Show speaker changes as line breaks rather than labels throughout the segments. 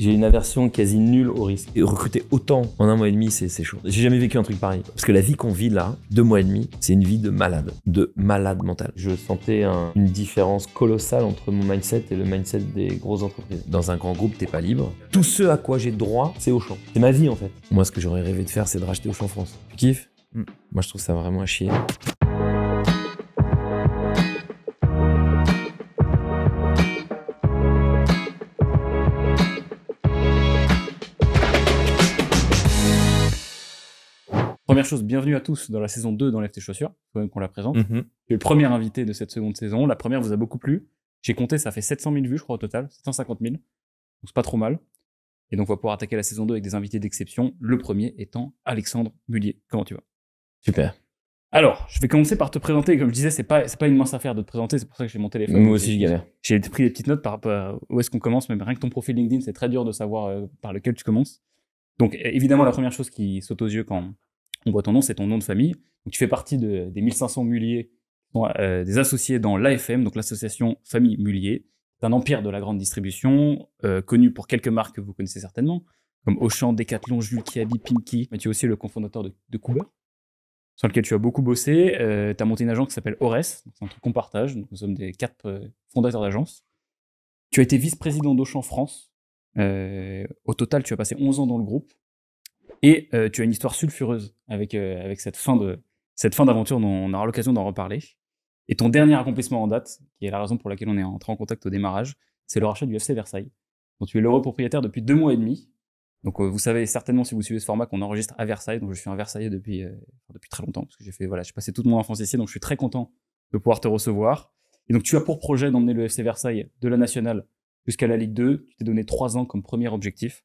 J'ai une aversion quasi nulle au risque. Et recruter autant en un mois et demi, c'est chaud. J'ai jamais vécu un truc pareil. Parce que la vie qu'on vit là, deux mois et demi, c'est une vie de malade, de malade mental. Je sentais une différence colossale entre mon mindset et le mindset des grosses entreprises. Dans un grand groupe, t'es pas libre. Tout ce à quoi j'ai droit, c'est Auchan. C'est ma vie en fait. Moi, ce que j'aurais rêvé de faire, c'est de racheter Auchan France. Tu kiffes hmm. Moi, je trouve ça vraiment à chier.
Première chose, bienvenue à tous dans la saison 2 d'Enlève tes chaussures, quand même qu'on la présente. Mhm. le premier invité de cette seconde saison. La première vous a beaucoup plu. J'ai compté, ça fait 700 000 vues, je crois, au total, 150 000. Donc c'est pas trop mal.
Et donc on va pouvoir attaquer la saison 2 avec des invités d'exception, le premier étant Alexandre Mullier. Comment tu vas Super. Alors, je vais commencer par te présenter. Comme je disais, c'est pas, pas une mince affaire de te présenter, c'est
pour ça que j'ai mon téléphone. Moi aussi, J'ai pris des petites notes par rapport où est-ce qu'on commence, même rien que ton profil LinkedIn, c'est très dur de savoir euh, par lequel tu commences. Donc, évidemment, la première chose qui saute aux yeux quand, on voit
ton nom, c'est ton nom de famille. Donc, tu fais partie des 1500 muliers, euh, des associés dans l'AFM, donc l'association Famille Mulier. C'est un empire de la grande distribution, euh, connu pour quelques marques que vous connaissez certainement, comme Auchan, Decathlon, Jules Kiabi, Pinky. Mais tu es aussi le cofondateur de, de sur lequel tu as beaucoup bossé. Euh, tu as monté une agence qui s'appelle Ores, c'est un truc qu'on partage. nous sommes des quatre fondateurs d'agence. Tu as été vice-président d'Auchan France. au total, tu as passé 11 ans dans le groupe. Et euh, tu as une histoire sulfureuse avec, euh, avec cette fin de cette fin d'aventure dont on aura l'occasion d'en reparler. Et ton dernier accomplissement en date, qui est la raison pour laquelle on est entré en contact au démarrage, c'est le rachat du FC Versailles, dont tu es l'heureux propriétaire depuis deux mois et demi. Donc euh, vous savez certainement si vous suivez ce format qu'on enregistre à Versailles, donc je suis un Versaillais depuis, depuis très longtemps, parce que j'ai fait voilà, j'ai passé toute mon enfance ici, donc je suis très content de pouvoir te recevoir. Et donc tu as pour projet d'emmener le FC Versailles de la nationale jusqu'à la Ligue 2. Tu t'es donné trois ans comme premier objectif.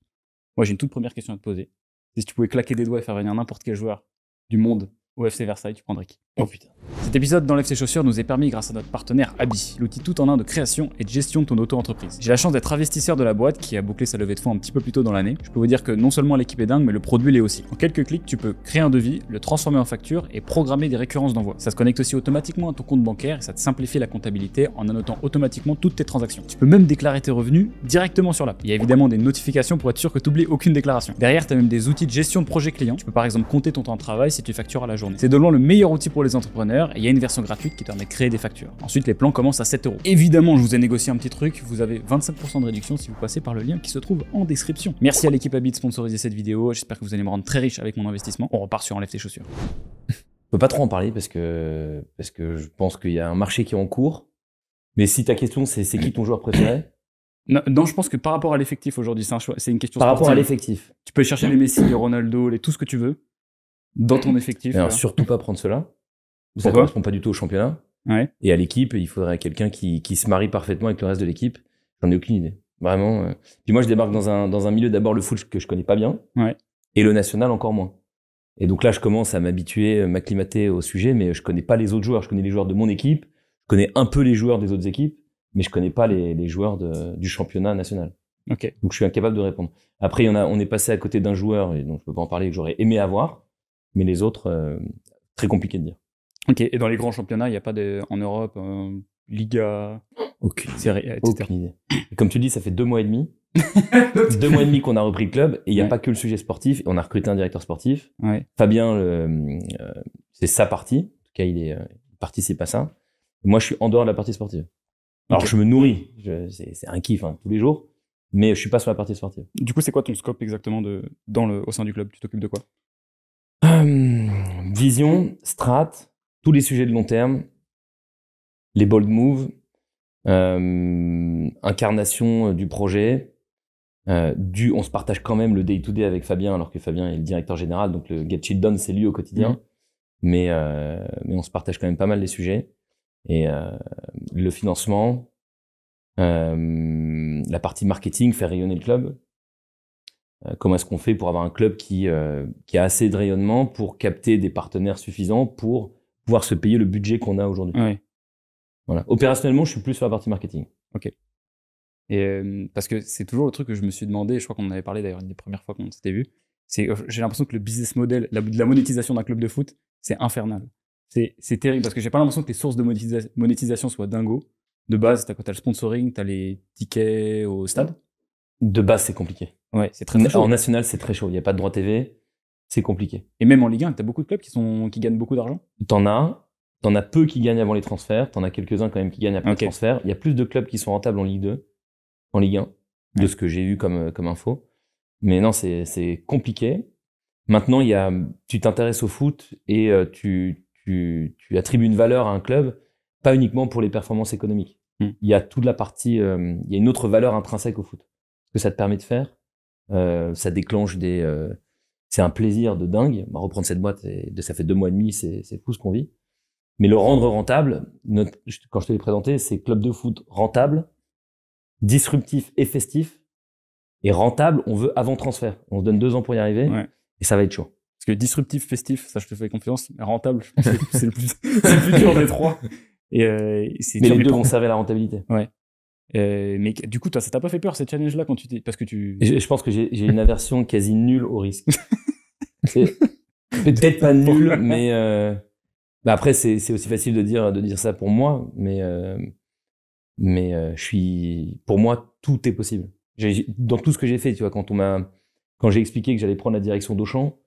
Moi j'ai une toute première question à te poser. Si tu pouvais claquer des doigts et faire venir n'importe quel joueur du monde OFC FC Versailles, tu prendrais qui Oh putain. Cet épisode dans ces Chaussures nous est permis grâce à notre partenaire Abi, l'outil tout en un de création et de gestion de ton auto-entreprise. J'ai la chance d'être investisseur de la boîte qui a bouclé sa levée de fonds un petit peu plus tôt dans l'année. Je peux vous dire que non seulement l'équipe est dingue, mais le produit l'est aussi. En quelques clics, tu peux créer un devis, le transformer en facture et programmer des récurrences d'envoi. Ça se connecte aussi automatiquement à ton compte bancaire et ça te simplifie la comptabilité en annotant automatiquement toutes tes transactions. Tu peux même déclarer tes revenus directement sur l'app. Il y a évidemment des notifications pour être sûr que tu n'oublies aucune déclaration. Derrière, tu as même des outils de gestion de projet client. Tu peux par exemple compter ton temps de travail si tu factures à la c'est de loin le meilleur outil pour les entrepreneurs et il y a une version gratuite qui permet de créer des factures. Ensuite, les plans commencent à 7 euros. Évidemment, je vous ai négocié un petit truc, vous avez 25% de réduction si vous passez par le lien qui se trouve en description. Merci à l'équipe Habit de sponsoriser cette vidéo, j'espère que vous allez me rendre très riche avec mon investissement. On repart sur Enlève tes chaussures. Je peux pas trop en parler parce que, parce que je pense qu'il y a un marché qui est en cours. Mais si ta question c'est c'est qui ton joueur préféré non, je pense que par rapport à l'effectif aujourd'hui, c'est une question. Par rapport à l'effectif. Tu peux chercher les Messi, les Ronaldo, les tout ce que tu veux dans mm. ton effectif. Euh. surtout pas prendre cela. Ça ne correspond pas du tout au championnat. Et à l'équipe, il faudrait quelqu'un qui, se marie parfaitement avec le reste de l'équipe. J'en ai aucune idée. Vraiment. Euh. Puis moi, je débarque dans un, milieu d'abord le foot que je connais pas bien. Et le national encore moins. Et donc là, je commence à m'habituer, euh, m'acclimater au sujet, mais je connais pas les autres joueurs. Je connais les joueurs de mon équipe. Je connais un peu les joueurs des autres équipes, mais je connais pas les, joueurs du championnat national. Donc je suis incapable de répondre. Après, on, on est passé à côté d'un joueur, et donc je peux pas en parler, que j'aurais aimé avoir mais les autres, euh, très compliqué de dire. Ok, et dans les grands championnats, il n'y a pas de, en Europe, euh, Liga, aucune, série, etc. idée. Comme tu dis, ça fait deux mois et demi. deux mois et demi qu'on a repris le club et il n'y a pas que le sujet sportif. On a recruté un directeur sportif. Fabien, euh, c'est sa partie. En tout cas, il est participe à ça. Moi, je suis en dehors de la partie sportive. Alors, je me nourris. c'est un kiff hein, tous les jours mais je suis pas sur la partie sportive. Du coup, c'est quoi ton scope exactement de, dans le, au sein du club Tu t'occupes de quoi
Hum,
vision, strat, tous les sujets de long terme, les bold moves, hum, incarnation euh, du projet. Euh, du, on se partage quand même le day-to-day avec Fabien, alors que Fabien est le directeur général, donc le get shit done, c'est lui au quotidien. Mmh. Mais, euh, mais on se partage quand même pas mal les sujets. Et le financement, hum, la partie marketing, faire rayonner le club, euh, comment est-ce qu'on fait pour avoir un club euh, qui, a assez de rayonnement pour capter des partenaires suffisants pour pouvoir se payer le budget qu'on a aujourd'hui. Opérationnellement, je suis plus sur la partie marketing. Et euh, parce que c'est toujours le truc que je me suis demandé, je
crois qu'on en avait parlé d'ailleurs une des premières fois qu'on s'était vu, c'est j'ai l'impression que le business model, la, la monétisation d'un club de foot, c'est infernal. C'est terrible parce que j'ai pas l'impression que les sources de monétisation soient dingo.
De base, tu as le sponsoring, tu as les tickets au stade de base, c'est compliqué.
Ouais, c'est très, En national,
c'est très chaud. Il n'y a pas de droit TV. C'est compliqué. Et même en Ligue 1, tu as beaucoup de clubs qui, sont, qui gagnent beaucoup d'argent T'en as. T'en as peu qui gagnent avant les transferts. T'en as quelques-uns quand même qui gagnent après les transferts. Il y a plus de clubs qui sont rentables en Ligue 2 en Ligue 1, de ce que j'ai eu comme, euh, comme info. Mais non, c'est compliqué. Maintenant, il a, tu t'intéresses au foot et euh, tu, attribues une valeur à un club, pas uniquement pour les performances économiques. Hmm. Il y a toute la partie, euh, il y a une autre valeur intrinsèque au foot que ça te permet de faire. Euh, ça déclenche des. Euh, c'est un plaisir de dingue. Bah, reprendre cette boîte, ça fait deux mois et demi, c'est tout ce qu'on vit. Mais le rendre rentable, quand je te l'ai présenté, c'est club de foot rentable, disruptif et festif. Et rentable, on veut avant transfert. On se donne deux ans pour y arriver. Et ça va être chaud. Parce que disruptif, festif, ça je te fais
confiance. Mais rentable, c'est le, plus dur des trois. Et euh, c'est mais les deux vont la rentabilité. Ouais. Euh, mais du coup, toi, ça t'a pas fait peur cette challenge là quand tu parce que tu. Je,
pense que j'ai une aversion quasi nulle au risque. Peut-être pas nulle, mais euh, bah après c'est aussi facile de dire de dire ça pour moi, mais euh, mais je suis pour moi tout est possible. Dans tout ce que j'ai fait, tu vois, quand on m'a quand j'ai expliqué que j'allais prendre la direction d'Auchan,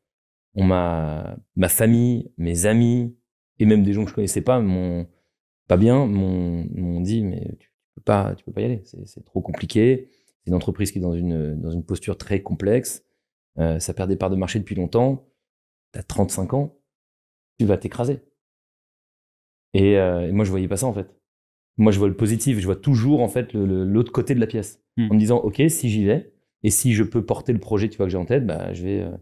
on m'a ma famille, mes amis et même des gens que je connaissais pas m'ont pas bien m'ont dit mais tu pas, tu peux pas y aller. C'est trop compliqué. C'est une entreprise qui est dans une, posture très complexe. Euh, ça perd des parts de marché depuis longtemps. Tu as 35 ans. Tu vas t'écraser. Euh, et, moi, je voyais pas ça, en fait. Moi, je vois le positif. Je vois toujours, en fait, l'autre côté de la pièce. Hmm. En me disant, OK, si j'y vais, et si je peux porter le projet, tu vois, que j'ai en tête, bah, je vais, euh,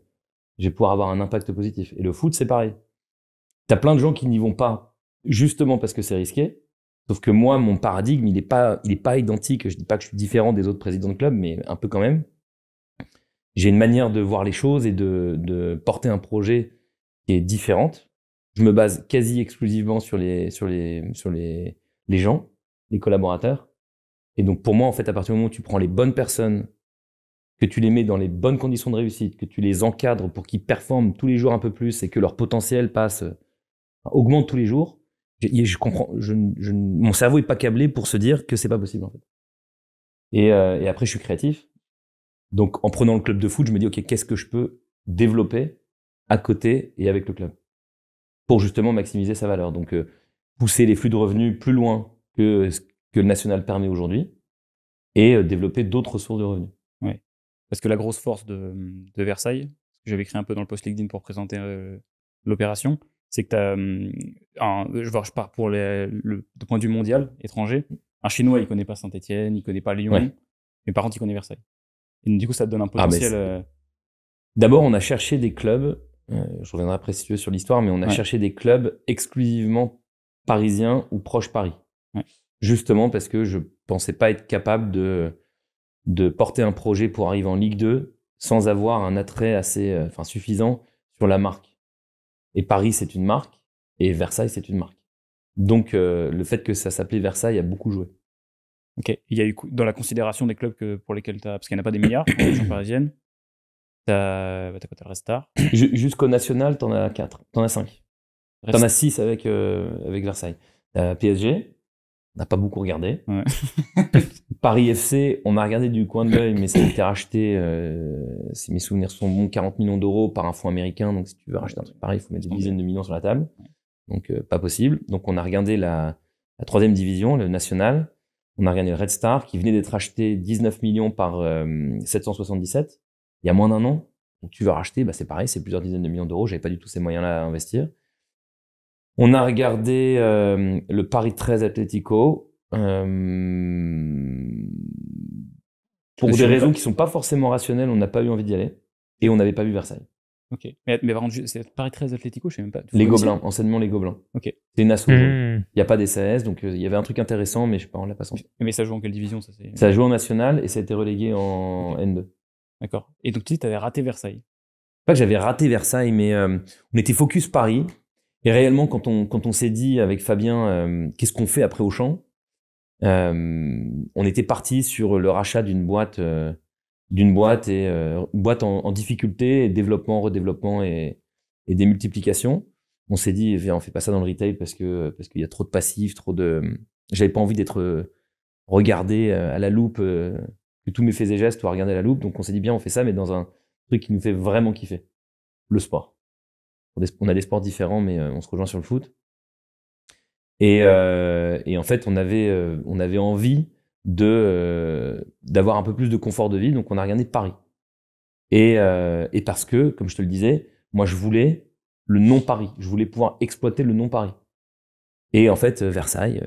je vais pouvoir avoir un impact positif. Et le foot, c'est pareil. T'as plein de gens qui n'y vont pas justement parce que c'est risqué, Sauf que moi, mon paradigme, il n'est pas, il est pas identique. Je ne dis pas que je suis différent des autres présidents de club, mais un peu quand même. J'ai une manière de voir les choses et de, de, porter un projet qui est différente. Je me base quasi exclusivement sur les, sur les, sur les, les gens, les collaborateurs. Et donc pour moi, en fait, à partir du moment où tu prends les bonnes personnes, que tu les mets dans les bonnes conditions de réussite, que tu les encadres pour qu'ils performent tous les jours un peu plus et que leur potentiel passe, augmente tous les jours, comprends, mon cerveau est pas câblé pour se dire que c'est pas possible en fait. Euh, et, après, je suis créatif. Donc, en prenant le club de foot, je me dis, OK, qu'est-ce que je peux développer à côté et avec le club pour justement maximiser sa valeur. Donc, euh, pousser les flux de revenus plus loin que ce que le national permet aujourd'hui et euh, développer d'autres sources de revenus. Parce que la
grosse force de, de Versailles, j'avais écrit un peu dans le post LinkedIn pour présenter
l'opération, c'est que tu as. Euh, je, je pars pour le, point de vue mondial, étranger. Un Chinois, il connaît pas Saint-Etienne, il connaît pas Lyon, mais par contre, il connaît Versailles. Et du coup, ça te donne un ah, potentiel. Euh, D'abord, on a cherché des clubs, euh, je reviendrai après sur l'histoire, mais on a cherché des clubs exclusivement parisiens ou proches Paris. Justement parce que je pensais pas être capable de, de porter un projet pour arriver en Ligue 2 sans avoir un attrait assez enfin, suffisant sur la marque. Et Paris, c'est une marque, et Versailles, c'est une marque. Donc, euh, le fait que ça s'appelait Versailles a beaucoup joué. Ok. Il y a eu dans la considération des clubs pour lesquels tu as. Parce qu'il n'y en a pas des milliards Parisiennes. Bah, tu quoi le Restar Jusqu'au national, tu en as 4. T'en en as 5. T'en en as 6 avec, euh, avec Versailles. PSG, on n'a pas beaucoup regardé. Paris FC, on a regardé du coin de l'œil, mais ça a été racheté, euh, si mes souvenirs sont bons, 40 millions d'euros par un fonds américain. Donc, si tu veux racheter un truc pareil, il faut mettre des dizaines de millions sur la table. Donc, euh, pas possible. Donc, on a regardé la, troisième division, le national. On a regardé le Red Star, qui venait d'être acheté 19 millions par 777, euh, il y a moins d'un an. Donc, tu veux racheter, bah, c'est pareil, c'est plusieurs dizaines de millions d'euros. J'avais pas du tout ces moyens-là à investir. On a regardé le Paris 13 Atlético euh, pour des raisons qui sont pas forcément rationnelles, on n'a pas eu envie d'y aller et on n'avait pas vu Versailles. Ok. Mais, mais par c'est Paris 13 Atlético, je sais même pas. Les Gobelins, enseignement Les Gobelins. Ok. C'est une mmh. Il n'y a pas des SAS, donc euh, il y avait un truc intéressant, mais je sais pas, on l'a pas senti.
Mais ça joue en quelle division ça
Ça joue en national et ça a été relégué en N2.
D'accord. Et donc tu dis, avais raté Versailles
Pas que j'avais raté Versailles, mais euh, on était focus Paris. Et réellement, quand on, quand on s'est dit avec Fabien, qu'est-ce qu'on fait après au champ euh, on était parti sur le rachat d'une boîte, euh, d'une boîte et euh, boîte en, difficulté, développement, redéveloppement et, et démultiplication. On s'est dit, on fait pas ça dans le retail parce que parce qu'il y a trop de passifs, trop de. J'avais pas envie d'être regardé à la loupe que tous mes faits et gestes soient à la loupe. Donc on s'est dit bien, on fait ça, mais dans un truc qui nous fait vraiment kiffer, le sport. On a des sports différents, mais on se rejoint sur le foot. Euh, et, en fait, on avait, euh, on avait envie de euh, d'avoir un peu plus de confort de vie, donc on a regardé Paris. Et, parce que, comme je te le disais, moi je voulais le non Paris, je voulais pouvoir exploiter le non Paris. Et en fait, Versailles,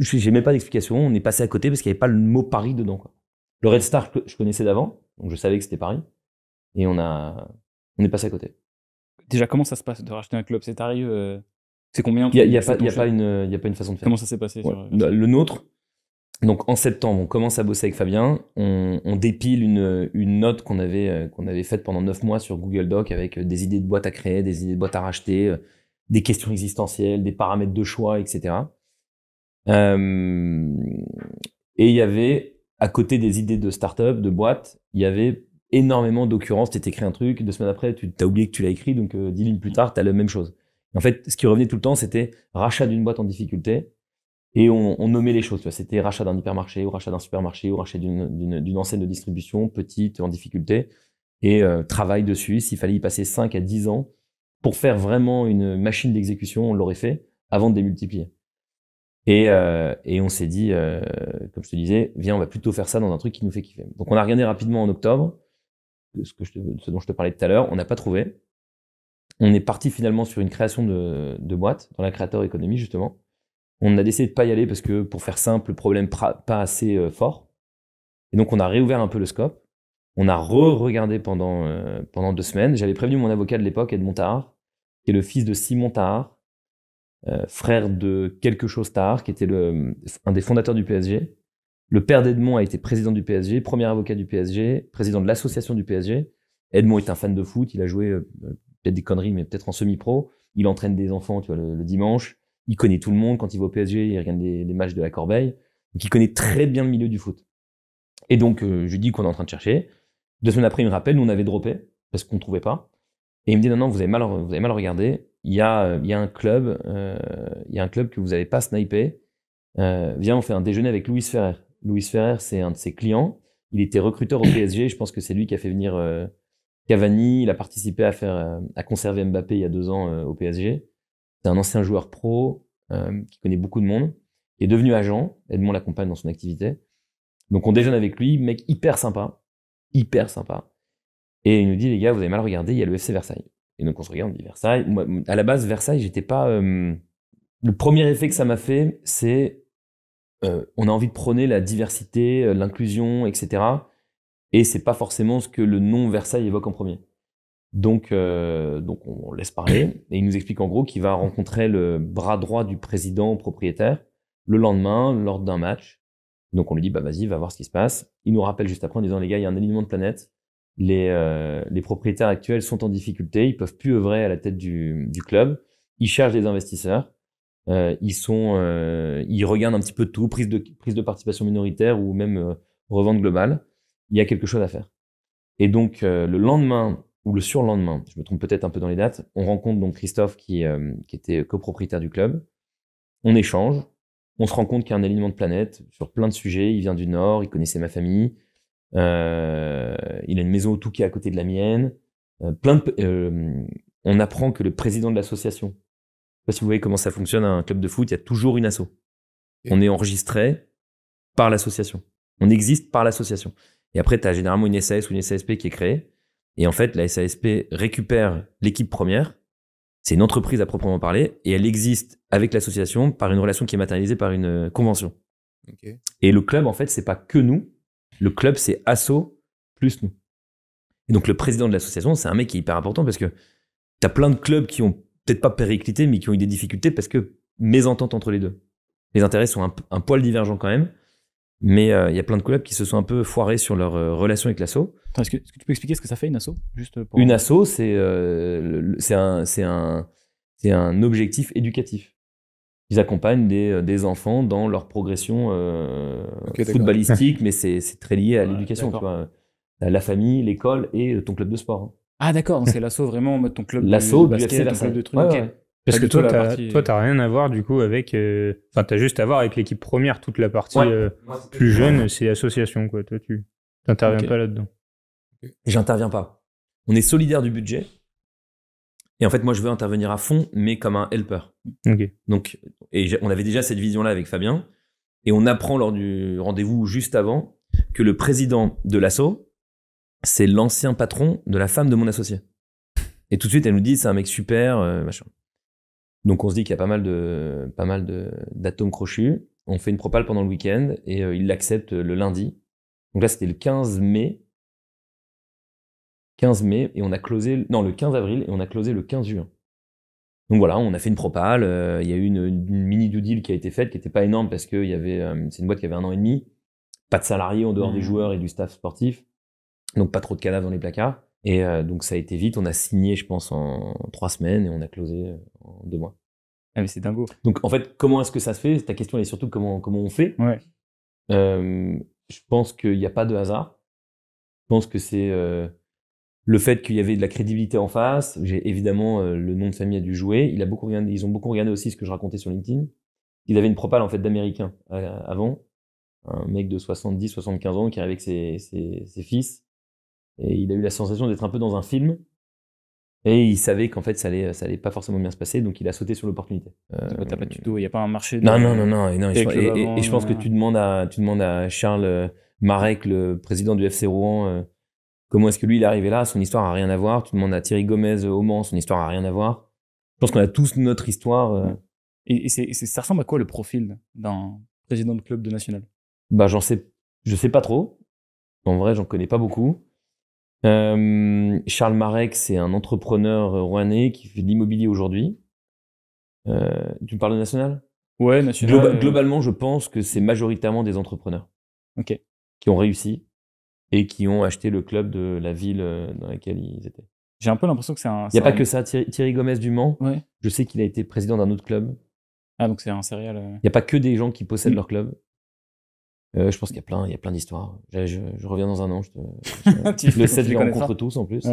j'ai même pas d'explication, on est passé à côté parce qu'il n'y avait pas le mot Paris dedans. Quoi. Le Red Star, je connaissais d'avant, donc je savais que c'était Paris, et on a, on est passé à côté. Déjà, comment ça se passe de racheter un club C'est arrivé c'est combien Il n'y a, pas une façon de faire. Comment ça s'est passé euh, bah, Le nôtre, donc en septembre, on commence à bosser avec Fabien, on, dépile une, note qu'on avait, euh, avait faite pendant neuf mois sur Google Doc avec euh, des idées de boîtes à créer, des idées de boîtes à racheter, des questions existentielles, des paramètres de choix, etc. et il y avait, à côté des idées de start-up, de boîtes, il y avait énormément d'occurrences. Tu écrit un truc, deux semaines après, tu as oublié que tu l'as écrit, donc dix lignes plus tard, tu as la même chose en fait, ce qui revenait tout le temps, c'était rachat d'une boîte en difficulté. Et on, nommait les choses. C'était rachat d'un hypermarché, ou rachat d'un supermarché, ou rachat d'une enseigne de distribution petite, en difficulté. Et euh, travail dessus. S'il fallait y passer 5 à 10 ans pour faire vraiment une machine d'exécution, on l'aurait fait avant de démultiplier. Et, euh, on s'est dit, euh, comme je te disais, viens, on va plutôt faire ça dans un truc qui nous fait kiffer. Donc on a regardé rapidement en octobre, ce, ce dont je te parlais tout à l'heure, on n'a pas trouvé on est parti finalement sur une création de, boîte dans la créateur économie justement. On a décidé de pas y aller parce que pour faire simple, le problème pas assez euh, fort. Et donc on a réouvert un peu le scope. On a re-regardé pendant, euh, pendant deux semaines. J'avais prévenu mon avocat de l'époque, Edmond Tard, qui est le fils de Simon tard euh, frère de quelque chose tard qui était le, un des fondateurs du PSG. Le père d'Edmond a été président du PSG, premier avocat du PSG, président de l'association du PSG. Edmond est un fan de foot, il a joué peut-être des conneries, mais peut-être en semi-pro. Il entraîne des enfants, tu vois, le, dimanche. Il connaît tout le monde. Quand il va au PSG, il regarde des, matchs de la Corbeille. Donc, il connaît très bien le milieu du foot. Et donc, euh, je lui dis qu'on est en train de chercher. Deux semaines après, il me rappelle, nous, on avait droppé parce qu'on ne trouvait pas. Et il me dit, non, non, vous avez mal, vous avez mal regardé. Il y a, il y a un club, euh, il y a un club que vous n'avez pas snipé. Euh, viens, on fait un déjeuner avec Louis Ferrer. Louis Ferrer, c'est un de ses clients. Il était recruteur au PSG. Je pense que c'est lui qui a fait venir Cavani, il a participé à, faire, euh, à conserver Mbappé il y a deux ans euh, au PSG. C'est un ancien joueur pro euh, qui connaît beaucoup de monde, Il est devenu agent. Edmond l'accompagne dans son activité. Donc on déjeune avec lui, mec hyper sympa, hyper sympa. Et il nous dit, les gars, vous avez mal regardé, il y a le FC Versailles. Et donc on se regarde, on dit Versailles. à la base, Versailles, j'étais pas. Le premier effet que ça m'a fait, c'est on a envie de prôner la diversité, l'inclusion, etc et c'est pas forcément ce que le nom Versailles évoque en premier. Donc, euh, donc on laisse parler et il nous explique en gros qu'il va rencontrer le bras droit du président propriétaire le lendemain lors d'un match. Donc on lui dit bah vas-y va voir ce qui se passe. Il nous rappelle juste après en disant les gars il y a un alignement de planète. Les, euh, les propriétaires actuels sont en difficulté, ils peuvent plus œuvrer à la tête du, du club. Ils cherchent des investisseurs. Euh, ils sont ils regardent un petit peu tout prise de prise de participation minoritaire ou même revente globale il y a quelque chose à faire. Et donc, euh, le lendemain ou le surlendemain, je me trompe peut-être un peu dans les dates, on rencontre donc Christophe qui, euh, qui était copropriétaire du club. On échange, on se rend compte qu'il y a un alignement de planète sur plein de sujets. Il vient du Nord, il connaissait ma famille, euh, il a une maison au tout qui est à côté de la mienne. plein on apprend que le président de l'association, je si vous voyez comment ça fonctionne, un club de foot, il y a toujours une asso. On est enregistré par l'association. On existe par l'association. Et après, tu as généralement une SAS ou une SASP qui est créée. Et en fait, la SASP récupère l'équipe première. C'est une entreprise à proprement parler. Et elle existe avec l'association par une relation qui est matérialisée par une euh, convention. Et le club, en fait, c'est pas que nous. Le club, c'est asso plus nous. Et donc, le président de l'association, c'est un mec qui est hyper important parce que tu as plein de clubs qui ont peut-être pas périclité, mais qui ont eu des difficultés parce que mésentente entre les deux. Les intérêts sont un, un poil divergents quand même. Mais euh, il y a plein de clubs qui se sont un peu foirés sur leur euh, relation avec
l'asso Est-ce que, tu peux expliquer ce que ça fait une asso Juste Une
asso, c'est euh, un, un, un objectif éducatif. Ils accompagnent des, des enfants dans leur progression footballistique, mais c'est très lié à l'éducation. la famille, l'école et ton club de sport.
Ah d'accord, c'est l'asso vraiment ton club. de basket, ton de parce
que toi, tu euh,
rien à voir du coup avec. Euh, enfin, tu as juste à voir avec l'équipe première, toute la partie euh, plus jeune, c'est association quoi. Toi, tu n'interviens pas là-dedans. J'interviens pas. On est solidaire du budget. Et en fait, moi, je veux
intervenir à fond, mais comme un helper. Donc, et on avait déjà cette vision-là avec Fabien. Et on apprend lors du rendez-vous juste avant que le président de l'assaut, c'est l'ancien patron de la femme de mon associé. Et tout de suite, elle nous dit, c'est un mec super, machin. Donc on se dit qu'il y a pas mal de pas mal d'atomes crochus. On fait une propale pendant le week-end et euh, il l'accepte euh, le lundi. Donc là c'était le 15 mai. 15 mai et on a closé non le 15 avril et on a closé le 15 juin. Donc voilà, on a fait une propale. Euh, il y a eu une, mini doodle qui a été faite qui n'était pas énorme parce que avait c'est une boîte qui avait un an et demi, pas de salariés en dehors des mmh. joueurs et du staff sportif, donc pas trop de cadavres dans les placards. Et euh, donc ça a été vite. On a signé, je pense, en trois semaines et on a closé euh, en deux mois. Ah mais c'est dingo. Donc en fait, comment est-ce que ça se fait Ta question elle est surtout comment on fait. Euh, je pense qu'il n'y a pas de hasard. Je pense que c'est le fait qu'il y avait de la crédibilité en face. J'ai évidemment le nom de famille a dû jouer. Il a beaucoup ils ont beaucoup regardé aussi ce que je racontais sur LinkedIn. Il avait une propale en fait d'américain avant, un mec de 70-75 ans qui arrivait avec ses fils et il a eu la sensation d'être un peu dans un film. Et il savait qu'en fait, ça allait, ça allait pas forcément bien se passer, donc il a sauté sur l'opportunité. t'as pas de tuto, il n'y a pas un marché. De... Non, non, non, non. Et, non, je, pense que tu demandes à, tu demandes à Charles Marek, le président du FC Rouen, euh, comment est-ce que lui, il est arrivé là Son histoire a rien à voir. Tu demandes à Thierry Gomez euh, au Mans, son histoire a rien à voir. Je pense qu'on a tous notre histoire. Euh. Et, ça ressemble à quoi le profil d'un
président de club de national
Bah, j'en sais, je sais pas trop. En vrai, j'en connais pas beaucoup. Euh, Charles Marek, c'est un entrepreneur rouennais qui fait de l'immobilier aujourd'hui. Euh, tu me parles de national Ouais, national. Euh, globalement, je pense que c'est majoritairement des entrepreneurs qui ont réussi et qui ont acheté le club de la ville dans laquelle ils étaient.
J'ai un peu l'impression que c'est un. Il n'y a pas que
ça. Thierry, Gomez du Mans, je sais qu'il a été président d'un autre club.
Ah, donc c'est un serial. Il n'y a
pas que des gens qui possèdent mm. leur club. Euh, je pense qu'il y a plein, il y a plein d'histoires. Je, reviens dans un an. Je te, je, le 7, rencontre tous en plus.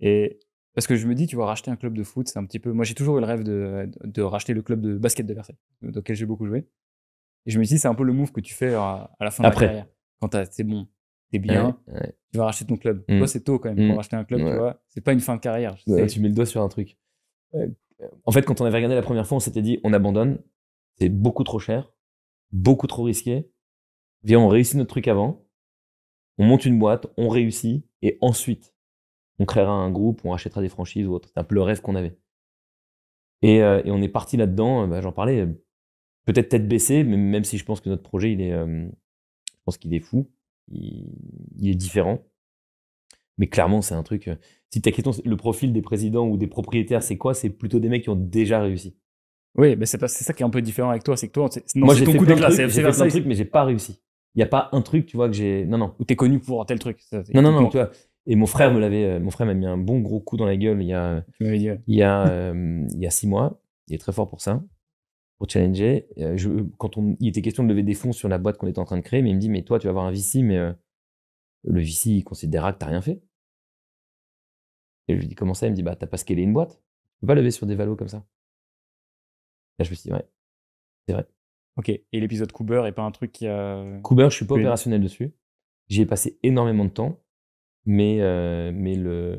Et parce que je me dis, tu vas racheter un club de foot, c'est un petit peu. Moi, j'ai toujours eu le rêve de, de, racheter le club de basket de Versailles, dans lequel j'ai beaucoup joué.
Et je me dis, c'est un peu le move que tu fais à, la fin de la carrière. Quand c'est bon, t'es bien,
tu vas racheter ton club. Mm. Toi, c'est tôt quand même pour mm. racheter un club, tu vois. C'est pas une fin de carrière. tu mets le doigt sur un truc.
Euh,
en fait, quand on avait regardé la première fois, on s'était dit, on abandonne. C'est beaucoup trop cher, beaucoup trop risqué Viens, on réussit notre truc avant, on monte une boîte, on réussit, et ensuite, on créera un groupe, on achètera des franchises ou autre. C'est un peu le rêve qu'on avait. Et, euh, on est parti là-dedans, euh, bah, j'en parlais, euh, peut-être tête baissée, mais même si je pense que notre projet, il est, je pense qu'il est fou, il, est différent. Mais clairement, c'est un truc. si ta question, le profil des présidents ou des propriétaires, c'est quoi C'est plutôt des mecs qui ont déjà réussi. Oui, mais c'est ça qui est un peu différent avec toi, c'est que toi, non, moi j'ai coup de j'ai fait truc, mais j'ai pas réussi. Il n'y a pas un truc, tu vois, que j'ai. Non, non. Ou t'es connu pour tel truc. non, non, non, Et mon frère me l'avait. Euh, mon frère m'a mis un bon gros coup dans la gueule il y a. Il y a, euh, il y a six mois. Il est très fort pour ça, pour challenger. Euh, je, quand on, il était question de lever des fonds sur la boîte qu'on était en train de créer, mais il me dit, mais toi, tu vas avoir un VC, mais le VC il considérera que t'as rien fait. Et je lui dis comment ça Il me dit bah t'as pas scalé une boîte. Tu peux pas lever sur des
valos comme ça.
Là je
me suis dit ouais, c'est vrai.
Ok. Et l'épisode Cooper est pas un truc qui a. Cooper, je suis pas opérationnel
dessus. J'y ai passé énormément de temps, mais, euh, mais le,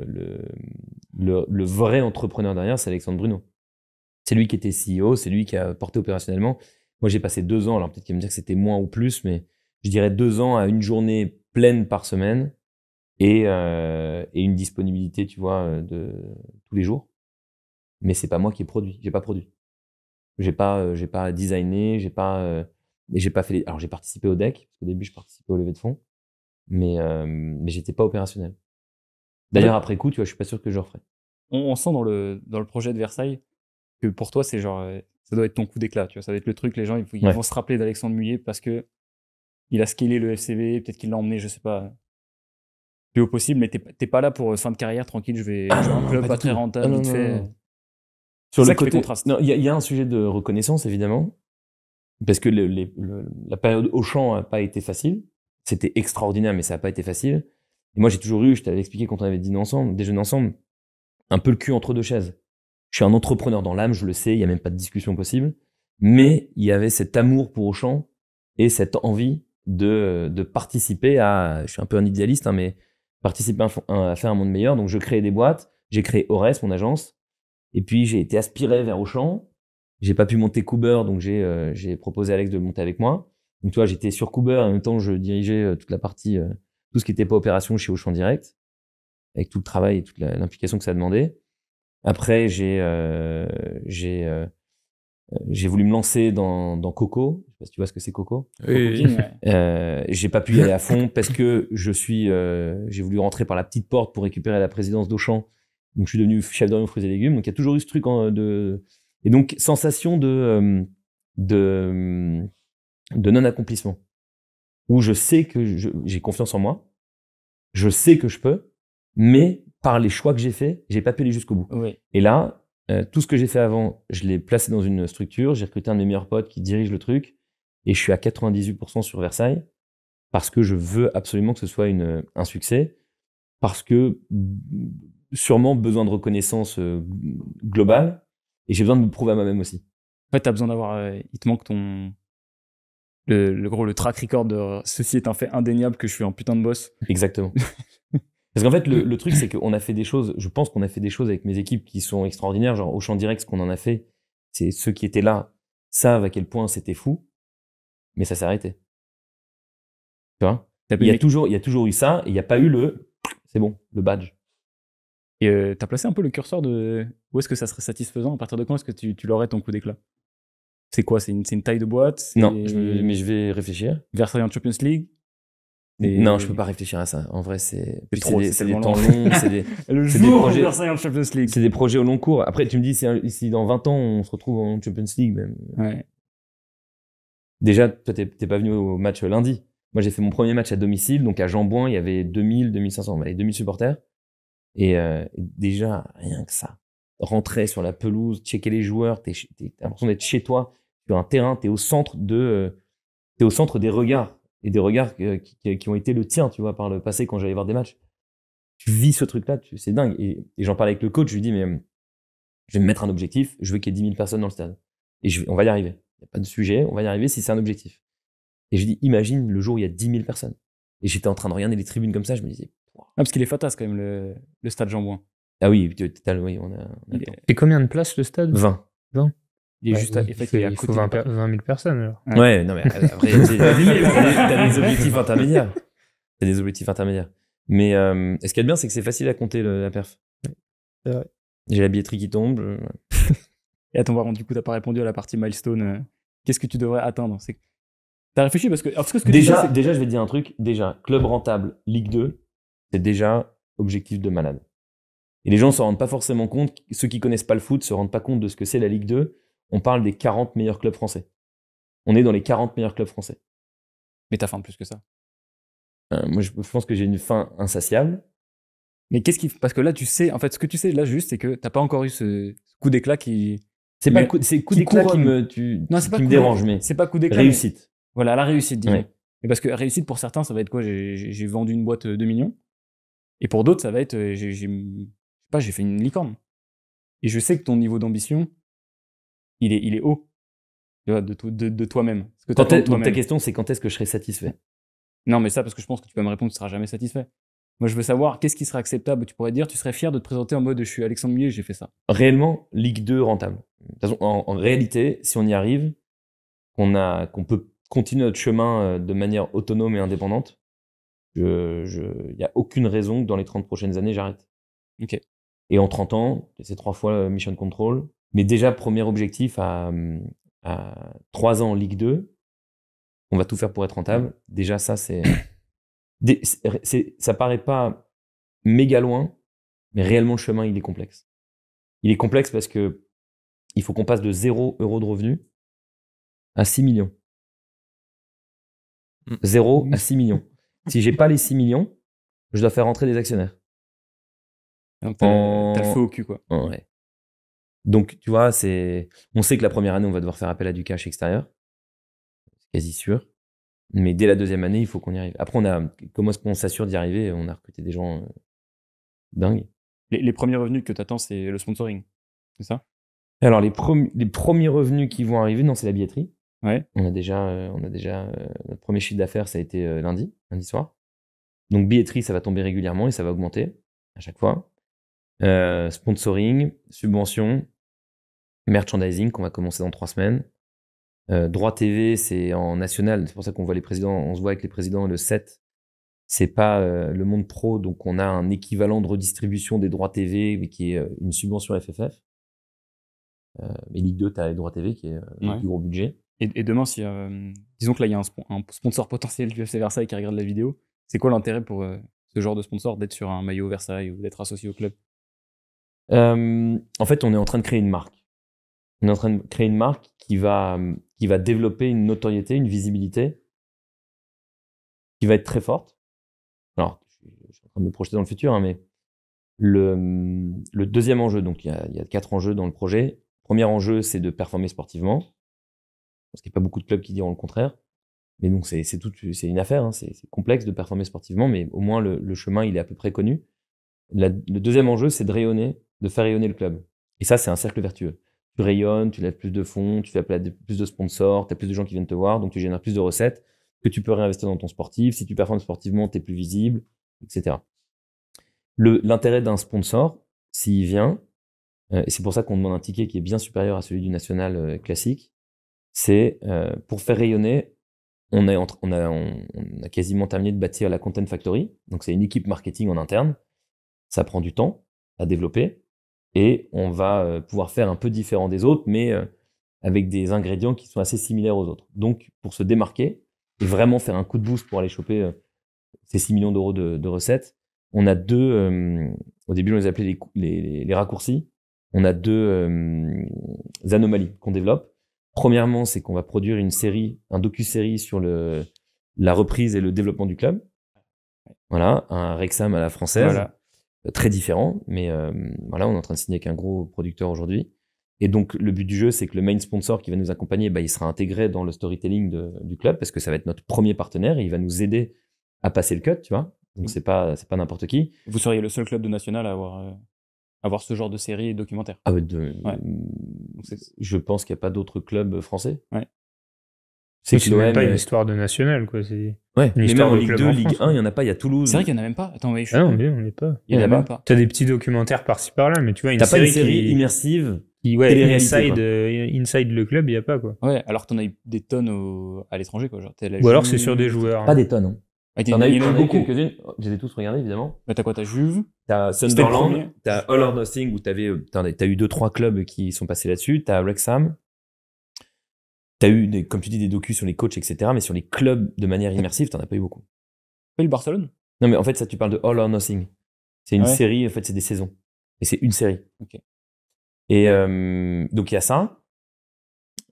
vrai entrepreneur derrière, c'est Alexandre Bruno. C'est lui qui était CEO, c'est lui qui a porté opérationnellement. Moi, j'ai passé deux ans, alors peut-être qu'il va me dire que c'était moins ou plus, mais je dirais deux ans à une journée pleine par semaine et, euh, et une disponibilité, tu vois, euh, de tous les jours. Mais c'est pas moi qui ai produit, j'ai pas produit j'ai pas euh, j'ai pas designé j'ai pas euh, j'ai pas fait alors j'ai participé au deck parce qu'au début je participais au lever de fonds mais euh, mais j'étais pas opérationnel d'ailleurs après coup tu vois je suis pas sûr que je referais on, on sent dans le dans le projet de Versailles que pour toi c'est genre ça doit être ton coup d'éclat tu vois ça va être le truc les gens ils, vont se rappeler d'Alexandre Mullier parce que il a scalé le FCV peut-être qu'il l'a emmené je sais pas plus haut possible mais t'es pas là pour fin de carrière tranquille je vais un ah, club pas, très rentable ah, fait sur le côté contraste. Il y, a un sujet de reconnaissance, évidemment, parce que la période Auchan n'a pas été facile. C'était extraordinaire, mais ça n'a pas été facile. Et moi, j'ai toujours eu, je t'avais expliqué quand on avait dîné ensemble, déjeuné ensemble, un peu le cul entre deux chaises. Je suis un entrepreneur dans l'âme, je le sais, il n'y a même pas de discussion possible. Mais il y avait cet amour pour Auchan et cette envie de, de participer à, je suis un peu un idéaliste, hein, mais participer à, faire un monde meilleur. Donc, je crée des boîtes, j'ai créé Ores, mon agence, et puis j'ai été aspiré vers Auchan. J'ai pas pu monter Cooper, donc euh, j'ai proposé à Alex de monter avec moi. Donc toi, j'étais sur Cooper, en même temps je dirigeais euh, toute la partie, euh, tout ce qui n'était pas opération chez Auchan Direct, avec tout le travail et toute l'implication que ça demandait. Après, j'ai j'ai j'ai voulu me lancer dans, dans Coco. Je sais pas si tu vois ce que c'est Coco. Oui, oui. Euh, j'ai pas pu y aller à fond parce que je suis. j'ai voulu rentrer par la petite porte pour récupérer la présidence d'Auchan donc je suis devenu chef aux fruits et légumes. Donc il y a toujours eu ce truc hein, de et donc sensation de euh, de, euh, de non accomplissement où je sais que j'ai confiance en moi, je sais que je peux, mais par les choix que j'ai faits, j'ai pas pu aller jusqu'au bout. Et là, euh, tout ce que j'ai fait avant, je l'ai placé dans une structure, j'ai recruté un de mes meilleurs potes qui dirige le truc, et je suis à 98% sur Versailles, parce que je veux absolument que ce soit une, un succès, parce que sûrement besoin de reconnaissance euh, globale et j'ai besoin de me prouver à moi-même aussi. En fait, tu as besoin d'avoir. Euh, il te manque ton. Le, gros, le track record de ceci est un fait indéniable que je suis un putain de boss. Exactement. Parce qu'en fait, le, truc, c'est qu'on a fait des choses, je pense qu'on a fait des choses avec mes équipes qui sont extraordinaires. Genre, au champ direct, ce qu'on en a fait, c'est ceux qui étaient là savent à quel point c'était fou, mais ça s'est arrêté. Tu vois Il y, a toujours, il y a toujours eu ça, et il n'y a pas eu le. C'est bon, le badge. Et euh, tu as placé un peu le curseur de où est-ce que ça serait satisfaisant, à partir de quand est-ce que tu, l'aurais ton coup d'éclat C'est quoi C'est une, taille de boîte Non, mais je vais réfléchir. Versailles en Champions League Non, je peux pas réfléchir à ça. En vrai, c'est C'est des, temps longs. c'est des, le jour projets, Versailles en Champions League. C'est des projets au long cours. Après, tu me dis si dans 20 ans on se retrouve en Champions League, même. Déjà, toi, t'es pas venu au match lundi. Moi, j'ai fait mon premier match à domicile, donc à Jambouin, il y avait 2000, 2500, 2000 supporters. Euh, et déjà, rien que ça. Rentrer sur la pelouse, checker les joueurs, t'as l'impression d'être chez toi, tu as un terrain, t'es au centre de, euh, es au centre des regards et des regards qui, ont été le tien, tu vois, par le passé quand j'allais voir des matchs. Tu vis ce truc-là, c'est dingue. Et, j'en parlais avec le coach, je lui dis, mais hum, je vais me mettre un objectif, je veux qu'il y ait 10 000 personnes dans le stade. Et on va y arriver. Il n'y a pas de sujet, on va y arriver si c'est un objectif. Et je dis, imagine le jour où il y a 10 000 personnes. Et j'étais en train de regarder les tribunes comme ça, je me disais,
ah, parce qu'il est fantasque quand même, le, le stade Jean-Bouin.
Ah oui, total, oui, on a.
et combien de places le
stade 20.
20 il est juste à, il, fait, il, il, il faut 20, 20, 000 personnes. Alors. Ouais. non, mais t'as des objectifs intermédiaires.
T'as des objectifs intermédiaires. Mais euh, ce qu'il y a de bien, c'est que c'est facile à compter la perf. J'ai la billetterie qui tombe.
et attends, du coup, t'as pas répondu à la partie milestone. Euh, qu'est-ce que tu devrais atteindre
T'as réfléchi parce que. Alors, ce que déjà, déjà, je vais te dire un truc. Déjà, club rentable, Ligue 2, c'est déjà objectif de malade. Et les gens ne rendent pas forcément compte, ceux qui connaissent pas le foot se rendent pas compte de ce que c'est la Ligue 2. On parle des 40 meilleurs clubs français. On est dans les 40 meilleurs clubs français. Mais t'as faim plus que ça. Euh, moi, je pense que j'ai une faim insatiable. Mais qu'est-ce qui. Parce que là, tu sais, en fait, ce que tu sais là juste, c'est que t'as pas encore eu ce coup d'éclat qui. C'est pas coup, c'est coup d'éclat qui me, tu, me dérange, mais. C'est pas coup d'éclat. Réussite. Voilà, la réussite, dis mais parce que réussite, pour certains, ça va être quoi J'ai vendu une boîte de millions. Et pour d'autres, ça va être, euh, j'ai, pas, j'ai fait une licorne. Et je sais que ton niveau d'ambition, il est, il est haut de, toi-même. ta question, c'est quand est-ce que je serai satisfait Non, mais ça, parce que je pense que tu vas me répondre, tu ne seras jamais satisfait. Moi, je veux savoir qu'est-ce qui serait acceptable. Tu pourrais dire, tu serais fier de te présenter en mode je suis Alexandre Millet, j'ai fait ça. Réellement, Ligue 2 rentable. En, en réalité, si on y arrive, qu'on a, qu'on peut continuer notre chemin euh, de manière autonome et indépendante, il n'y a aucune raison que dans les 30 prochaines années, j'arrête. Et en 30 ans, c'est trois fois euh, Mission Control. Mais déjà, premier objectif à, à 3 ans en Ligue 2, on va tout faire pour être rentable. Déjà, ça, c'est. Ça paraît pas méga loin, mais réellement, le chemin, il est complexe. Il est complexe parce que il faut qu'on passe de 0 euros de revenus à 6 millions. 0 mm. à 6 mm. millions si j'ai pas les 6 millions, je dois faire rentrer des actionnaires. t'as le feu au cul, quoi. Donc, tu vois, c'est. On sait que la première année, on va devoir faire appel à du cash extérieur. C'est Quasi sûr. Mais dès la deuxième année, il faut qu'on y arrive. Après, on a. Comment est-ce qu'on s'assure d'y arriver On a recruté des gens euh, dingues.
Les, premiers revenus que tu attends, c'est le sponsoring. C'est ça
Alors, les, les premiers revenus qui vont arriver, non, c'est la billetterie. On a déjà, euh, on a déjà euh, notre premier chiffre d'affaires, ça a été euh, lundi, lundi soir. Donc billetterie, ça va tomber régulièrement et ça va augmenter à chaque fois. sponsoring, subvention, merchandising qu'on va commencer dans trois semaines. droit TV, c'est en national, c'est pour ça qu'on voit les présidents, on se voit avec les présidents le 7. C'est pas le monde pro, donc on a un équivalent de redistribution des droits TV, mais qui est une subvention FFF. mais Ligue 2, tu as les droits TV, qui est le plus gros budget. Et, demain, si, euh, disons
que là, il y a un, sponsor potentiel du FC Versailles qui regarde la vidéo, c'est quoi l'intérêt pour euh, ce genre de sponsor d'être sur un maillot Versailles ou d'être associé au club
euh, En fait, on est en train de créer une marque. On est en train de créer une marque qui va, qui va développer une notoriété, une visibilité qui va être très forte. Alors, je suis en train de me projeter dans le futur, hein, mais le, le, deuxième enjeu, donc il y, a, il y, a, quatre enjeux dans le projet. Premier enjeu, c'est de performer sportivement. Parce qu'il n'y a pas beaucoup de clubs qui diront le contraire. Mais donc, c'est une affaire. Hein. C'est complexe de performer sportivement, mais au moins, le, chemin, il est à peu près connu. le deuxième enjeu, c'est de rayonner, de faire rayonner le club. Et ça, c'est un cercle vertueux. Tu rayonnes, tu lèves plus de fonds, tu fais appel plus de sponsors, tu as plus de gens qui viennent te voir, donc tu génères plus de recettes que tu peux réinvestir dans ton sportif. Si tu performes sportivement, tu es plus visible, etc. L'intérêt d'un sponsor, s'il vient, euh, et c'est pour ça qu'on demande un ticket qui est bien supérieur à celui du national euh, classique, c'est euh, pour faire rayonner, on, est on, a, on, a, quasiment terminé de bâtir la Content Factory. Donc, c'est une équipe marketing en interne. Ça prend du temps à développer et on va euh, pouvoir faire un peu différent des autres, mais euh, avec des ingrédients qui sont assez similaires aux autres. Donc, pour se démarquer et vraiment faire un coup de boost pour aller choper ces 6 millions d'euros de, de, recettes, on a deux. au début, on les appelait les, les, les raccourcis. On a deux anomalies qu'on développe. Premièrement, c'est qu'on va produire une série, un docu-série sur la reprise et le développement du club. Voilà, un Rexham à la française. Euh, très différent, mais euh, voilà, on est en train de signer avec un gros producteur aujourd'hui. Et donc, le but du jeu, c'est que le main sponsor qui va nous accompagner, bah, il sera intégré dans le storytelling du club parce que ça va être notre premier partenaire et il va nous aider à passer le cut, tu vois. Donc, mmh. c'est pas, c'est pas n'importe
qui. Vous seriez le seul club de national à avoir. Euh, avoir ce genre de série et documentaire.
Ah, de... Je pense qu'il n'y a pas d'autres clubs français. Ouais.
C'est même pas une
euh,
histoire de national, quoi. ouais. une histoire même en Ligue 2, Ligue 1, il n'y en a pas, il y a Toulouse. C'est vrai qu'il n'y en a même pas. Attends, ah non, on n'est pas. Il n'y en a, pas. Tu as des petits documentaires par-ci par-là, mais tu vois, une série, pas une série qui... immersive. Qui, ouais, euh, inside, le club, il n'y a pas, quoi. Ouais, alors en as eu des tonnes au... à l'étranger,
Ou alors c'est sur des joueurs. Pas hein. des tonnes, hein. Ah, il T'en as eu, eu quelques-unes. Oh, Je tous regardés, évidemment.
t'as quoi T'as Juve T'as Sunderland
T'as All or Nothing, où t'avais, euh, t'as eu deux, trois clubs qui sont passés là-dessus. T'as Wrexham. T'as eu, comme tu dis, des docus sur les coachs, etc. Mais sur les clubs de manière immersive, t'en as pas eu beaucoup. Pas eu le Barcelone Non, mais en fait, ça, tu parles de All or Nothing. C'est une série, en fait, c'est des saisons. Et c'est une série. ok. Et euh, donc, il y a ça.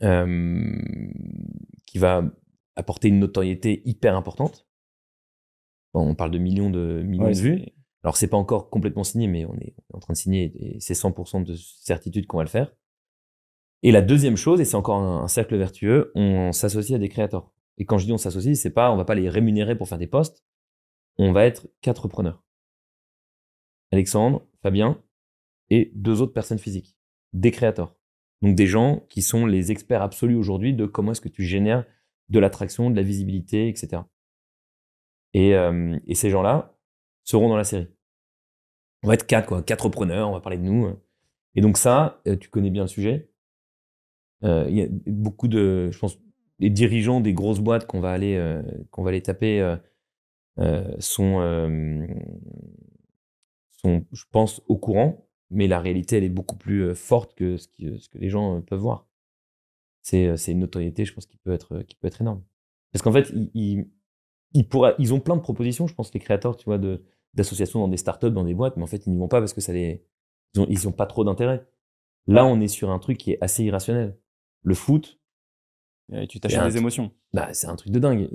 Euh, qui va apporter une notoriété hyper importante on parle de millions de, millions de vues. Alors, c'est pas encore complètement signé, mais on est en train de signer et c'est 100% de certitude qu'on va le faire. Et la deuxième chose, et c'est encore un, cercle vertueux, on s'associe à des créateurs. Et quand je dis on s'associe, c'est pas on va pas les rémunérer pour faire des postes. On va être quatre preneurs. Alexandre, Fabien et deux autres personnes physiques, des créateurs. Donc des gens qui sont les experts absolus aujourd'hui de comment est-ce que tu génères de l'attraction, de la visibilité, etc. Euh, et, ces gens-là seront dans la série. On va être quatre, quoi, quatre preneurs, on va parler de nous. Hein. Et donc ça, euh, tu connais bien le sujet. Euh, il y a beaucoup de, je pense, les dirigeants des grosses boîtes qu'on va aller, qu'on va aller taper sont, sont, je pense, au courant. Mais la réalité, elle est beaucoup plus forte que ce, ce que les gens peuvent voir c'est une notoriété, je pense, qui peut être, qui peut être énorme. Parce qu'en fait, ils, ils, pourraient, ils ont plein de propositions, je pense, les créateurs, tu vois, de, d'associations dans des startups, dans des boîtes, mais en fait, ils n'y vont pas parce que ça les, ils ont, pas trop d'intérêt. Là, on est sur un truc qui est assez irrationnel. Le foot. tu t'achètes des émotions. Bah, c'est un truc de dingue.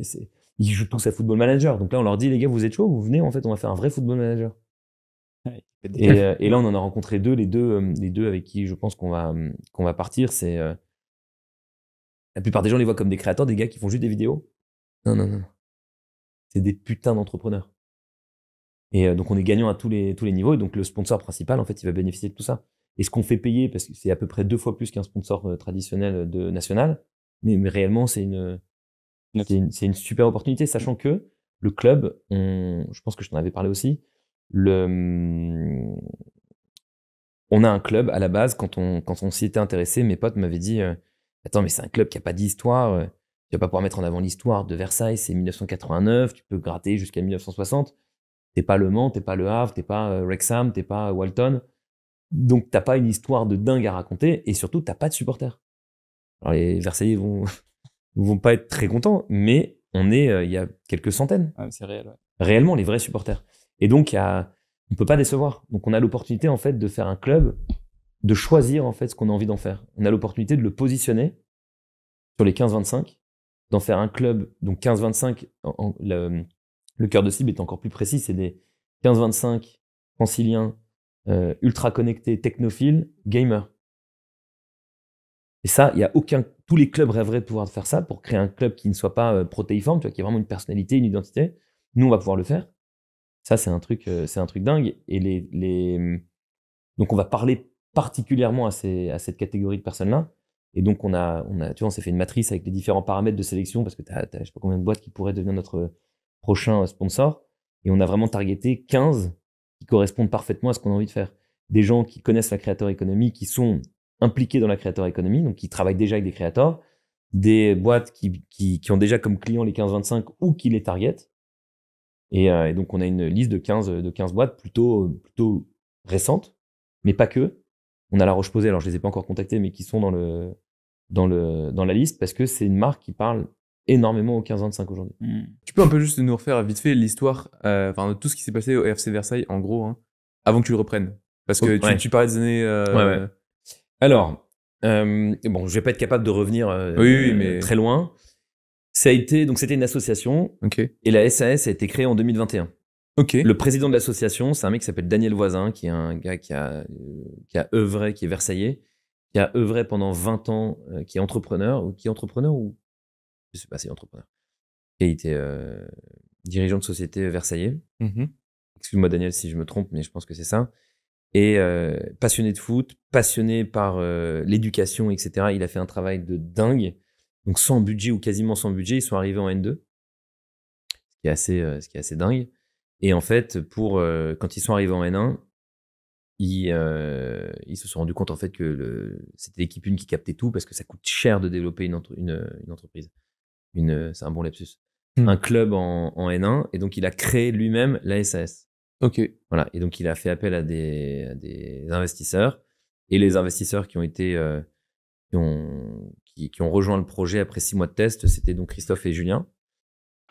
ils jouent tous à football manager. Donc là, on leur dit, les gars, vous êtes chauds vous venez, en fait, on va faire un vrai football manager. et, euh, et, là, on en a rencontré deux, les deux, euh, les deux avec qui je pense qu'on va, qu'on va partir. C'est, euh, la plupart des gens les voient comme des créateurs, des gars qui font juste des vidéos. Non, non, non c'est des putains d'entrepreneurs. Et euh, donc on est gagnant à tous les, tous les niveaux. Et donc le sponsor principal, en fait, il va bénéficier de tout ça. Et ce qu'on fait payer, parce que c'est à peu près deux fois plus qu'un sponsor euh, traditionnel euh, de national, mais, réellement c'est une, c'est une, super opportunité, sachant que le club, on, je pense que je t'en avais parlé aussi, le, hum, on a un club à la base, quand on, quand on s'y était intéressé, mes potes m'avaient dit, attends, mais c'est un club qui n'a pas d'histoire, tu vas pas pouvoir mettre en avant l'histoire de Versailles, c'est 1989, tu peux gratter jusqu'à 1960. T'es pas Le Mans, t'es pas Le Havre, t'es pas euh, Wrexham, t'es pas euh, Walton. Donc t'as pas une histoire de dingue à raconter et surtout t'as pas de supporters. Alors les Versaillais vont vont pas être très contents, mais on est euh, il y a quelques centaines. Ah, c'est réel. Réellement les vrais supporters. Et donc il y a, on peut pas décevoir. Donc on a l'opportunité en fait de faire un club, de choisir en fait ce qu'on a envie d'en faire. On a l'opportunité de le positionner sur les 15-25 d'en faire un club, donc 15-25, le, cœur de cible est encore plus précis, c'est des 15-25 franciliens euh, ultra connectés, technophiles, gamers. Et ça, il y a aucun, tous les clubs rêveraient de pouvoir faire ça pour créer un club qui ne soit pas euh, protéiforme, tu vois, qui ait vraiment une personnalité, une identité. Nous, on va pouvoir le faire. Ça, c'est un truc, euh, c'est un truc dingue. Et les, donc, on va parler particulièrement à cette catégorie de personnes-là. Et donc, on a, on a, tu vois, on s'est fait une matrice avec les différents paramètres de sélection parce que tu as, je sais pas combien de boîtes qui pourraient devenir notre euh, prochain euh, sponsor. Et on a vraiment targeté 15 qui correspondent parfaitement à ce qu'on a envie de faire. Des gens qui connaissent la créateur économie, qui sont impliqués dans la créateur économie, donc qui travaillent déjà avec des créateurs, des boîtes qui, qui, ont déjà comme clients les 15-25 ou qui les targetent. Euh, et, donc, on a une liste de 15, de 15 boîtes plutôt, plutôt récentes, mais pas que. On a La roche posée, alors je ne les ai pas encore contactées, mais qui sont dans le, dans, le, dans la liste parce que c'est une marque qui parle énormément aux
15 ans de 5 aujourd'hui. Hmm. Tu peux un peu juste nous refaire vite fait l'histoire, euh, enfin tout ce qui s'est passé au FC Versailles en gros, hein, avant que tu le reprennes. Parce que oh, tu, parlais des années. Euh, Alors,
euh, bon, je vais pas être capable de revenir très loin. Ça a été, donc c'était une association. Et la SAS a été créée en 2021. Le président de l'association, c'est un mec qui s'appelle Daniel Voisin, qui est un gars qui a, qui a œuvré, qui est versaillais, qui a œuvré pendant 20 ans, euh, qui est entrepreneur, ou qui est entrepreneur, ou je sais pas si entrepreneur, qui a été dirigeant de société versaillais. Mmh Excuse-moi Daniel si je me trompe, mais je pense que c'est ça. Et euh, passionné de foot, passionné par euh, l'éducation, etc. Il a fait un travail de dingue. Donc sans budget ou quasiment sans budget, ils sont arrivés en N2, ce qui est assez, ce qui est assez dingue. Et en fait, pour, quand ils sont arrivés en N1, ils, euh, ils, se sont rendus compte en fait que le, c'était l'équipe une qui captait tout parce que ça coûte cher de développer une, une, une entreprise. Une, euh, c'est un bon lapsus. Hmm. Un club en, en, N1 et donc il a créé lui-même la SAS. Ok. Voilà. Et donc il a fait appel à des, des investisseurs et les investisseurs qui ont été euh, qui, ont, qui, ont rejoint le projet après six mois de test, c'était donc Christophe et Julien.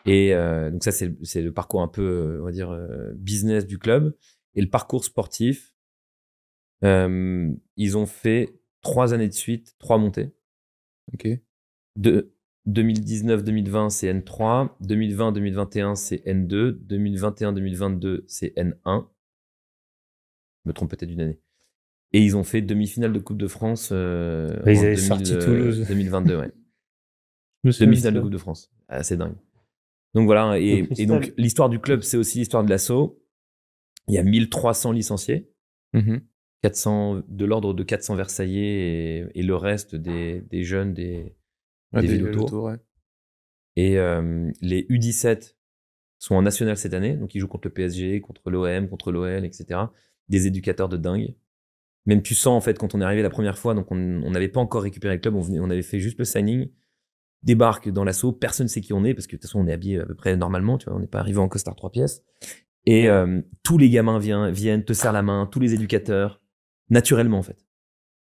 Et euh, donc ça c'est, c'est le parcours un peu euh, on va dire business du club et le parcours sportif euh, ils ont fait trois années de suite, trois montées. Ok. De 2019-2020, c'est N3. 2020-2021, c'est N2. 2021-2022, c'est N1. Je me trompe peut-être d'une année. Et ils ont fait demi-finale de Coupe de France euh, bah, ils en 2000, sorti Toulouse. 2022. Euh, ouais. demi-finale de Coupe de France. Ah, c'est dingue. Donc voilà, et, et donc l'histoire du club, c'est aussi l'histoire de l'assaut. Il y a 1300 licenciés. Mm -hmm. 400, de l'ordre de 400 Versaillais et, le reste des, jeunes des, des, Et euh, les U17 sont en national cette année, donc ils jouent contre le PSG, contre l'OM, contre l'OL, etc. Des éducateurs de dingue. Même tu sens en fait quand on est arrivé la première fois, donc on n'avait pas encore récupéré le club, on, avait fait juste le signing, débarque dans l'assaut, personne ne sait qui on est parce que de toute façon on est habillé à peu près normalement, tu vois, on n'est pas arrivé en costard trois pièces. Et euh, tous les gamins viennent, te serrent la main, tous les éducateurs naturellement en fait.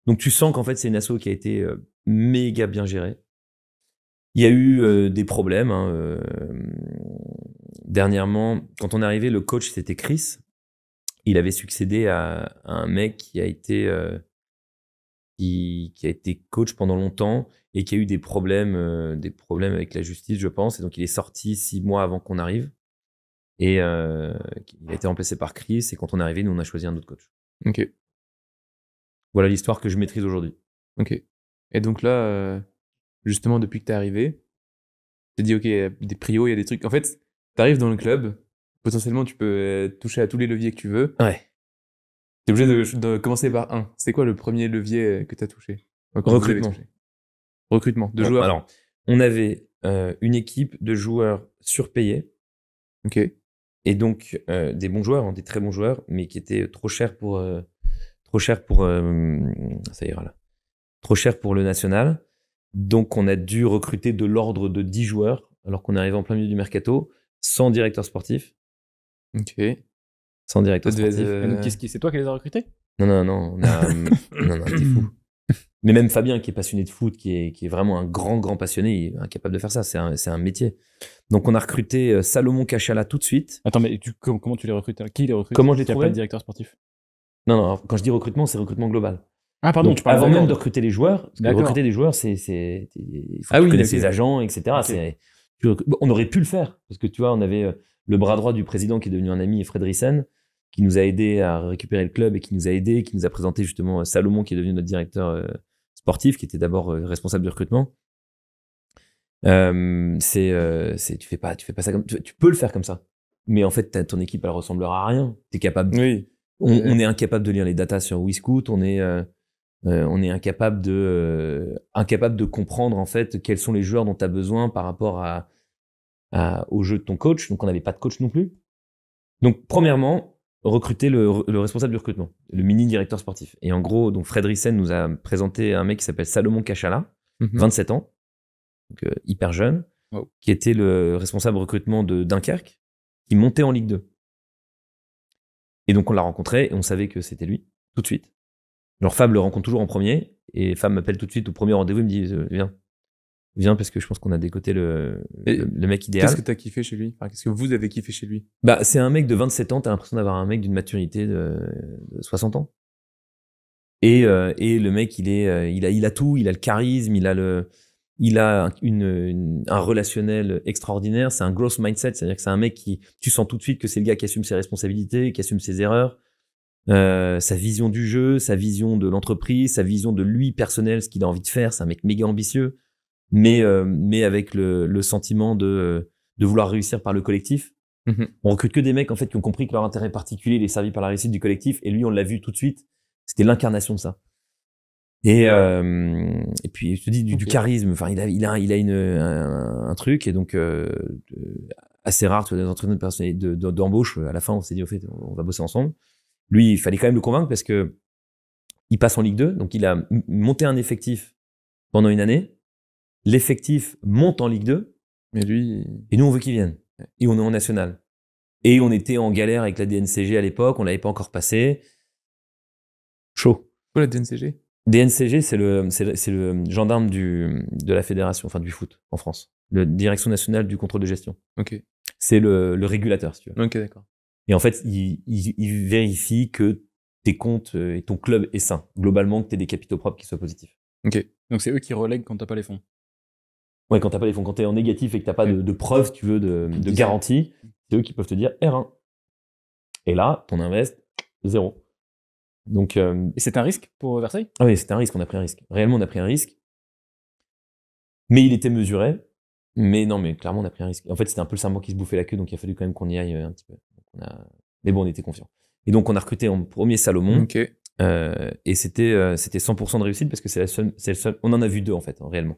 Donc tu sens qu'en fait c'est une asso qui a été euh, méga bien géré Il y a eu euh, des problèmes. Hein, euh, dernièrement, quand on est arrivé, le coach c'était Chris. Il avait succédé à, un mec qui a été qui, a été coach pendant longtemps et qui a eu des problèmes des problèmes avec la justice, je pense. Et donc il est sorti six mois avant qu'on arrive. Et il a été remplacé par Chris. Et quand on est arrivé, nous on a choisi un autre coach. Ok. Voilà l'histoire que je maîtrise aujourd'hui.
Ok.
Et donc là, euh, justement, depuis que tu es arrivé, tu dit, OK, il y a des prios, il y a des trucs. En fait, tu arrives dans le club, potentiellement, tu peux euh, toucher à tous les leviers que tu veux. Ouais. Tu es obligé de, commencer par un. C'est quoi le premier levier euh, que tu as touché Recrutement. Recrutement de joueurs. Alors, on avait une équipe de
joueurs surpayés.
OK. Et
donc, des bons joueurs, hein, des très bons joueurs, mais qui étaient trop chers pour, trop cher pour euh, Trop cher pour le national. Donc on a dû recruter de l'ordre de 10 joueurs alors qu'on arrive en plein milieu du mercato sans directeur sportif. OK. Sans directeur sportif. Euh,
c'est toi qui les as recrutés Non non non, a, hum, non non, fou.
Mais même Fabien, qui est passionné de foot, qui est, qui est vraiment un grand, grand passionné, incapable de faire ça. C'est un, métier. Donc, on a recruté euh, Salomon Cachala tout de suite. Attends, mais comment tu les recrutes Qui les recrute Comment je l'ai
directeur sportif. Non, non, quand
je dis recrutement, c'est recrutement global. Ah, pardon, tu parles avant même de recruter les joueurs, recruter des joueurs, c'est. Il faut ah, que oui, tu les agents, etc. On aurait pu le faire, parce que tu vois, on avait euh, le bras droit du président qui est devenu un ami, Fredrissen, qui nous a aidés à récupérer le club et qui nous a aidé, qui nous a présenté justement euh, Salomon, qui est devenu notre directeur euh, sportif, qui était d'abord responsable du recrutement. c'est, tu fais pas, tu fais pas ça comme, tu, peux le faire comme ça. Mais en fait, ton équipe, elle ressemblera à rien. T'es capable. Oui. On, est incapable de lire les datas sur Wiscoot, on est, euh, euh, on est incapable, de, euh, incapable de comprendre en fait quels sont les joueurs dont tu as besoin par rapport à, au jeu de ton coach. Donc on n'avait pas de coach non plus. Donc premièrement, recruter le, responsable du recrutement, le mini directeur sportif. Et en gros, donc Rissen nous a présenté un mec qui s'appelle Salomon Kachala, 27 mhm. ans, hyper jeune, qui était le responsable recrutement de Dunkerque, qui montait en Ligue 2. Et donc on l'a rencontré et on savait que c'était lui tout de suite. Genre Fab le rencontre toujours en premier et Fab m'appelle tout de suite au premier rendez-vous, me dit euh, viens. Viens parce que je pense qu'on a décoté le, le, mec idéal. Qu'est-ce
que as kiffé chez lui Qu'est-ce que vous avez kiffé chez lui
Bah c'est un mec de 27 ans, t'as l'impression d'avoir un mec d'une maturité de, 60 ans. Et, euh, et, le mec, il, est, euh, il, a, il a tout, il a le charisme, il a le, il a un relationnel extraordinaire, c'est un growth mindset, c'est-à-dire que c'est un mec qui, tu sens tout de suite que c'est le gars qui assume ses responsabilités, qui assume ses erreurs, euh, sa vision du jeu, sa vision de l'entreprise, sa vision de lui personnel, ce qu'il a envie de faire. C'est un mec méga ambitieux, mais, euh, avec le, sentiment de, vouloir réussir par le collectif. Mhm. On recrute que des mecs en fait qui ont compris que leur intérêt particulier est servi par la réussite du collectif et lui on l'a vu tout de suite c'était l'incarnation de ça et, euh, et puis, je te dis, du, charisme. Enfin, il a, il a, il a une, un, truc, et donc, euh, euh, assez rare, tu vois, des entraîneurs d'embauche. De, d'embauche. Euh, à la fin, on s'est dit, au fait, on va bosser ensemble. Lui, il fallait quand même le convaincre parce que il passe en Ligue 2, donc il a monté un effectif pendant une année. L'effectif monte en Ligue 2. Mais lui. Et nous, on veut qu'il vienne. Et on est en national. Et on était en galère avec la DNCG à l'époque, on l'avait pas encore passé. Chaud.
Pourquoi la DNCG
DNCG, c'est le, c'est, le gendarme du, de la fédération, enfin du foot en France. Le Direction nationale du contrôle de gestion. Ok. C'est le, le, régulateur, si tu veux. Ok, d'accord. Et en fait, il, il, vérifie que tes comptes euh, et ton club est sain. Globalement, que tu des capitaux propres qui soient positifs.
Ok. Donc c'est eux qui relèguent quand t'as pas les fonds.
Ouais, quand t'as pas les fonds, quand t'es en négatif et que t'as pas de, de preuves, tu veux, de, de garantie, c'est eux qui peuvent te dire R1. Et là, ton invest, zéro. Donc, euh, c'est un risque pour Versailles ah oui, c'est un risque, on a pris un risque. Réellement, on a pris un risque. Mais il était mesuré. Mais non, mais clairement, on a pris un risque. En fait, c'était un peu le serment qui se bouffait la queue, donc il a fallu quand même qu'on y aille un petit peu. Mais bon, on était confiants. Et donc, on a recruté en premier Salomon. Euh, et c'était euh, c'était 100% de réussite parce que c'est la seule, On en a vu deux en fait, hein, réellement.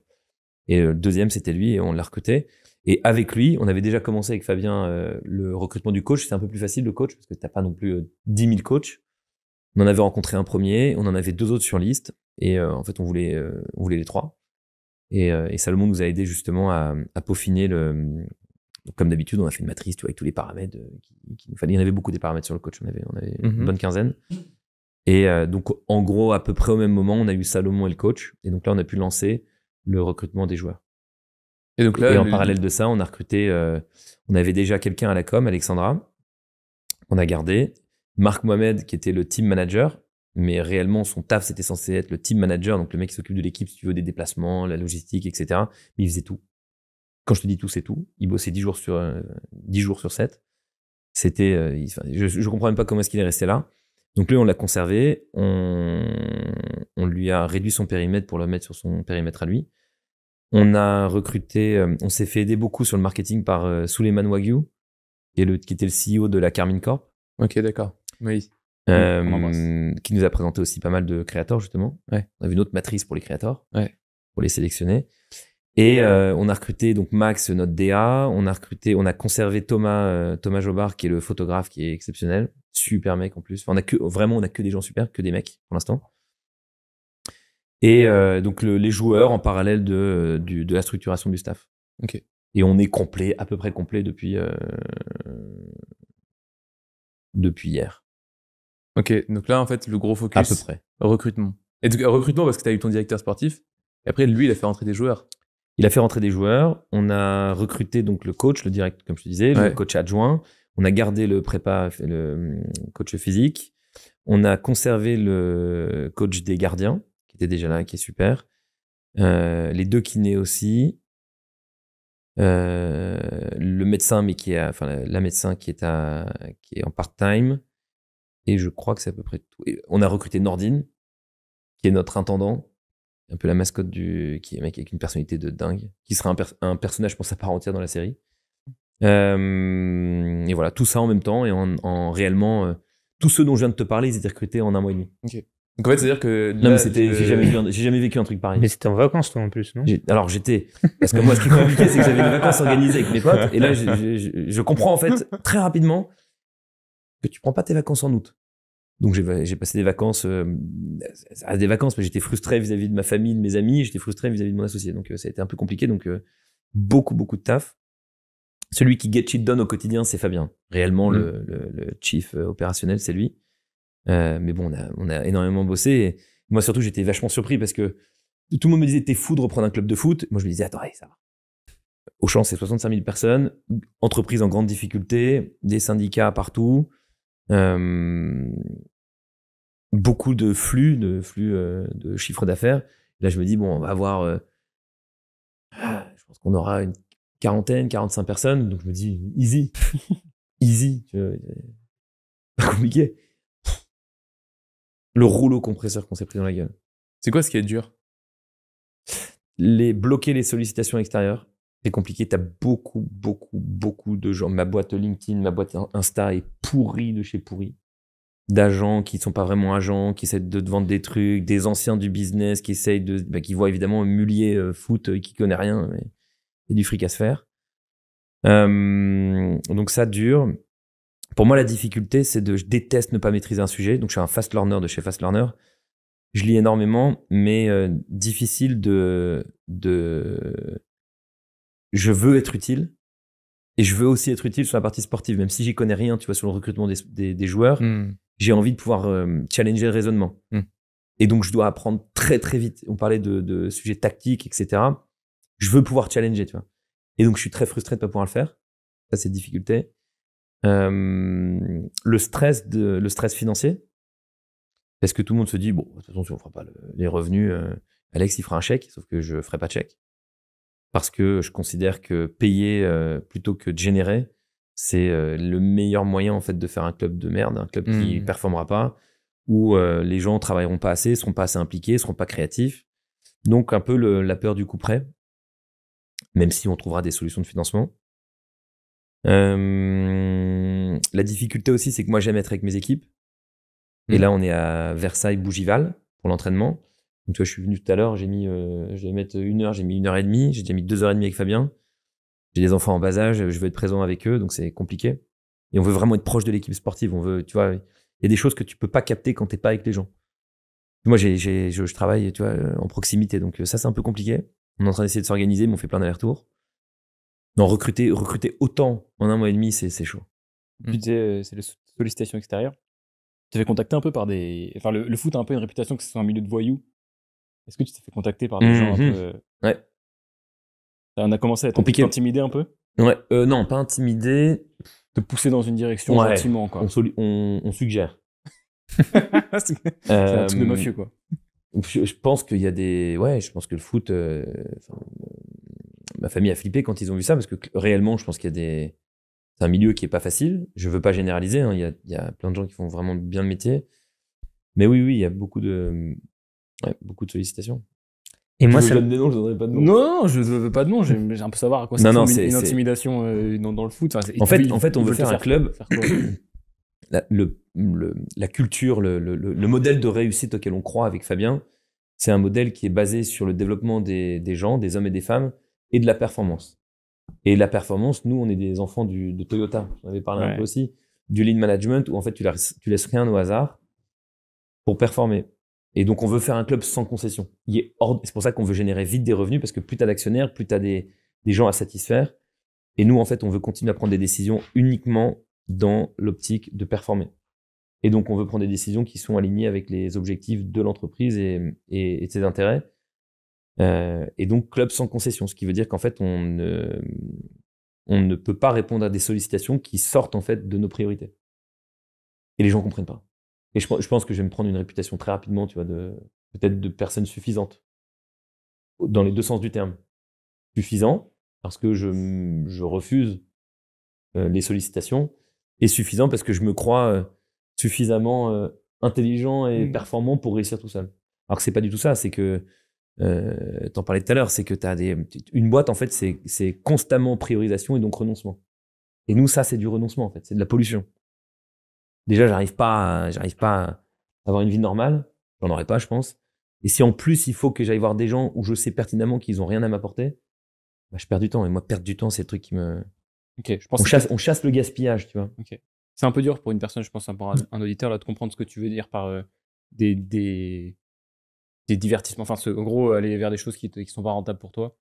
Et le deuxième, c'était lui et on l'a recruté. Et avec lui, on avait déjà commencé avec Fabien le recrutement du coach. C'est un peu plus facile le coach parce que t'as pas non plus 10 000 coachs. On en avait rencontré un premier, on en avait deux autres sur liste, et euh, en fait, euh, on voulait, les trois. Et, euh, Salomon nous a aidé justement à, peaufiner le. Comme d'habitude, on a fait une matrice avec tous les paramètres Il y en avait beaucoup des paramètres sur le coach, on avait, une mhm. bonne quinzaine. Et donc, en gros, à peu près au même moment, on a eu Salomon et le coach. Et donc là, on a pu lancer le recrutement des joueurs. Et donc là, en parallèle de ça, on a recruté. on avait déjà quelqu'un à la com, Alexandra, on a gardé. Marc Mohamed, qui était le team manager, mais réellement, son taf, c'était censé être le team manager, donc le mec qui s'occupe de l'équipe, si tu veux, des déplacements, la logistique, etc. Mais il faisait tout. Quand je te dis tout, c'est tout. Il bossait 10 jours sur, euh, jours sur 7. C'était, euh, je ne comprends même pas comment est-ce qu'il est resté là. Donc lui, on l'a conservé, on, lui a réduit son périmètre pour le mettre sur son périmètre à lui. On a recruté, euh, on s'est fait aider beaucoup sur le marketing par Suleiman Wagyu, qui, le, qui était le CEO de la Carmine Corp. Ok, d'accord oui. Euh, qui nous a présenté aussi pas mal de créateurs, justement. On avait une autre matrice pour les créateurs, pour les sélectionner. Et euh, on a recruté donc Max, notre DA. On a recruté, on a conservé Thomas, euh, Thomas Jobard, qui est le photographe, qui est exceptionnel, super mec en plus. on a que vraiment, on a que des gens super, que des mecs pour l'instant. Et donc les joueurs en parallèle de, la structuration du staff. Et on est complet,
à peu près complet depuis depuis hier. Ok, donc là, en fait, le gros focus. À peu près. Recrutement. Et donc, recrutement, parce que tu as eu ton directeur sportif. Et après, lui, il a fait rentrer des joueurs. Il a fait rentrer des joueurs. On a recruté donc le
coach, le direct, comme je te disais, le coach adjoint. On a gardé le prépa, le hum, coach physique. On a conservé le coach des gardiens, qui était déjà là, qui est super. Euh, les deux kinés aussi. Euh, le médecin, mais qui est, enfin, la, médecin qui est, qui est en part-time. Et je crois que c'est à peu près tout. on a recruté Nordine, qui est notre intendant, un peu la mascotte du. qui est mec avec une personnalité de dingue, qui sera un, personnage, pour pense, part entière dans la série. Euh, et voilà, tout ça en même temps et en, réellement. Euh, tous ceux dont je viens de te parler, ils étaient recrutés en un mois et demi. Donc en fait, c'est-à-dire que. Non, mais c'était. J'ai jamais, vécu un truc
pareil. Mais c'était en vacances, toi, en plus, non Alors j'étais. Parce que moi, ce qui est compliqué, c'est que j'avais des vacances organisées avec mes potes. Et là, je comprends, en fait,
très rapidement que tu prends pas tes vacances en août. Donc j'ai passé des vacances, euh, à des vacances, mais j'étais frustré vis-à-vis de ma famille, de mes amis, j'étais frustré vis-à-vis de mon associé. Donc euh, ça a été un peu compliqué. Donc euh, beaucoup, beaucoup de taf. Celui qui get shit donne au quotidien, c'est Fabien. Réellement, le, mm. chief opérationnel, c'est lui. mais bon, on a, énormément bossé. moi, surtout, j'étais vachement surpris parce que tout le monde me disait T'es fou de reprendre un club de foot. Moi, je me disais Attends, ça va. champ c'est 65 000 personnes, entreprise en grande difficulté, des syndicats partout. Euh, beaucoup de flux, de flux euh, de chiffre d'affaires. Là, je me dis, bon, on va avoir, euh, je pense qu'on aura une quarantaine, 45 personnes. Donc, je me dis, easy, easy, pas compliqué. Le rouleau compresseur qu'on s'est pris dans la gueule. C'est quoi ce qui est dur Les bloquer les sollicitations extérieures c'est compliqué. Tu as beaucoup, beaucoup, beaucoup de gens. Ma boîte LinkedIn, ma boîte Insta est pourrie de chez pourrie. D'agents qui ne sont pas vraiment agents, qui essaient de te vendre des trucs, des anciens du business qui essayent de. Bah, qui voient évidemment un mulier euh, foot foot euh, qui connaît rien, mais il du fric à se faire. Euh, donc ça dure. Pour moi, la difficulté, c'est de. Je déteste ne pas maîtriser un sujet. Donc je suis un fast learner de chez Fast Learner. Je lis énormément, mais difficile de. de je veux être utile et je veux aussi être utile sur la partie sportive, même si j'y connais rien, tu vois, sur le recrutement des, joueurs. Hmm. J'ai envie de pouvoir euh, challenger le raisonnement. Hmm. Et donc, je dois apprendre très, très vite. On parlait de, sujets tactiques, etc. Je veux pouvoir challenger, tu vois. Et donc, je suis très frustré de ne pas pouvoir le faire. Ça, c'est difficulté. Euh, le, stress de, le stress financier, parce que tout le monde se dit, bon, de toute façon, si on ne fera pas les revenus, euh, Alex, il fera un chèque, sauf que je ne ferai pas de chèque parce que je considère que payer euh, plutôt que générer, c'est euh, le meilleur moyen en fait de faire un club de merde, un club qui ne mmh. performera pas, où euh, les gens travailleront pas assez, seront pas assez impliqués, seront pas créatifs. Donc un peu la peur du coup près, même si on trouvera des solutions de financement. la difficulté aussi, c'est que moi j'aime être avec mes équipes. Et mmh. là, on est à Versailles-Bougival pour l'entraînement. Donc, vois, je suis venu tout à l'heure, j'ai mis, euh, je vais mettre une heure, j'ai mis une heure et demie, j'ai déjà mis deux heures et demie avec Fabien. J'ai des enfants en bas âge, je veux être présent avec eux, donc c'est compliqué. Et on veut vraiment être proche de l'équipe sportive. On veut, tu vois, il y a des choses que tu peux pas capter quand t'es pas avec les gens. Moi, j'ai, je, travaille, tu vois, euh, en proximité, donc euh, ça c'est un peu compliqué. On est en train d'essayer de s'organiser, mais on fait plein d'allers-retours. Non, recruter, recruter autant en un mois et demi, c'est, chaud.
Tu disais, c'est les sollicitations extérieures. Tu fait contacter un peu par des. Enfin, le, foot a un peu une réputation que c'est un milieu de voyous est-ce que tu t'es fait contacter par des gens un mmh peu. Euh, ouais. On a commencé à être compliqué. intimidé un peu
Ouais,
euh, non, pas intimidé. Te pousser dans une direction gentiment, quoi. On, suggère. c'est
un truc de euh, mafieux, quoi.
Je, pense qu'il y a des. Ouais, je pense que le foot. ma famille a flippé quand ils ont vu ça, parce que réellement, je pense qu'il y a des. C'est un milieu qui est pas facile. Je veux pas généraliser. Hein, il, y a, il y a plein de gens qui font vraiment bien le métier. Mais oui, oui, il y a beaucoup de Ouais, beaucoup de sollicitations. Et moi, c'est. je
donnerai pas de nom. Non, non, je veux pas de nom. J'ai un peu savoir à quoi ça sert une intimidation euh, dans, le foot. en, fait, en fait, on veut faire, un club.
la, le, la, culture, le, modèle de réussite auquel on croit avec Fabien, c'est un modèle qui est basé sur le développement des, gens, des hommes et des femmes, et de la performance. Et la performance, nous, on est des enfants du, de Toyota. J'en avais parlé un peu aussi. Du lead management, où en fait, tu, tu laisses rien au hasard pour performer. Et donc, on veut faire un club sans concession. C'est pour ça qu'on veut générer vite des revenus, parce que plus tu as d'actionnaires, plus tu as des, gens à satisfaire. Et nous, en fait, on veut continuer à prendre des décisions uniquement dans l'optique de performer. Et donc, on veut prendre des décisions qui sont alignées avec les objectifs de l'entreprise et, ses intérêts. Euh, et donc, club sans concession, ce qui veut dire qu'en fait, on ne, on ne peut pas répondre à des sollicitations qui sortent en fait de nos priorités. Et les gens ne comprennent pas. Et je, pense que je vais me prendre une réputation très rapidement, tu vois, de peut-être de personne suffisante, dans les deux sens du terme. Suffisant, parce que je, refuse euh, les sollicitations, et suffisant parce que je me crois euh, suffisamment euh, intelligent et mmh. performant pour réussir tout seul. Alors que c'est pas du tout ça, c'est que, t'en parlais tout à l'heure, c'est que as des, une boîte, en fait, c'est constamment priorisation et donc renoncement. Et nous, ça, c'est du renoncement, en fait, c'est de la pollution déjà, j'arrive pas, j'arrive pas à avoir une vie normale. J'en aurais pas, je pense. Et si en plus, il faut que j'aille voir des gens où je sais pertinemment qu'ils ont rien à m'apporter, bah, je perds du temps. Et moi, perdre du temps, c'est le truc qui me.
Ok, je pense. On chasse,
on chasse le gaspillage, tu vois.
Ok. C'est un peu dur pour une personne, je pense, pour un, auditeur, là, de comprendre ce que tu veux dire par euh, des, des, divertissements. Enfin, en gros, aller
vers des choses qui ne sont pas rentables pour toi.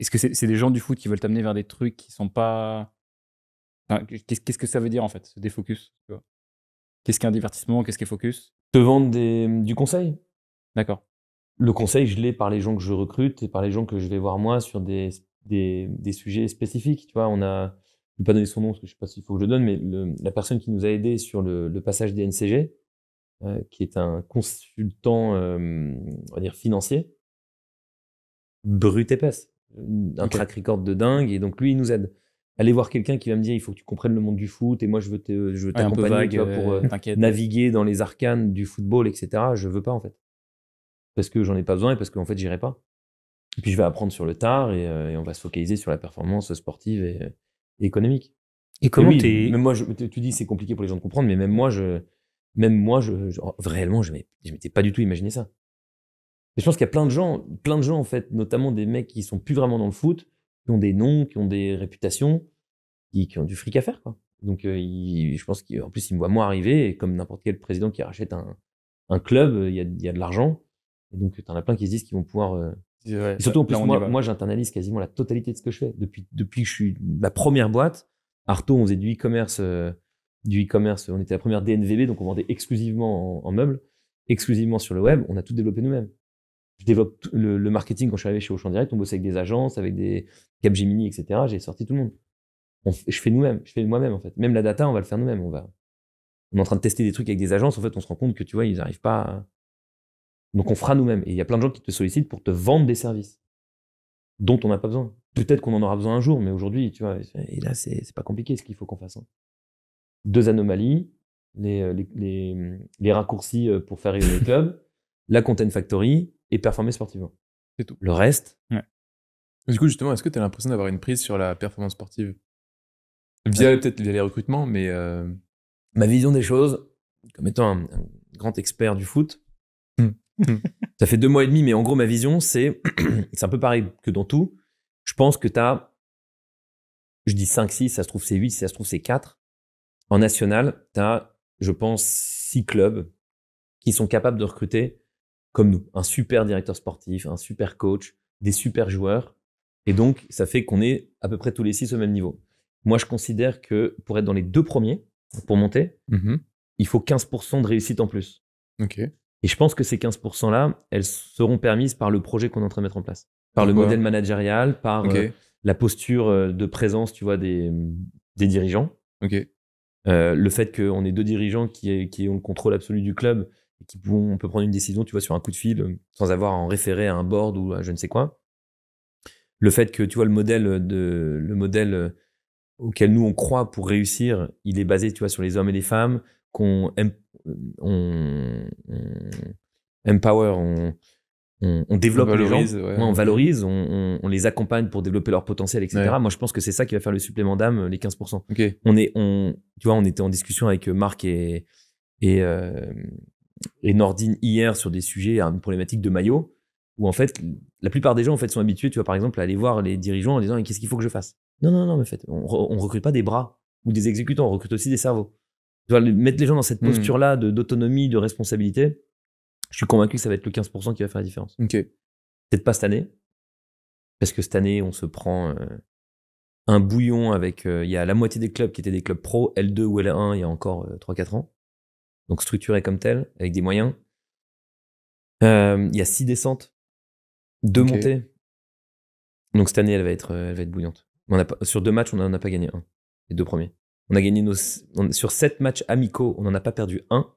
Est-ce que c'est, des gens du foot qui veulent t'amener vers des trucs qui sont pas Qu'est-ce que ça veut dire en fait, ce défocus Qu'est-ce qu'un divertissement Qu'est-ce qu'est focus Te vendre des, du conseil. D'accord. Le conseil, je l'ai par les gens que je recrute et par les gens que je vais voir moi sur des, des, sujets spécifiques. Tu vois, on a, je ne vais pas donner son nom parce que je ne sais pas s'il faut que je le donne, mais la personne qui nous a aidés sur le, passage des NCG, euh, qui est un consultant, euh, on va dire, financier, brut épaisse, un track record de dingue, et donc lui, il nous aide aller voir quelqu'un qui va me dire il faut que tu comprennes le monde du foot et moi je veux je veux t'accompagner pour euh, euh, naviguer dans les arcanes du football etc je veux pas en fait parce que j'en ai pas besoin et parce qu'en fait j'irai pas et puis je vais apprendre sur le tard et, euh, on va se focaliser sur la performance sportive et, économique et comment tu moi tu dis c'est compliqué pour les gens de comprendre mais même moi je même moi je, je oh, réellement je m'étais pas du tout imaginé ça je pense qu'il y a plein de gens plein de gens en fait notamment des mecs qui sont plus vraiment dans le foot qui ont des noms, qui ont des réputations, qui, qui ont du fric à faire. Quoi. Donc, euh, je pense qu'en plus, il me voit moi arriver, et comme n'importe quel président qui rachète un, club, il y a, de l'argent. Et donc, en as plein qui se disent qu'ils vont pouvoir. Euh, surtout, en plus, moi, j'internalise quasiment la totalité de ce que je fais. Depuis, depuis que je suis la première boîte, Arto, on faisait du e-commerce. Euh, du e-commerce, on était la première DNVB, donc on vendait exclusivement en, en meubles, exclusivement sur le web. On a tout développé nous-mêmes je développe le, marketing quand je suis arrivé chez Auchan Direct. On bossait avec des agences, avec des Capgemini, etc. J'ai sorti tout le monde. je fais nous-mêmes, je fais moi-même en fait. Même la data, on va le faire nous-mêmes. On va, on est en train de tester des trucs avec des agences. En fait, on se rend compte que tu vois, ils n'arrivent pas. Donc on fera nous-mêmes. Et il y a plein de gens qui te sollicitent pour te vendre des services dont on n'a pas besoin. Peut-être qu'on en aura besoin un jour, mais aujourd'hui, tu vois, et là, c'est pas compliqué ce qu'il faut qu'on fasse. Hein. Deux anomalies, les, euh, raccourcis euh, pour faire les le club, la content factory et performer sportivement. C'est tout. Le reste.
Du coup, justement, est-ce que tu as l'impression d'avoir une prise sur la performance sportive Via euh. peut-être via les recrutements, mais. Euh, ma vision des choses,
comme étant un, grand expert du foot, hmm. ça fait deux mois et demi, mais en gros, ma vision, c'est. c'est un peu pareil que dans tout. Je pense que tu as. Je dis 5, 6, ça se trouve, c'est 8, ça se trouve, c'est 4. En national, tu as, je pense, 6 clubs qui sont capables de recruter nous, un super directeur sportif, un super coach, des super joueurs. Et donc, ça fait qu'on est à peu près tous les six au même niveau. Moi, je considère que pour être dans les deux premiers, pour monter, mm-hmm. il faut 15% de réussite en plus. ok Et je pense que ces 15%-là, elles seront permises par le projet qu'on est en train de mettre en place. Par le modèle managérial, par euh, la posture euh, de présence, tu vois, des, dirigeants. Euh, le fait qu'on ait deux dirigeants qui, ont le contrôle absolu du club on peut prendre une décision, tu vois, sur un coup de fil euh, sans avoir à en référer à un board ou à je ne sais quoi. Le fait que, tu vois, le modèle de, le modèle euh, auquel nous on croit pour réussir, il est basé, tu vois, sur les hommes et les femmes qu'on on, empower, on, on, valorise, les gens, on valorise, on, les accompagne pour développer leur potentiel, etc. Moi, je pense que c'est ça qui va faire le supplément d'âme, euh, les 15%. On est, on, tu on était en discussion avec Marc et, et Nordine hier sur des sujets, à hein, une problématique de maillot, où en fait, la plupart des gens en fait, sont habitués, tu vois, par exemple, à aller voir les dirigeants en disant Qu'est-ce qu'il faut que je fasse Non, non, non, mais en fait, on, ne recrute pas des bras ou des exécutants, on recrute aussi des cerveaux. Tu vois, mettre les gens dans cette mmh. posture-là d'autonomie, de, responsabilité, je suis convaincu que ça va être le 15% qui va faire la différence. Ok. Peut-être pas cette année, parce que cette année, on se prend euh, un bouillon avec. Euh, il y a la moitié des clubs qui étaient des clubs pro, L2 ou L1, il y a encore 3-4 euh, ans donc structuré comme tel, avec des moyens. Euh, il y a six descentes,
deux montées.
Donc cette année, elle va être, euh, elle va être bouillante. On a pas, sur deux matchs, on n'en a pas gagné un, les deux premiers. On a gagné nos, sur sept matchs amicaux, on n'en a pas perdu un.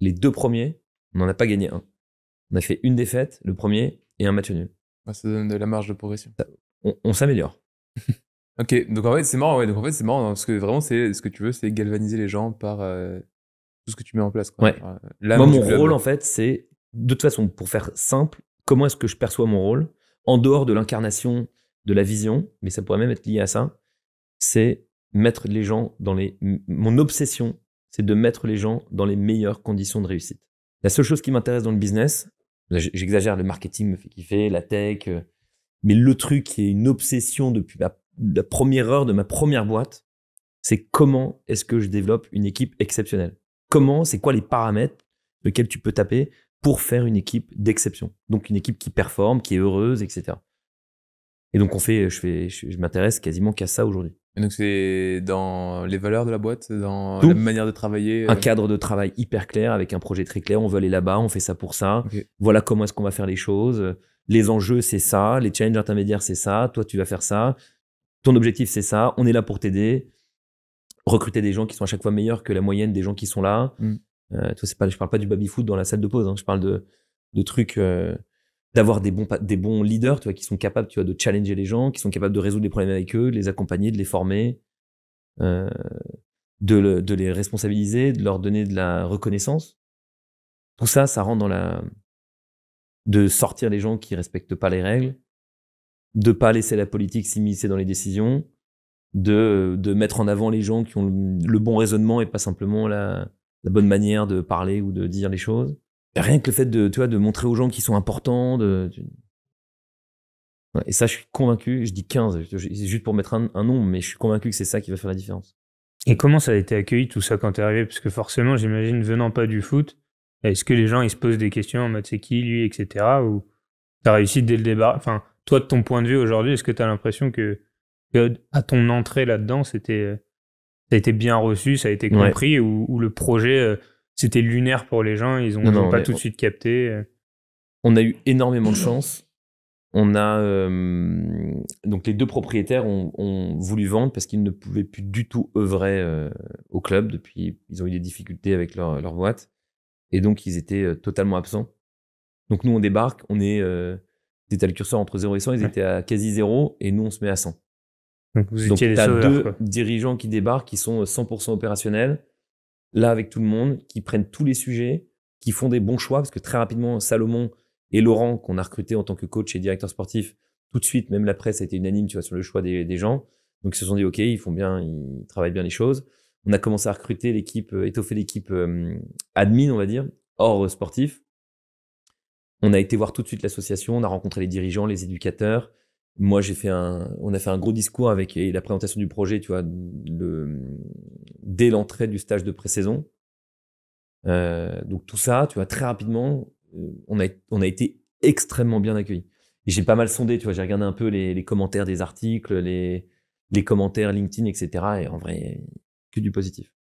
Les deux premiers, on n'en a pas gagné un. On a fait une défaite, le premier, et un match
nul. Bah, ça donne de la marge de progression. on, s'améliore. ok, donc en fait c'est marrant, donc en fait c'est marrant hein, parce que vraiment c'est ce que tu veux, c'est galvaniser les gens par euh, tout ce que tu mets en place.
Moi, mon rôle, en fait, c'est de toute façon, pour faire simple, comment est-ce que je perçois mon rôle en dehors de l'incarnation de la vision, mais ça pourrait même être lié à ça. C'est mettre les gens dans les. Mon obsession, c'est de mettre les gens dans les meilleures conditions de réussite. La seule chose qui m'intéresse dans le business, j'exagère, le marketing me fait kiffer, la tech, euh, mais le truc qui est une obsession depuis la première heure de ma première boîte, c'est comment est-ce que je développe une équipe exceptionnelle comment, c'est quoi les paramètres lesquels tu peux taper pour faire une équipe d'exception. Donc une équipe qui performe, qui est heureuse, etc. Et donc on fait, je fais, je, m'intéresse quasiment qu'à ça aujourd'hui. Et donc c'est dans les valeurs de la boîte, dans la manière de travailler. Un euh, cadre de travail hyper clair avec un projet très clair. On veut aller là-bas, on fait ça pour ça. Voilà comment est-ce qu'on va faire les choses. Les enjeux c'est ça, les challenges intermédiaires c'est ça. Toi tu vas faire ça. Ton objectif c'est ça. On est là pour t'aider recruter des gens qui sont à chaque fois meilleurs que la moyenne des gens qui sont là. Mm. Euh, pas, je parle pas du baby foot dans la salle de pause. Hein. je parle de, de trucs, euh, d'avoir des bons, des bons leaders, tu vois, qui sont capables, tu vois, de challenger les gens, qui sont capables de résoudre des problèmes avec eux, de les accompagner, de les former, euh, de, de, les responsabiliser, de leur donner de la reconnaissance. Tout ça, ça rentre dans la, de sortir les gens qui respectent pas les règles, de pas laisser la politique s'immiscer dans les décisions, de, mettre en avant les gens qui ont le, bon raisonnement et pas simplement la, bonne manière de parler ou de dire les choses. Rien que le fait de, tu de montrer aux gens qui sont importants. De, et ça, je suis convaincu, je dis 15, c'est juste pour mettre un, nom nombre, mais je suis convaincu que
c'est ça qui va faire la différence. Et comment ça a été accueilli tout ça quand t'es arrivé Parce que forcément, j'imagine, venant pas du foot, est-ce que les gens ils se posent des questions en mode c'est qui lui, etc. Ou t'as réussi dès le débat Enfin, toi de ton point de vue aujourd'hui, est-ce que t'as l'impression que à ton entrée là-dedans, c'était, euh, ça a été bien reçu, ça a été compris, ou le projet, euh, c'était lunaire pour les gens, ils n'ont pas tout de suite capté euh. On a eu énormément de chance.
On a donc les deux propriétaires ont, voulu vendre parce qu'ils ne pouvaient plus du tout œuvrer au club depuis. Ils ont eu des difficultés avec leur, boîte et donc ils étaient totalement absents. Donc nous on débarque, on est ils le curseur entre 0 et 100, ils étaient à quasi 0 et nous on se met à 100. Donc, vous as deux dirigeants qui débarquent, qui sont 100% euh, opérationnels, là avec tout le monde, qui prennent tous les sujets, qui font des bons choix, parce que très rapidement, Salomon et Laurent, qu'on a recruté en tant que coach et directeur sportif, tout de suite, même la presse a été unanime tu vois, sur le choix des, gens. Donc, ils se sont dit, OK, ils font bien, ils travaillent bien les choses. On a commencé à recruter l'équipe, euh, étoffer l'équipe euh, admin, on va dire, hors sportif. On a été voir tout de suite l'association, on a rencontré les dirigeants, les éducateurs, moi j'ai fait un on a fait un gros discours avec la présentation du projet tu vois dès l'entrée du stage de pré-saison euh, donc tout ça tu vois très rapidement euh, on a on a été extrêmement bien accueillis et j'ai pas mal sondé tu vois j'ai regardé un peu les, commentaires des articles les les commentaires LinkedIn etc et en vrai que du positif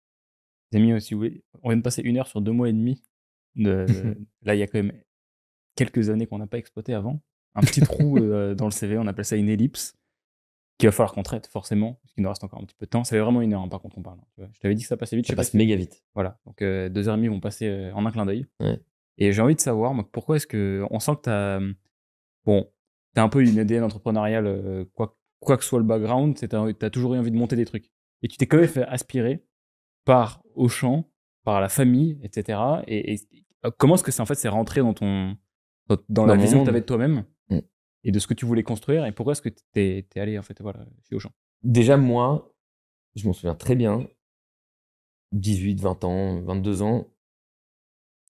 les amis aussi oui on vient de passer une heure sur deux mois et demi là il y a quand même quelques années qu'on n'a pas exploité avant un petit trou euh, dans le CV, on appelle ça une ellipse, qu'il va falloir qu'on traite forcément, parce qu'il nous reste encore un petit peu de temps. Ça fait vraiment une heure, hein, par contre, on parle. Hein, je t'avais dit que ça passait vite. Ça passe méga vite. Voilà, donc euh, deux heures et demie vont passer
euh, en un clin d'œil. Et j'ai envie de savoir, moi, pourquoi est-ce que on sent que tu as, bon, as un peu une ADN entrepreneuriale, quoi, que soit le background, tu as, toujours eu envie de monter des trucs. Et tu t'es quand même fait aspirer par Auchan, par la famille, etc.
Et, comment est-ce que c'est en fait c'est rentré dans ton dans,
dans la vision que tu avais de toi-même
et de ce que tu voulais construire et pourquoi est-ce que tu es, allé en fait voilà, chez Auchan Déjà, moi, je m'en souviens très bien, 18, 20 ans, 22 ans,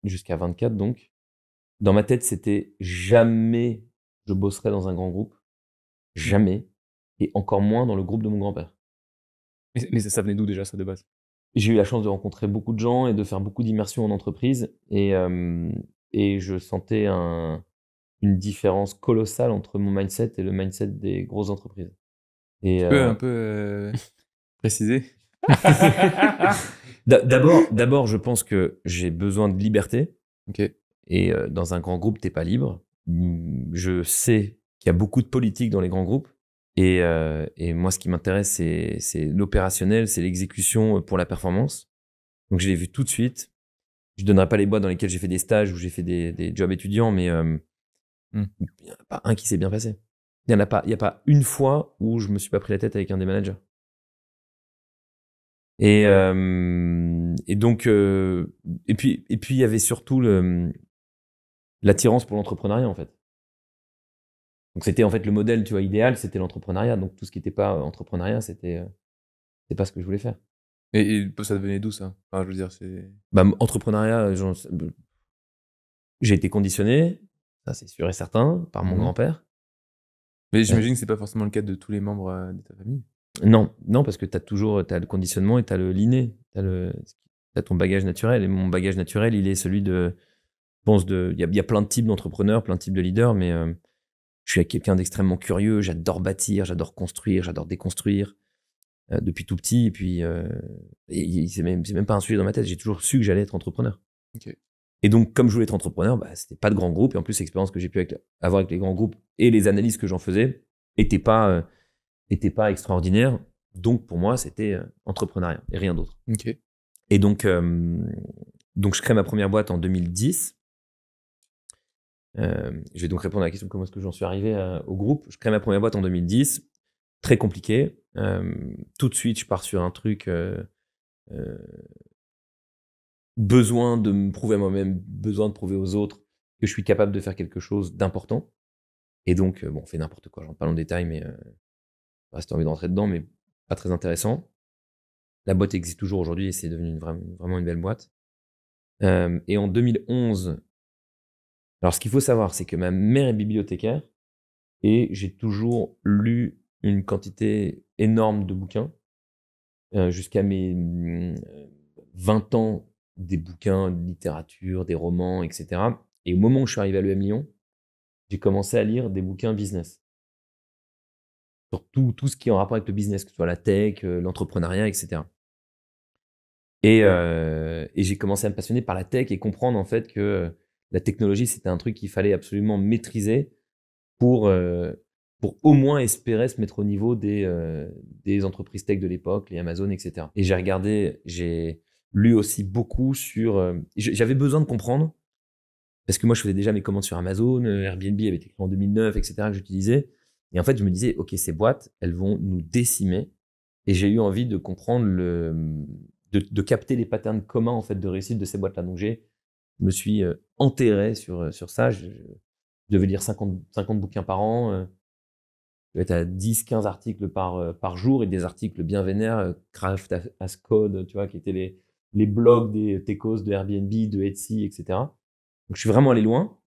jusqu'à 24 donc, dans ma tête, c'était jamais je bosserais dans un grand groupe, jamais, et encore moins dans le groupe de mon grand-père. Mais, ça, venait d'où déjà ça de base J'ai eu la chance de rencontrer beaucoup de gens et de faire beaucoup d'immersions en entreprise, et, euh, et je sentais un, une différence colossale entre mon mindset et le mindset des grosses entreprises. Et, euh, un
peu
précisé euh, préciser D'abord, d'abord, je pense que j'ai besoin de liberté. ok Et euh, dans un grand groupe, t'es pas libre. Mmh, je sais qu'il y a beaucoup de politique dans les grands groupes. Et, et moi, ce qui m'intéresse, c'est l'opérationnel, c'est l'exécution pour la performance. Donc, je l'ai vu tout de suite. Je donnerai pas les boîtes dans lesquelles j'ai fait des stages ou j'ai fait des, des, jobs étudiants, mais Mmh. Il n'y en a pas un qui s'est bien passé. Il n'y a, pas, y a pas une fois où je me suis pas pris la tête avec un des managers. Et, euh, donc, euh, et puis, et puis il y avait surtout l'attirance pour l'entrepreneuriat en fait. Donc c'était en fait le modèle, tu vois, idéal, c'était l'entrepreneuriat. Donc tout ce qui n'était pas euh, entrepreneuriat, c'était, c'est pas ce que je voulais faire.
Et, ça devenait d'où ça je dire,
bah, entrepreneuriat, bah, j'ai été conditionné ça c'est sûr et certain, par mon mmh grand-père.
Mais j'imagine que c'est pas forcément le cas de tous les membres euh, de ta famille. Non,
non, parce que tu as toujours as le conditionnement et tu as le l'inné, tu as, ton bagage naturel. Et mon bagage naturel, il est celui de. il y, a plein de types d'entrepreneurs, plein de types de leaders, mais euh, je suis quelqu'un d'extrêmement curieux. J'adore bâtir, j'adore construire, j'adore déconstruire euh, depuis tout petit. Et puis, ce c'est même, pas un sujet dans ma tête. J'ai toujours su que j'allais être entrepreneur. Et donc, comme je voulais être entrepreneur, bah, c'était pas de grand groupe. Et en plus, l'expérience que j'ai pu avoir avec les grands groupes et les analyses que j'en faisais n'étaient pas, euh, pas extraordinaires. Donc, pour moi, c'était euh, entrepreneuriat et rien d'autre. Et donc, euh, donc, je crée ma première boîte en 2010. je vais donc répondre à la question comment est-ce que j'en suis arrivé au groupe. Je crée ma première boîte en 2010. Très compliqué. tout de suite, je pars sur un truc besoin de me prouver à moi-même, besoin de prouver aux autres que je suis capable de faire quelque chose d'important. Et donc, euh, bon, on fait n'importe quoi, j'en parle en détail, mais euh, tu as envie d'entrer dedans, mais pas très intéressant. La boîte existe toujours aujourd'hui et c'est devenu une vraiment une belle boîte. Euh, et en 2011, alors ce qu'il faut savoir, c'est que ma mère est bibliothécaire et j'ai toujours lu une quantité énorme de bouquins. Euh, jusqu'à mes 20 ans, des bouquins de littérature, des romans, etc. Et au moment où je suis arrivé à l'EM Lyon, j'ai commencé à lire des bouquins business. Sur tout, ce qui est en rapport avec le business, que ce soit la tech, euh, l'entrepreneuriat, etc. Euh, et, j'ai commencé à me passionner par la tech et comprendre en fait que euh, la technologie, c'était un truc qu'il fallait absolument maîtriser pour, pour au moins espérer se mettre au niveau des, des entreprises tech de l'époque, les Amazon, etc. Et j'ai regardé, j'ai lu aussi beaucoup sur. Euh, j'avais besoin de comprendre, parce que moi, je faisais déjà mes commandes sur Amazon, euh, Airbnb avait été créé en 2009, etc., que j'utilisais. Et en fait, je me disais, OK, ces boîtes, elles vont nous décimer. Et j'ai eu envie de comprendre, le, de, capter les patterns communs en fait, de réussite de ces boîtes-là. Donc, je me suis euh, enterré sur, sur ça. Je, devais lire 50, 50 bouquins par an. Je être à 10, 15 articles par, par jour et des articles bien vénères. Craft as code, tu vois, qui étaient les, les blogs des Techos, de Airbnb, de Etsy, etc. Donc je suis vraiment allé loin.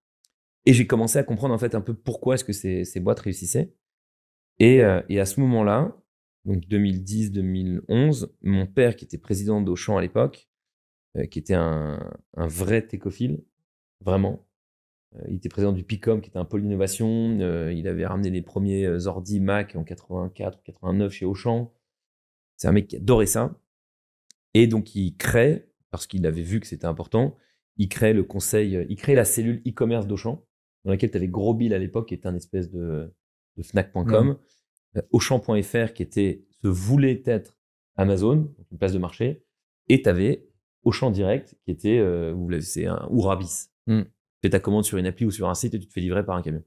Et j'ai commencé à comprendre en fait un peu pourquoi est-ce que ces, boîtes réussissaient. Euh, et, à ce moment-là, donc 2010-2011, mon père qui était président d'Auchan à l'époque, euh, qui était un, vrai techophile, vraiment. Euh, il était président du PICOM qui était un pôle d'innovation. il avait ramené les premiers ordi Mac en 84-89 chez Auchan. C'est un mec qui adorait ça. Et donc, il crée, parce qu'il avait vu que c'était important, il crée le conseil, euh, il crée la cellule e-commerce d'Auchan, dans laquelle tu avais Gros à l'époque, qui était un espèce de, de Fnac.com, mmh. euh, Auchan.fr, qui était, se voulait être Amazon, une place de marché, et tu avais Auchan Direct, qui était, euh, vous c'est un Ourabis. Tu mmh. fais ta commande sur une appli ou sur un site et tu te fais livrer par un camion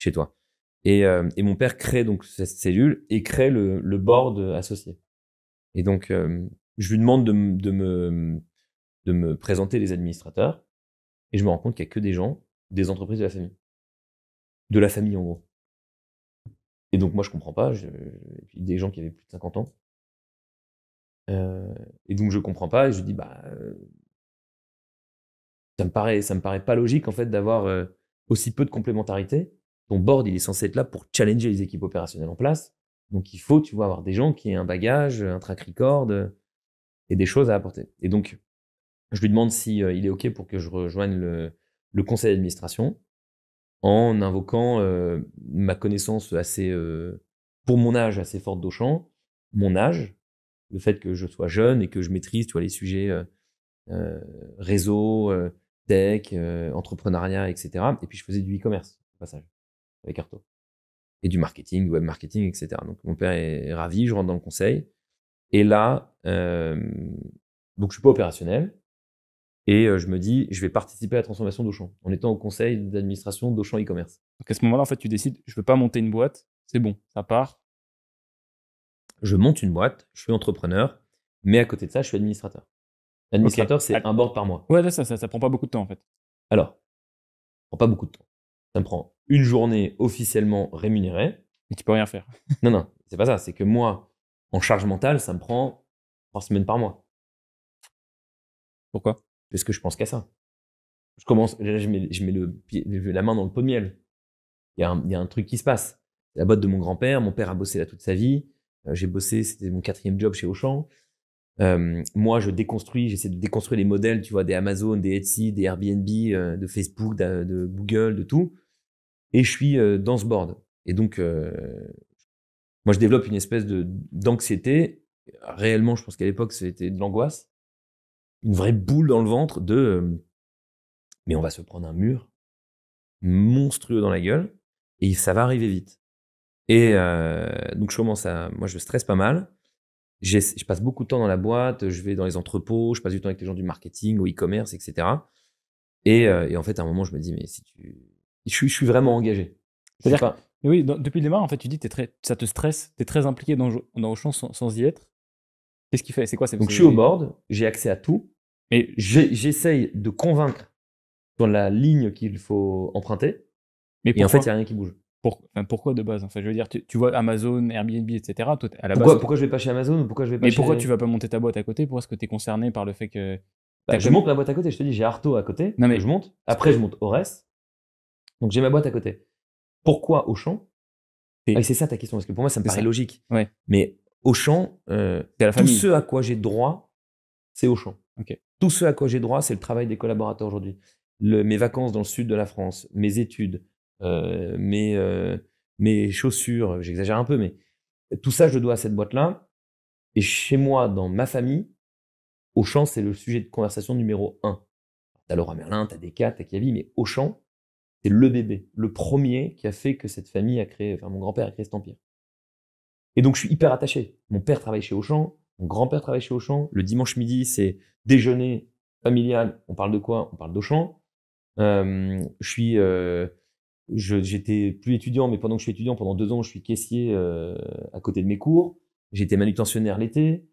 chez toi. Et, mon père crée donc cette cellule et crée le, board associé. Et donc, je lui demande de, me, de me présenter les administrateurs et je me rends compte qu'il n'y a que des gens des entreprises de la famille. De la famille, en gros.
Et donc, moi, je comprends pas. Je... des gens qui avaient plus de 50 ans. Euh... et donc, je comprends pas. Et je dis, bah. Euh,
ça me paraît, ça me paraît pas logique, en fait, d'avoir euh, aussi peu de complémentarité. Ton board, il est censé être là pour challenger les équipes opérationnelles en place. Donc, il faut, tu vois, avoir des gens qui aient un bagage, un track record, euh, et des choses à apporter. Et donc, je lui demande s'il si, euh, il est OK pour que je rejoigne le, conseil d'administration en invoquant euh, ma connaissance assez, euh, pour mon âge, assez forte d'Auchan, mon âge, le fait que je sois jeune et que je maîtrise tu vois, les sujets réseau, tech, entrepreneuriat, etc. Et puis je faisais du e-commerce, au passage, avec Arto. Et du marketing, du web marketing, etc. Donc mon père est ravi, je rentre dans le conseil. Et là, euh, donc je suis pas opérationnel. Et euh, je me dis, je vais participer à la transformation d'Auchan en étant au conseil d'administration d'Auchan e-commerce. Donc à ce moment-là, en fait, tu décides, je ne veux pas monter une boîte, c'est bon, ça part. Je monte une boîte, je suis entrepreneur, mais à côté de ça, je suis administrateur. Administrateur, c'est un board par mois. Ouais, ça, ça, ça prend pas beaucoup de temps en fait. Alors, ça prend pas beaucoup de temps. Ça me prend une journée officiellement rémunérée. mais tu peux rien faire. non, non, c'est pas ça. C'est que moi, en charge mentale, ça me prend trois semaines par mois. Pourquoi Parce que je pense qu'à ça. Je commence, je mets, le la main dans le pot de miel. Il y, a un, truc qui se passe. La boîte de mon grand-père, mon père a bossé là toute sa vie. Euh, j'ai bossé, c'était mon quatrième job chez Auchan. Euh, moi, je déconstruis, j'essaie de déconstruire les modèles, tu vois, des Amazon, des Etsy, des Airbnb, euh, de Facebook, de, de, Google, de tout. Et je suis dans ce board. Et donc, moi, je développe une espèce de d'anxiété. Réellement, je pense qu'à l'époque, c'était de l'angoisse. Une vraie boule dans le ventre de euh, mais on va se prendre un mur monstrueux dans la gueule et ça va arriver vite. Et euh, donc, je commence à. Moi, je stresse pas mal. Je passe beaucoup de temps dans la boîte, je vais dans les entrepôts, je passe du temps avec les gens du marketing, au e-commerce, etc. Euh, et, en fait, à un moment, je me dis, mais si tu. Je, suis vraiment engagé. C'est-à-dire oui, depuis le départ, en fait, tu dis que ça te stresse, tu es très impliqué dans, dans Auchan sans, y être. Qu'est-ce qu'il fait C'est quoi Donc, je suis au board, j'ai accès à tout, mais j'essaye de convaincre sur la ligne qu'il faut emprunter. Mais et en fait, il n'y a rien qui bouge. pourquoi de base en fait Je veux dire, tu, vois Amazon, Airbnb, etc. à la pourquoi, base, pourquoi je vais pas chez Amazon pourquoi je vais pourquoi tu vas pas monter ta boîte à côté Pourquoi est-ce que tu es concerné par le fait que. Bah, je monte la boîte à côté, je te dis, j'ai Arto à côté. mais je monte. Après, je monte Ores. Donc j'ai ma boîte à côté pourquoi Auchan ah, Et C'est ça ta question, parce que pour moi, ça me paraît logique. Mais Auchan, euh, tout ce à quoi j'ai droit, c'est Auchan. Tout ce à quoi j'ai droit, c'est le travail des collaborateurs aujourd'hui. mes vacances dans le sud de la France, mes études, euh, mes, euh, mes chaussures, j'exagère un peu, mais tout ça, je le dois à cette boîte-là. Et chez moi, dans ma famille, Auchan, c'est le sujet de conversation numéro un. T'as Laura Merlin, t'as Decat, t'as Kiavi, mais Auchan, c'est le bébé, le premier qui a fait que cette famille a créé, enfin mon grand-père a créé cet empire. Et donc je suis hyper attaché. Mon père travaille chez Auchan, mon grand-père travaille chez Auchan. Le dimanche midi, c'est déjeuner familial. On parle de quoi On parle d'Auchan. Euh, je suis, euh, j'étais plus étudiant, mais pendant que je suis étudiant, pendant deux ans, je suis caissier euh, à côté de mes cours. J'étais manutentionnaire l'été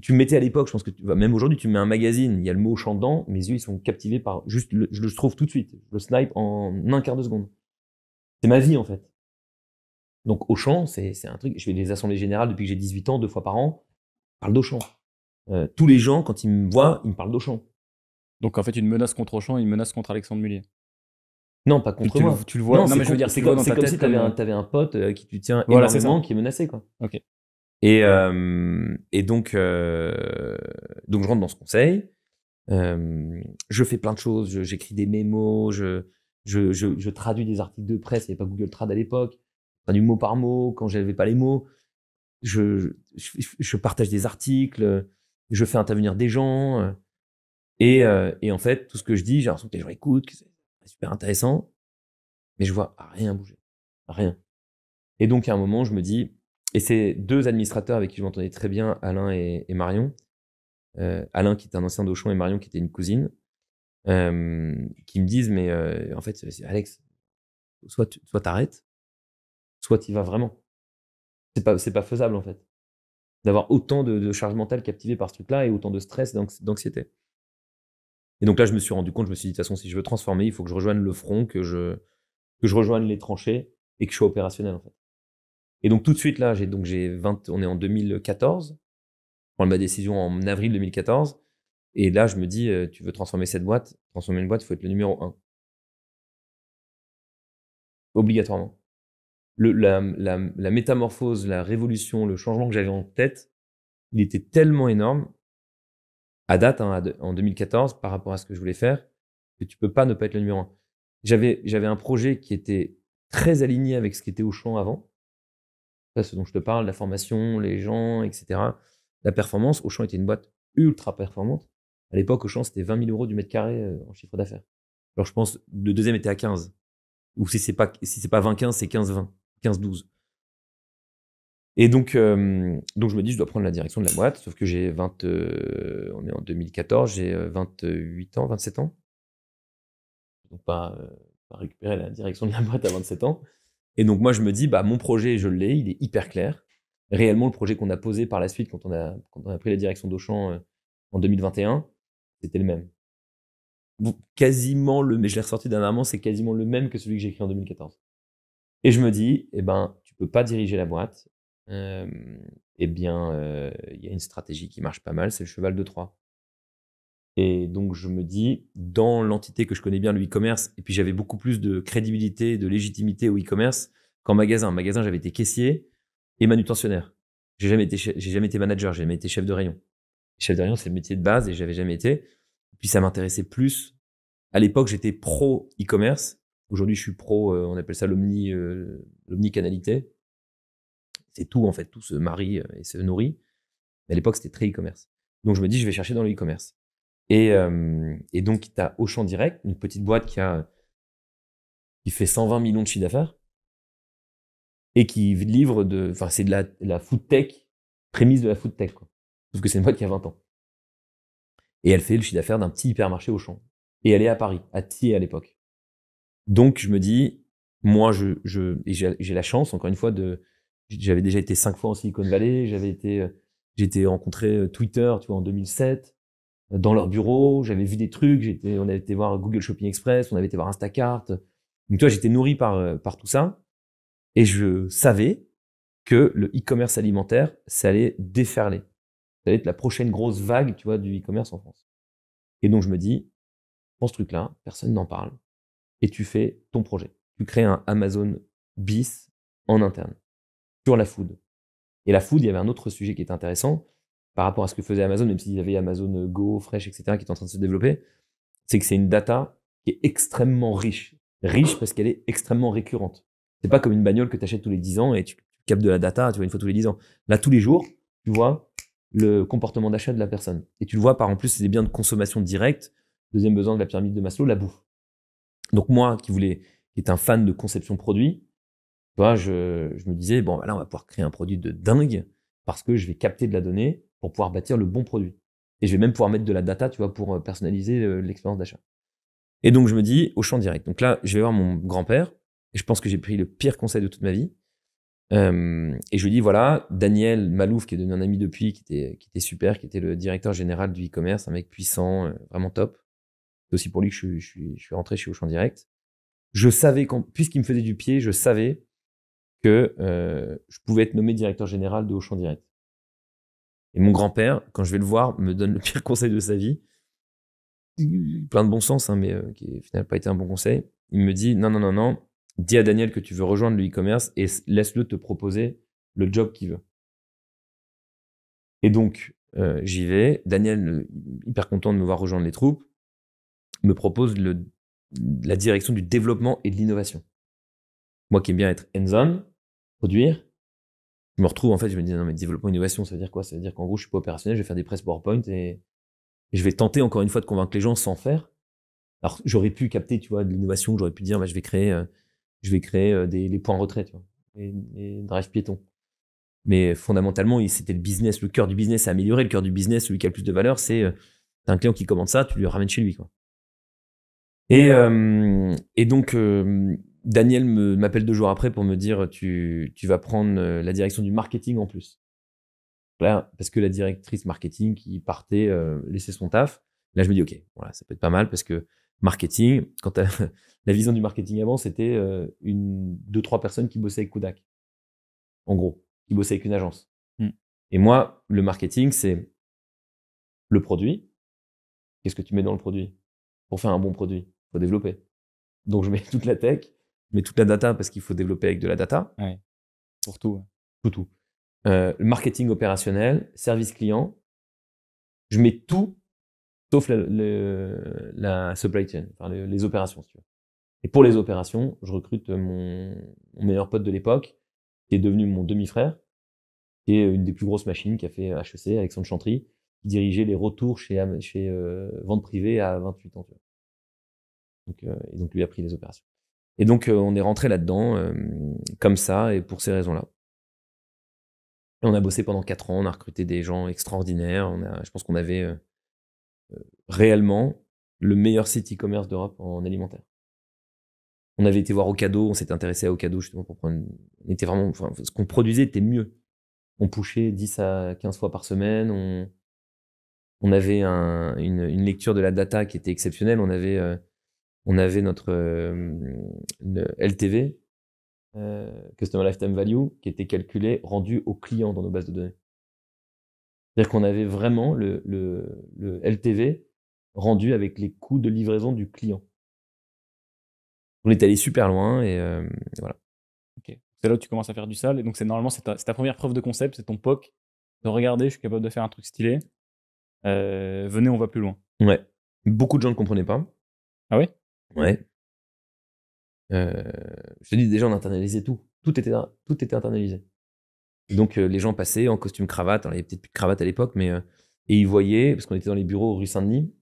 tu mettais à l'époque, je pense que même aujourd'hui, tu mets un magazine, il y a le mot Auchan dedans, mes yeux, ils sont captivés par juste, je le trouve tout de suite, je le snipe en un quart de seconde. C'est ma vie en fait. Donc Auchan, c'est un truc, je fais des assemblées générales depuis que j'ai 18 ans, deux fois par an, je parle d'Auchan. Euh, tous les gens, quand ils me voient, ils me parlent d'Auchan. Donc en fait, une menace contre Auchan, une menace contre Alexandre Mullier. Non, pas contre moi. Tu le, vois. Non, mais je veux dire, c'est comme, si tu avais, euh un pote euh, qui tu tiens énormément, qui est menacé, quoi. Ok. Et, euh, et donc, euh, donc, je rentre dans ce conseil. Euh, je fais plein de choses. J'écris des mémos. Je, je, je, traduis des articles de presse. Il n'y avait pas Google Trad à l'époque. du mot par mot quand j'avais pas les mots. Je, je, partage des articles. Je fais intervenir des gens. Et, euh, et en fait, tout ce que je dis, j'ai l'impression que les gens écoutent, que c'est super intéressant. Mais je vois rien bouger. Rien. Et donc, à un moment, je me dis, et ces deux administrateurs avec qui je m'entendais très bien, Alain et, Marion, euh, Alain qui était un ancien d'Auchon et Marion qui était une cousine, euh, qui me disent mais euh, en fait Alex, soit tu, t'arrêtes, soit tu vas vraiment. C'est pas pas faisable en fait d'avoir autant de, de, charge mentale captivée par ce truc-là et autant de stress d'anxiété. Et donc là je me suis rendu compte, je me suis dit de toute façon si je veux transformer, il faut que je rejoigne le front, que je que je rejoigne les tranchées et que je sois opérationnel en fait. Et donc tout de suite là, j'ai donc j'ai 20, on est en 2014. Je prends ma décision en avril 2014. Et là, je me dis, euh, tu veux transformer cette boîte, transformer une boîte, il faut être le numéro un. Obligatoirement. Le, la, métamorphose, la révolution, le changement que j'avais en tête, il était tellement énorme, à date, hein, en 2014, par rapport à ce que je voulais faire, que tu peux pas ne pas être le numéro 1 j'avais un projet qui était très aligné avec ce qui était au champ avant ça, ce dont je te parle, la formation, les gens, etc. La performance, Auchan était une boîte ultra performante. À l'époque, Auchan, c'était 20 000 euros du mètre carré euh, en chiffre d'affaires. Alors, je pense, le deuxième était à 15. Ou si c'est pas, si c'est pas 20-15, c'est 15-20, 15-12. Et donc, euh, donc, je me dis, je dois prendre la direction de la boîte, sauf que j'ai 20, euh, on est en 2014, j'ai 28 ans, 27 ans. Donc, pas, pas récupérer la direction de la boîte à 27 ans. Et donc moi, je me dis, bah, mon projet, je l'ai, il est hyper clair. Réellement, le projet qu'on a posé par la suite quand on a, a pris la direction d'Auchan euh, en 2021, c'était le même. quasiment le, mais je l'ai ressorti dernièrement, c'est quasiment le même que celui que j'ai écrit en 2014. Et je me dis, eh ben, tu peux pas diriger la boîte. Euh, eh bien, euh, il y a une stratégie qui marche pas mal, c'est le cheval de Troie. Et donc, je me dis, dans l'entité que je connais bien, le e-commerce, et puis j'avais beaucoup plus de crédibilité, de légitimité au e-commerce qu'en magasin. En magasin, j'avais été caissier et manutentionnaire. J'ai jamais été, j'ai jamais été manager, j'ai jamais été chef de rayon. Chef de rayon, c'est le métier de base et j'avais jamais été. Puis ça m'intéressait plus. À l'époque, j'étais pro e-commerce. Aujourd'hui, je suis pro, euh, on appelle ça l'omni, euh, canalité C'est tout, en fait. Tout se marie euh, et se nourrit. Mais à l'époque, c'était très e-commerce. Donc, je me dis, je vais chercher dans le e-commerce. Euh, et, donc, tu as Auchan Direct, une petite boîte qui, a, qui fait 120 millions de chiffre d'affaires et qui livre de. Enfin, c'est de la, la food tech, prémisse de la food tech. Quoi. Parce que c'est une boîte qui a 20 ans. Et elle fait le chiffre d'affaires d'un petit hypermarché Auchan. Et elle est à Paris, à Thiers à l'époque. Donc, je me dis, moi, je, je, j'ai la chance, encore une fois, de. J'avais déjà été cinq fois en Silicon Valley, j'avais été. Euh, j'ai été rencontré euh, Twitter, tu vois, en 2007 dans leur bureau, j'avais vu des trucs, on avait été voir Google Shopping Express, on avait été voir Instacart. Donc, tu vois, j'étais nourri par, euh, par tout ça. Et je savais que le e-commerce alimentaire, ça allait déferler. Ça allait être la prochaine grosse vague, tu vois, du e-commerce en France. Et donc, je me dis, prends ce truc-là, personne n'en parle. Et tu fais ton projet. Tu crées un Amazon bis en interne, sur la food. Et la food, il y avait un autre sujet qui était intéressant, par rapport à ce que faisait Amazon, même s'il y avait Amazon Go, Fresh, etc., qui est en train de se développer, c'est que c'est une data qui est extrêmement riche. Riche parce qu'elle est extrêmement récurrente. C'est pas comme une bagnole que tu achètes tous les 10 ans et tu captes de la data, tu vois, une fois tous les 10 ans. Là, tous les jours, tu vois le comportement d'achat de la personne. Et tu le vois par en plus, c'est des biens de consommation directe. Deuxième besoin de la pyramide de Maslow, la bouffe. Donc moi, qui voulais, qui est un fan de conception produit, tu vois, je, je me disais, bon, bah là, on va pouvoir créer un produit de dingue parce que je vais capter de la donnée pour pouvoir bâtir le bon produit. Et je vais même pouvoir mettre de la data, tu vois, pour euh, personnaliser euh, l'expérience d'achat. Et donc, je me dis, au champ direct. Donc là, je vais voir mon grand-père, et je pense que j'ai pris le pire conseil de toute ma vie. Euh, et je lui dis, voilà, Daniel Malouf, qui est devenu un ami depuis, qui était, qui était super, qui était le directeur général du e-commerce, un mec puissant, vraiment top. C'est aussi pour lui que je, suis rentré chez Auchan Direct. Je savais, puisqu'il me faisait du pied, je savais que je pouvais être nommé directeur général de Auchan Direct. Et mon grand-père, quand je vais le voir, me donne le pire conseil de sa vie. Plein de bon sens, hein, mais euh, qui n'a pas été un bon conseil. Il me dit Non, non, non, non, dis à Daniel que tu veux rejoindre le e-commerce et laisse-le te proposer le job qu'il veut. Et donc, euh, j'y vais. Daniel, euh, hyper content de me voir rejoindre les troupes, me propose la direction du développement et de l'innovation. Moi qui aime bien être hands-on, produire, je me retrouve en fait, je me dis non mais développement innovation, ça veut dire quoi Ça veut dire qu'en gros, je suis pas opérationnel, je vais faire des presse PowerPoint et, je vais tenter encore une fois de convaincre les gens sans faire. Alors j'aurais pu capter, tu vois, de l'innovation, j'aurais pu dire, bah, je vais créer, euh, je vais créer euh, des points retraite tu vois, et, drive piéton. Mais fondamentalement, c'était le business, le cœur du business à améliorer. Le cœur du business, celui qui a le plus de valeur, c'est euh, un client qui commande ça, tu lui ramènes chez lui, quoi. Et, et donc Daniel m'appelle deux jours après pour me dire tu, tu, vas prendre euh, la direction du marketing en plus. parce que la directrice marketing qui partait euh, laisser son taf. Là, je me dis ok, voilà, ça peut être pas mal parce que marketing, quand la vision du marketing avant, c'était euh, une deux trois personnes qui bossaient avec Kodak, en gros, qui bossaient avec une agence. Mm. Et moi, le marketing, c'est le produit. Qu'est-ce que tu mets dans le produit Pour faire un bon produit, faut développer. Donc je mets toute la tech, mais toute la data parce qu'il faut développer avec de la data. Pour tout. Tout, tout. Euh, marketing opérationnel, service client. Je mets tout sauf la, supply chain, les, opérations, Et pour les opérations, je recrute mon, meilleur pote de l'époque, qui est devenu mon demi-frère, qui est une des plus grosses machines qui a fait HEC, e Alexandre Chantry, qui dirigeait les retours chez, chez euh, Vente Privée à 28 ans. Tu euh, et donc lui a pris les opérations. Et donc, euh, on est rentré là-dedans, euh, comme ça, et pour ces raisons-là. On a bossé pendant quatre ans, on a recruté des gens extraordinaires. je pense qu'on avait euh, réellement le meilleur site e-commerce d'Europe en alimentaire. On avait été voir au cadeau, on s'était intéressé à cadeau justement pour prendre. On était vraiment, ce qu'on produisait était mieux. On pushait 10 à 15 fois par semaine. On, avait une, lecture de la data qui était exceptionnelle. On avait on avait notre euh, LTV, euh, Customer Lifetime Value, qui était calculé, rendu au client dans nos bases de données. C'est-à-dire qu'on avait vraiment le, LTV rendu avec les coûts de livraison du client. On est allé super loin et euh,
voilà.
Ok. C'est là où tu commences à faire du sale. Et donc, c'est normalement, c'est ta, première preuve de concept, c'est ton POC. De regarder, je suis capable de faire un truc stylé. venez, on va plus loin.
Ouais.
Beaucoup de gens ne comprenaient pas. Ah oui Ouais. Euh, je te dis, déjà, on internalisait tout. Tout était, tout était internalisé. Donc, euh, les gens passaient en costume cravate. Alors, il avait peut-être plus de cravate à l'époque, mais. Euh, et ils voyaient, parce qu'on était dans les bureaux rue Saint-Denis.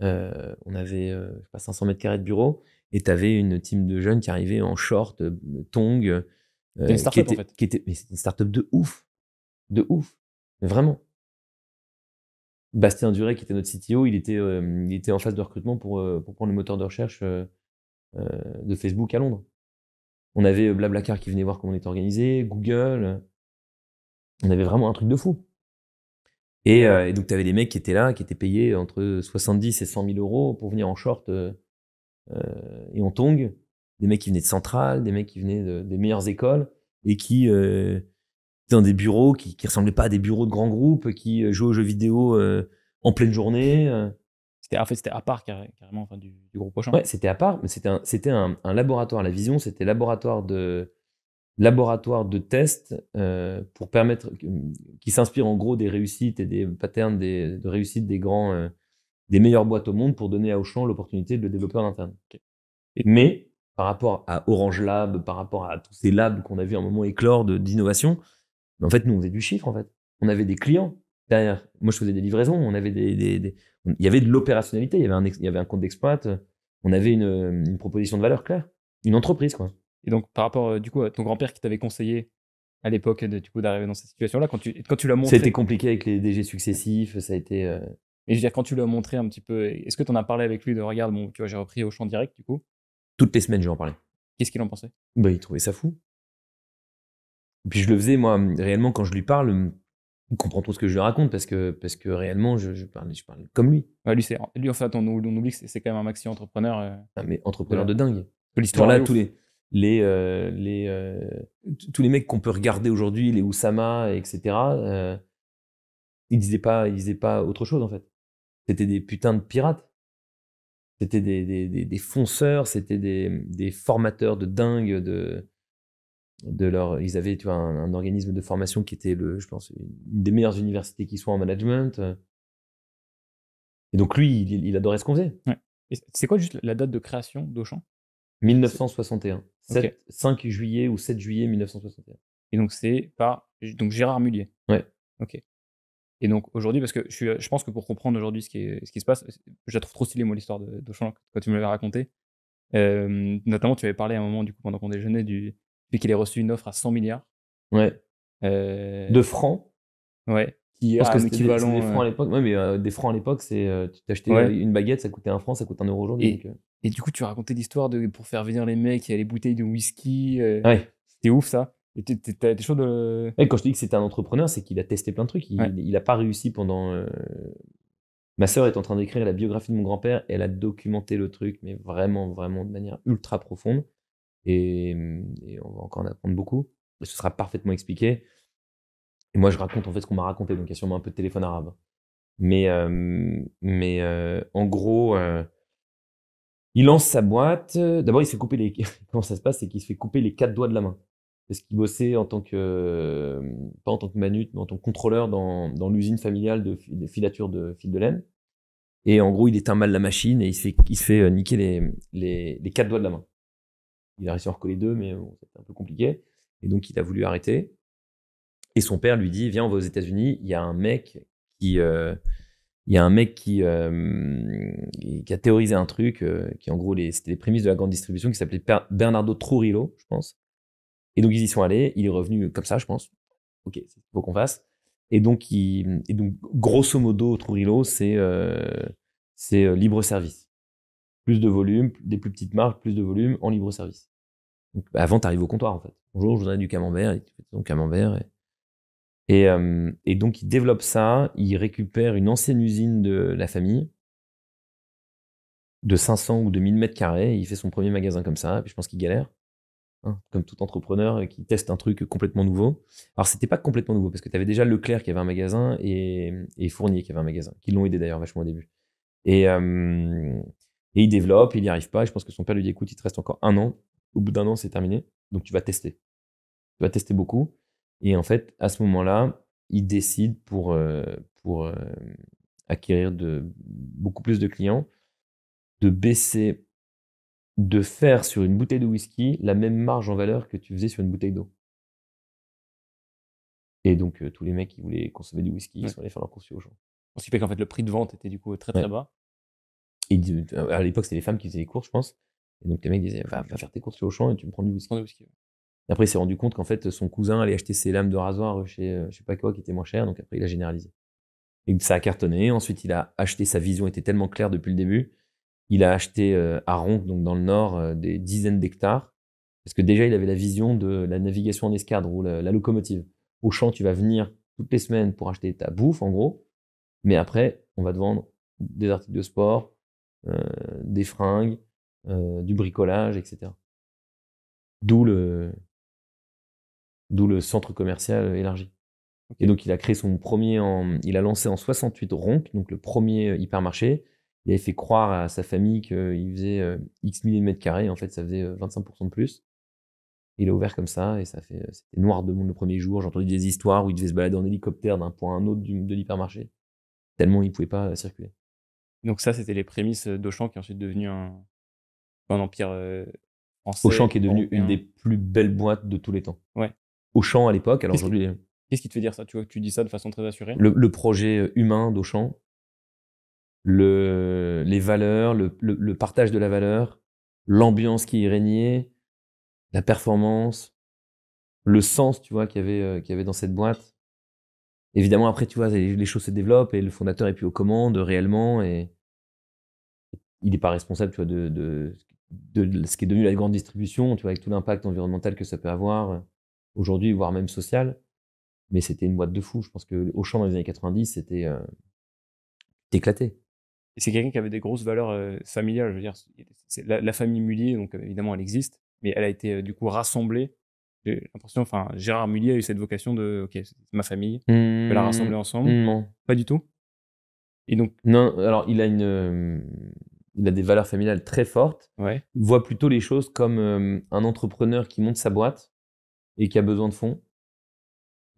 on avait, je pas, 500 mètres carrés de bureau Et tu une team de jeunes qui arrivaient en short, tongs. une Qui était, mais c'était une start-up de ouf. De ouf. Vraiment. Bastien Duret, qui était notre CTO, il était, euh, il était en phase de recrutement pour, euh, pour prendre le moteur de recherche euh, de Facebook à Londres. On avait Blablacar qui venait voir comment on était organisé, Google. On avait vraiment un truc de fou. Et, donc, tu avais des mecs qui étaient là, qui étaient payés entre 70 et 100 000 euros pour venir en short et en tong Des mecs qui venaient de Centrale, des mecs qui venaient des meilleures écoles et qui dans des bureaux qui, qui ressemblaient pas à des bureaux de grands groupes, qui euh, jouaient aux jeux vidéo euh, en pleine journée. Euh.
C'était c'était à part carrément du,
groupe Auchan. Ouais, c'était à part, mais c'était un, c'était un, laboratoire. La vision, c'était laboratoire de laboratoire de tests pour permettre qui s'inspire en gros des réussites et des patterns des, de réussite des grands des meilleures boîtes au monde pour donner à Auchan l'opportunité de le développer en interne. Mais par rapport à Orange Lab, par rapport à tous ces labs qu'on a vu à un moment éclore d'innovation, en fait, nous, on faisait du chiffre, en fait. On avait des clients derrière. Moi, je faisais des livraisons, on avait des, il y avait de l'opérationnalité, il y avait un, il y avait un compte d'exploit, on avait une, proposition de valeur claire, une entreprise, quoi. Et donc, par rapport, euh, du coup, à ton grand-père qui t'avait conseillé à l'époque, du coup, d'arriver dans cette situation-là, quand tu, quand tu l'as montré. Ça compliqué avec les DG successifs, ça a été. Euh, je veux dire, quand tu l'as montré un petit peu, est-ce que tu en as parlé avec lui de regarde, bon, tu vois, j'ai repris au champ direct, du coup Toutes les semaines, je lui en parlais. Qu'est-ce qu'il en pensait bah, Il trouvait ça fou. Et puis je le faisais, moi, réellement, quand je lui parle, hum, il comprend trop ce que je lui raconte parce que, parce que réellement, je, parle, je parle comme lui. lui, en fait, on,
on oublie que c'est quand même un maxi entrepreneur. Euh. Ah, mais entrepreneur de dingue. L'histoire-là, tous
les, les, euh, les, euh, tous les mecs qu'on peut regarder aujourd'hui, les Oussama, etc., ils disaient pas ils disaient pas autre chose en fait c'était des putains de pirates c'était des, fonceurs c'était des, formateurs de dingue de de leur, ils avaient un, organisme de formation qui était, le, je pense, une des meilleures universités qui soit en management. Euh. Et donc lui, il, adorait ce qu'on faisait. C'est quoi juste la date de création d'Auchan 1961. 5 juillet ou 7 juillet 1961. Et donc c'est par donc Gérard Mullier.
Ouais. Ok.
Et donc aujourd'hui, parce que je, pense que pour comprendre aujourd'hui ce, qui se passe, je la trouve trop stylée moi l'histoire d'Auchan quand tu me l'avais raconté. Euh, notamment, tu avais parlé à un moment du coup pendant qu'on déjeunait du, qu'il ait reçu une offre à 100 milliards. Ouais. Euh, de francs. Ouais.
des, francs euh, à
l'époque. mais euh, des francs à l'époque, c'est tu t'achetais une baguette, ça coûtait un franc, ça coûte un euro aujourd'hui. Et, du coup, tu racontais l'histoire de pour faire venir les mecs, et les bouteilles de whisky. ouais.
C'était ouf ça.
des choses de. quand je te dis que c'était un entrepreneur, c'est qu'il a testé plein de trucs. Il, n'a a pas réussi pendant. Ma sœur est en train d'écrire la biographie de mon grand-père et elle a documenté le truc, mais vraiment, vraiment de manière ultra profonde. Mmh, et, on va encore en apprendre beaucoup. Et ce sera parfaitement expliqué. Et moi, je raconte en fait ce qu'on m'a raconté, donc il y a sûrement un peu de téléphone arabe. Mais, euh, mais euh, en gros, euh, il lance sa boîte. D'abord, il se fait couper les. Comment ça se passe C'est qu'il se fait couper les quatre doigts de la main. Parce qu'il bossait en tant que. Pas en tant que manute mais en tant que contrôleur dans, dans l'usine familiale de, filature de fil de laine. Et en gros, il éteint mal la machine et il se fait, il se fait niquer les, les, les quatre doigts de la main. Il a réussi à en recoller deux, mais c'était un peu compliqué. Et donc, il a voulu arrêter. Et son père lui dit Viens, on va aux États-Unis. Il y a un mec qui. Euh, il y a un mec qui, euh, a théorisé un truc, euh, qui en gros, c'était les prémices de la grande distribution, qui s'appelait Bernardo Trurillo, je pense. Et donc, ils y sont allés. Il est revenu comme ça, je pense. Ok, c'est ce faut qu'on fasse. Et donc, grosso modo, Trurillo, c'est c'est libre service plus de volume, des plus petites marques, plus de volume en libre service. Donc, bah, avant, tu arrives au comptoir en fait. Bonjour, je voudrais du camembert, et camembert. Et, euh, donc, il développe ça, Il récupère une ancienne usine de la famille de 500 ou de 1000 mètres carrés, il fait son premier magasin comme ça, je pense qu'il galère. Hein, comme tout entrepreneur qui teste un truc complètement nouveau. Alors, c'était pas complètement nouveau parce que tu avais déjà Leclerc qui avait un magasin et, Fournier qui avait un magasin, qui l'ont aidé d'ailleurs vachement au début. Et, euh, et il développe, il n'y arrive pas. je pense que son père lui dit écoute, il te reste encore un an. Au bout d'un an, c'est terminé. Donc tu vas tester. Tu vas tester beaucoup. Et en fait, à ce moment-là, il décide pour, euh, pour euh, acquérir de, beaucoup plus de clients de baisser, de faire sur une bouteille de whisky la même marge en valeur que tu faisais sur une bouteille d'eau. Et donc, euh, tous les mecs qui voulaient consommer du whisky, ils sont allés faire leur conçu aux gens. On se fait qu'en fait, le prix de vente était du coup très très bas. Euh, à l'époque, c'était les femmes qui faisaient les courses, je pense. Et donc les mecs disaient va, va faire tes courses au champ et tu me prends du whisky. Après, il s'est rendu compte qu'en fait, son cousin allait acheter ses lames de rasoir chez euh, je sais pas quoi qui était moins cher. Donc après, il a généralisé. Et ça a cartonné. Ensuite, il a acheté. Sa vision était tellement claire depuis le début. Il a acheté euh, à Ronc, donc dans le nord, des dizaines d'hectares. Parce que déjà, il avait la vision de la navigation en escadre ou la, la locomotive. Au champ, tu vas venir toutes les semaines pour acheter ta bouffe, en gros. Mais après, on va te vendre des articles de sport, euh, des fringues, euh, du bricolage, etc. D'où le, centre commercial élargi. Et donc, il a créé son premier, il a lancé en 68 Ronc, donc le premier euh, hypermarché. Il avait fait croire à sa famille qu'il faisait X milliers de mètres carrés. En fait, ça faisait 25% de plus. Il a ouvert comme ça et ça fait, c'était noir de monde le premier jour. J'ai entendu des histoires où il devait se balader en hélicoptère d'un point à un autre de l'hypermarché. Tellement il pouvait pas circuler. Donc ça, c'était les prémices euh, d'Auchan qui est ensuite devenu un, empire euh, français. Auchan qui est devenu une des plus belles boîtes de tous les temps. Ouais. Auchan à l'époque, alors aujourd'hui... Euh,
qu'est-ce qui... te fait dire ça Tu vois, tu dis ça de façon très assurée. Le,
projet humain d'Auchan, les valeurs, le, partage de la valeur, l'ambiance qui y régnait, la performance, le sens, tu vois, qu'il y, avait, dans cette boîte. Évidemment, après, tu vois, les, choses se développent et le fondateur est plus aux commandes réellement et il n'est pas responsable tu vois, de, de, de, ce qui est devenu la grande distribution, tu vois, avec tout l'impact environnemental que ça peut avoir euh, aujourd'hui, voire même social. Mais c'était une boîte de fou. Je pense que Auchan dans les années 90, c'était euh, éclaté.
Et c'est quelqu'un qui avait des grosses valeurs euh, familiales. Je veux dire, la, famille Mullier, donc évidemment, elle existe, mais elle a été du coup rassemblée j'ai l'impression, enfin, Gérard Mullier a eu cette vocation de, ok, c'est ma famille, mmh, on peut la rassembler mmh, ensemble. Non.
Pas du tout. Et donc. Non, alors il a une, il a des valeurs familiales très fortes, Il voit plutôt les choses comme euh, un entrepreneur qui monte sa boîte et qui a besoin de fonds.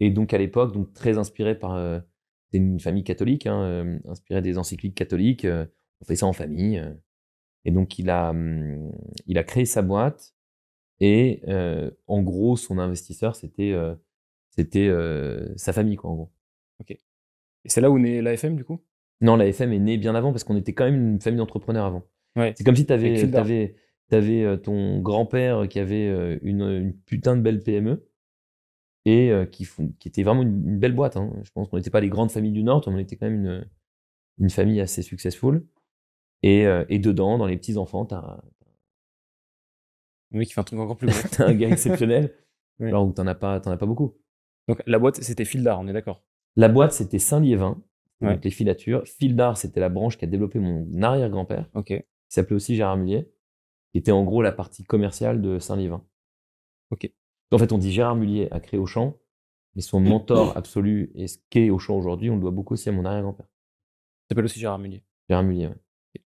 Et donc à l'époque, donc très inspiré par euh, une famille catholique, hein, euh, inspiré des encycliques catholiques, on fait ça en famille. et donc il a, hum, il a créé sa boîte et en gros son investisseur c'était c'était sa famille quoi en gros. Ok. Et c'est là où naît l'AFM du coup non, la FM est née bien avant parce qu'on était quand même une famille d'entrepreneurs avant. C'est comme si tu avais, avais, avais, euh, ton grand-père qui avait euh, une, putain de belle PME et euh, qui, était vraiment une, belle boîte. Hein. Je pense qu'on n'était pas les grandes familles du Nord, on était quand même une, famille assez successful. Et, dedans, dans les petits enfants, t'as. Oui, qui fait un truc encore plus beau. t'as un gars exceptionnel, alors que t'en as, pas, as pas beaucoup. Donc la boîte, c'était Fildar, on est d'accord La boîte, c'était Saint-Liévin les filatures. Fil d'art, c'était la branche qui a développé mon arrière-grand-père, qui s'appelait aussi Gérard Mullier, qui était en gros la partie commerciale de Saint-Livin. Ok. En fait, on dit Gérard Mullier a créé Auchan, mais son mentor absolu et ce qu'est Auchan aujourd'hui, on le doit beaucoup aussi à mon arrière-grand-père. Il s'appelle aussi Gérard Mullier. Gérard Mullier, Et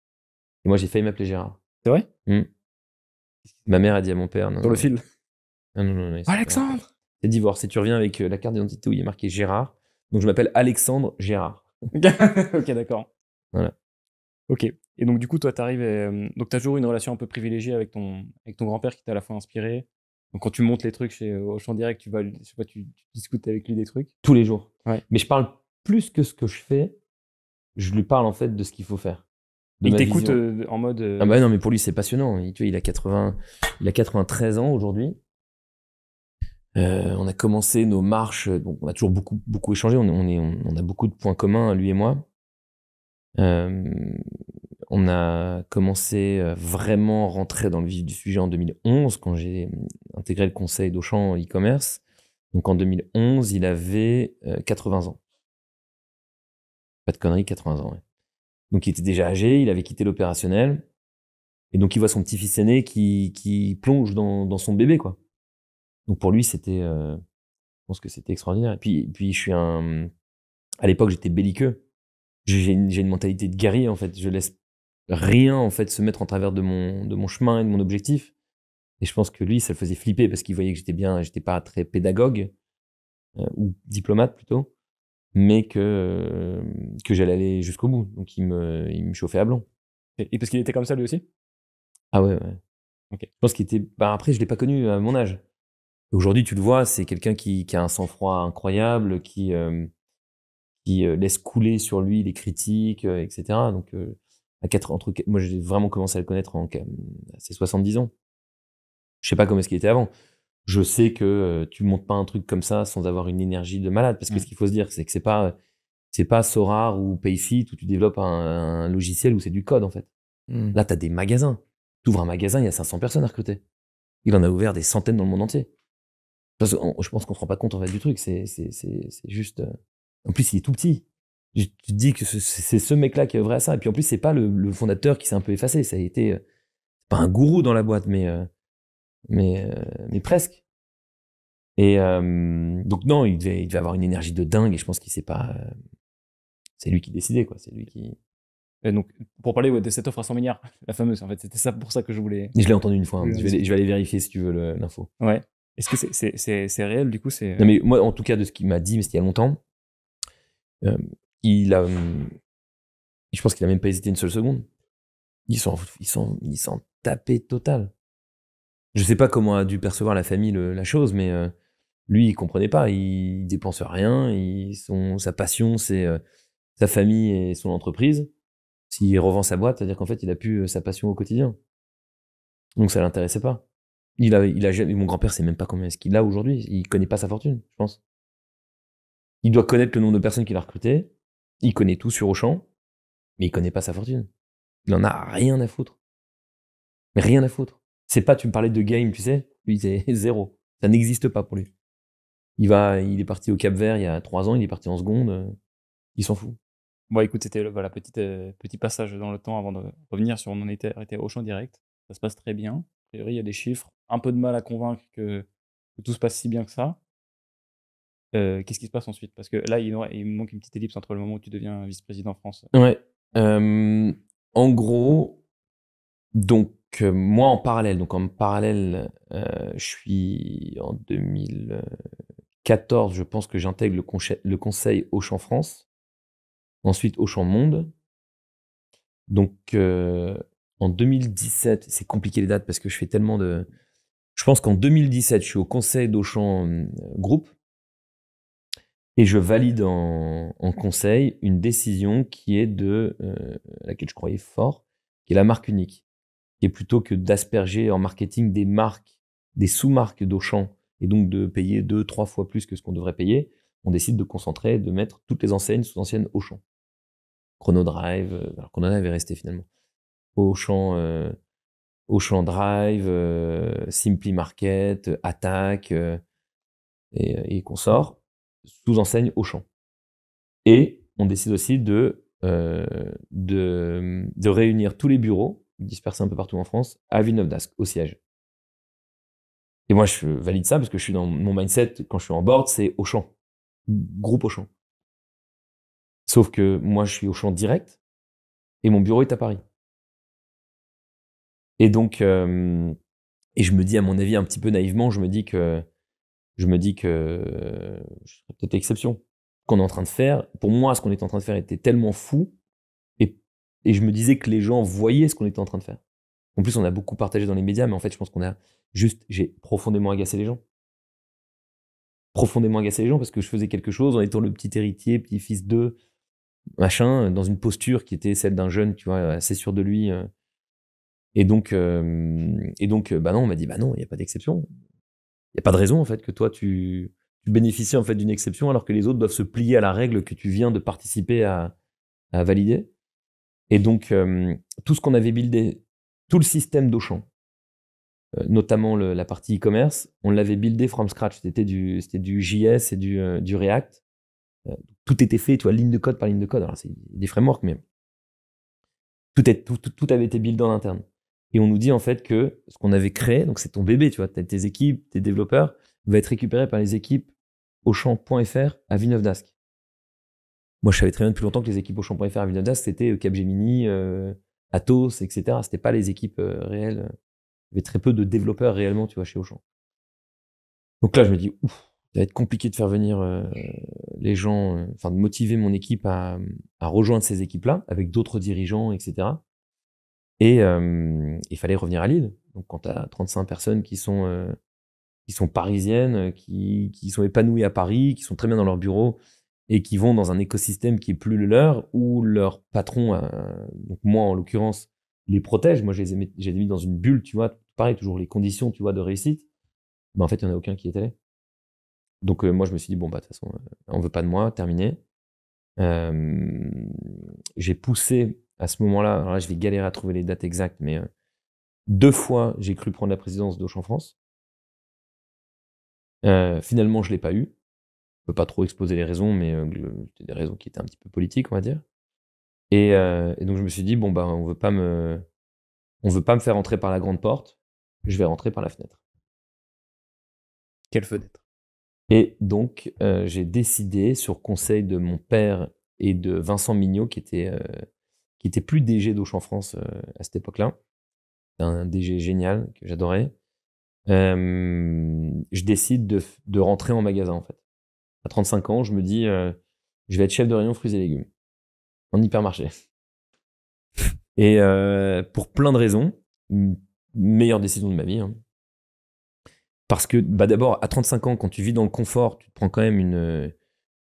moi, j'ai failli m'appeler Gérard. C'est vrai hmm. Ma mère a dit à mon père. Non, le fil Non, non, non. non Alexandre C'est divorcé. Tu reviens avec euh, la carte d'identité où il est marqué Gérard. Donc, je m'appelle Alexandre Gérard.
ok, d'accord. Voilà.
Ok. Et donc, du coup, toi, tu arrives. Euh, donc, tu as toujours une relation un peu privilégiée avec ton, avec ton grand-père qui t'a à la fois inspiré. Donc, quand tu montes les trucs chez champ Direct, tu vas, pas, tu, discutes avec lui des trucs Tous les jours. Mais je parle plus que ce que je fais. Je lui parle en fait de ce qu'il faut faire. Il t'écoute euh, en mode. Euh ah bah non, mais pour lui, c'est passionnant. tu il, a 80, il a 93 ans aujourd'hui. Euh, on a commencé nos marches, donc on a toujours beaucoup, beaucoup échangé, on, a beaucoup de points communs, lui et moi. Euh, on a commencé euh, vraiment à rentrer dans le vif du sujet en 2011, quand j'ai intégré le conseil d'Auchan e-commerce. Donc en 2011, il avait 80 ans. Pas de conneries, 80 ans. Donc il était déjà âgé, il avait quitté l'opérationnel. Et donc il voit son petit-fils aîné qui, plonge dans son bébé, quoi. Donc pour lui, c'était, euh, je pense que c'était extraordinaire. Et puis, puis je suis un, à l'époque, j'étais belliqueux. J'ai une, mentalité de guerrier en fait. Je laisse rien en fait se mettre en travers de mon, de mon chemin et de mon objectif. Et je pense que lui, ça le faisait flipper parce qu'il voyait que j'étais bien, j'étais pas très pédagogue euh, ou diplomate plutôt, mais que euh, que j'allais aller jusqu'au bout. Donc il me, il me chauffait à blanc. Et, parce qu'il était comme ça lui aussi. Ah ouais. ouais. Je pense qu'il était. Bah, après, je l'ai pas connu à mon âge. Aujourd'hui, tu le vois, c'est quelqu'un qui, a un sang-froid incroyable, qui, euh, qui euh, laisse couler sur lui les critiques, euh, etc. Donc, à entre, moi, j'ai vraiment commencé à le connaître en, à ses 70 ans. Je sais pas comment est-ce qu'il était avant. Je sais que tu montes pas un truc comme ça sans avoir une énergie de malade. Parce que mm. ce qu'il faut se dire, c'est que c'est pas, c'est pas Sorar ou Payfit où tu développes un, logiciel où c'est du code, en fait. Mm. Là, tu as des magasins. Tu ouvres un magasin, il y a 500 personnes à recruter. Il en a ouvert des centaines dans le monde entier. Parce je pense qu'on ne se rend pas compte en fait du truc. C'est juste. Euh, en plus, il est tout petit. Je te dis que c'est ce mec-là qui est vrai à ça. Et puis en plus, c'est pas le, fondateur qui s'est un peu effacé. Ça a été euh, pas un gourou dans la boîte, mais euh, mais mais presque. Et donc non, il devait, il avoir une énergie de dingue. Et je pense qu'il sait pas. c'est lui qui décidait quoi. C'est lui qui. donc,
pour parler de cette offre à 100 milliards, la fameuse, en fait, c'était ça pour ça que je voulais. Je l'ai entendu une fois. Hein. Je, vais, je, vais,
aller vérifier si tu veux l'info.
Ouais. Est-ce que c'est réel du coup euh Non, mais
moi, en tout cas, de ce qu'il m'a dit, mais c'était il y a longtemps, euh, il a. Je pense qu'il n'a même pas hésité une seule seconde. Ils s'en ils sont, ils sont total. Je sais pas comment a dû percevoir la famille la chose, mais euh, lui, il comprenait pas. Il, ne dépense rien. Il, sa passion, c'est sa famille et son entreprise. S'il revend sa boîte, c'est-à-dire qu'en fait, il a plus sa passion au quotidien. Donc ça l'intéressait pas. Il a, il mon grand-père sait même pas combien est-ce qu'il a aujourd'hui. Il connaît pas sa fortune, je pense. Il doit connaître le nombre de personnes qu'il a recrutées. Il connaît tout sur Auchan, mais il connaît pas sa fortune. Il en a rien à foutre. Mais rien à foutre. C'est pas, tu me parlais de game, tu sais. Lui, c'est zéro. Ça n'existe pas pour lui. Il va, il est parti au Cap Vert il y a trois ans, il est parti en seconde. Il s'en fout. Bon, écoute, c'était le euh, petit, passage dans le temps avant de revenir
sur on était arrêté au champ direct. Ça se passe très bien. A priori, il y a des chiffres, un peu de mal à convaincre que, tout se passe si bien que ça. Euh, qu'est-ce qui se passe ensuite Parce que là, il, me manque une petite ellipse entre le moment où tu deviens vice-président en France.
Ouais. en gros, donc, euh, moi en parallèle, donc en parallèle, euh, je suis en 2014, je pense que j'intègre le, conseil, le Auchan France, ensuite Auchan Monde. Donc, en 2017, c'est compliqué les dates parce que je fais tellement de. Je pense qu'en 2017, je suis au conseil d'Auchan euh, Group et je valide en, conseil une décision qui est de euh, à laquelle je croyais fort, qui est la marque unique. Qui est plutôt que d'asperger en marketing des marques, des sous-marques d'Auchan et donc de payer deux, trois fois plus que ce qu'on devrait payer, on décide de concentrer, de mettre toutes les enseignes sous anciennes Auchan. Drive, euh, alors en avait resté finalement. Euh, Auchan, Drive, euh, Simply Market, euh, Attack et, consorts, sous enseigne Auchan. Et on décide aussi de, de, réunir tous les bureaux dispersés un peu partout en France à Villeneuve-d'Ascq, au siège. Et moi, je valide ça parce que je suis dans mon mindset quand je suis en board, c'est Auchan, groupe Auchan. Sauf que moi, je suis Auchan direct et mon bureau est à Paris. Et donc, euh, et je me dis, à mon avis, un petit peu naïvement, je me dis que je me dis que je serais peut-être exception. Qu'on est en train de faire, pour moi, ce qu'on était en train de faire était tellement fou, et, et je me disais que les gens voyaient ce qu'on était en train de faire. En plus, on a beaucoup partagé dans les médias, mais en fait, je pense qu'on a juste, j'ai profondément agacé les gens. Profondément agacé les gens parce que je faisais quelque chose en étant le petit héritier, petit fils de machin, dans une posture qui était celle d'un jeune, tu vois, assez sûr de lui, euh, et donc, euh, et donc euh, bah non, on m'a dit, bah non, il n'y a pas d'exception. Il n'y a pas de raison, en fait, que toi, tu, bénéficies en fait d'une exception alors que les autres doivent se plier à la règle que tu viens de participer à, valider. Et donc, euh, tout ce qu'on avait buildé, tout le système d'Auchan, notamment la partie e-commerce, on l'avait buildé from scratch. C'était du, c'était du JS et du, du React. tout était fait, tu vois, ligne de code par ligne de code. Alors, c'est des frameworks, mais tout, tout, tout, tout avait été buildé en interne. Et on nous dit en fait que ce qu'on avait créé, donc c'est ton bébé, tu vois, tes équipes, tes développeurs, va être récupéré par les équipes Auchan.fr à Villeneuve Moi, je savais très bien depuis longtemps que les équipes Auchan.fr à Villeneuve d'Ascq, c'était euh, Capgemini, euh, Atos, etc. C'était pas les équipes euh, réelles. Il y avait très peu de développeurs réellement, tu vois, chez Auchan. Donc là, je me dis, ouf, ça va être compliqué de faire venir les gens, enfin, de motiver mon équipe à rejoindre ces équipes-là avec d'autres dirigeants, etc. Et il fallait revenir à Lille. Donc quand tu as 35 personnes qui sont, qui sont parisiennes, qui, qui, sont épanouies à Paris, qui sont très bien dans leur bureau et qui vont dans un écosystème qui est plus le leur, où leur patron, euh, donc moi en l'occurrence, les protège. Moi, je les ai mis, dans une bulle, tu vois, pareil, toujours les conditions, tu vois, de réussite. Mais en fait, il n'y en a aucun qui était allé Donc moi, je me suis dit, bon, bah, de toute façon, euh, on veut pas de moi, terminé. j'ai poussé à ce moment-là, là, je vais galérer à trouver les dates exactes, mais euh, deux fois, j'ai cru prendre la présidence en France. Euh, finalement, je ne l'ai pas eu. Je ne peux pas trop exposer les raisons, mais euh, c'était des raisons qui étaient un petit peu politiques, on va dire. Et, donc, je me suis dit, bon, ben, on ne veut pas me faire entrer par la grande porte, je vais rentrer par la fenêtre. Quelle fenêtre et donc, j'ai décidé, sur conseil de mon père et de Vincent Mignot, qui était était plus DG en France euh, à cette époque-là. Un DG génial que j'adorais. Euh, je décide de, de, rentrer en magasin en fait. À 35 ans, je me dis, euh, je vais être chef de rayon fruits et légumes en hypermarché. et pour plein de raisons, meilleure décision de ma vie. Hein. Parce que bah d'abord, à 35 ans, quand tu vis dans le confort, tu te prends quand même, une,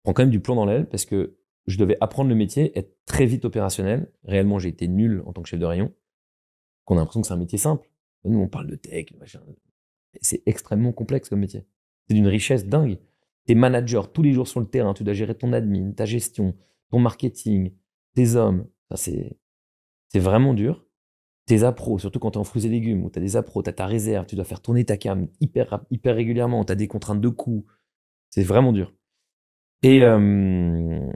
prends quand même du plomb dans l'aile parce que je devais apprendre le métier, être très vite opérationnel. Réellement, j'ai été nul en tant que chef de rayon. Qu'on a l'impression que c'est un métier simple. Nous, on parle de tech, C'est extrêmement complexe comme métier. C'est d'une richesse dingue. T'es managers tous les jours sur le terrain, tu dois gérer ton admin, ta gestion, ton marketing, tes hommes. c'est, c'est vraiment dur. Tes appros, surtout quand t'es en fruits et légumes, où t'as des appros, t'as ta réserve, tu dois faire tourner ta cam hyper, hyper régulièrement, t'as des contraintes de coûts. C'est vraiment dur. Et, euh,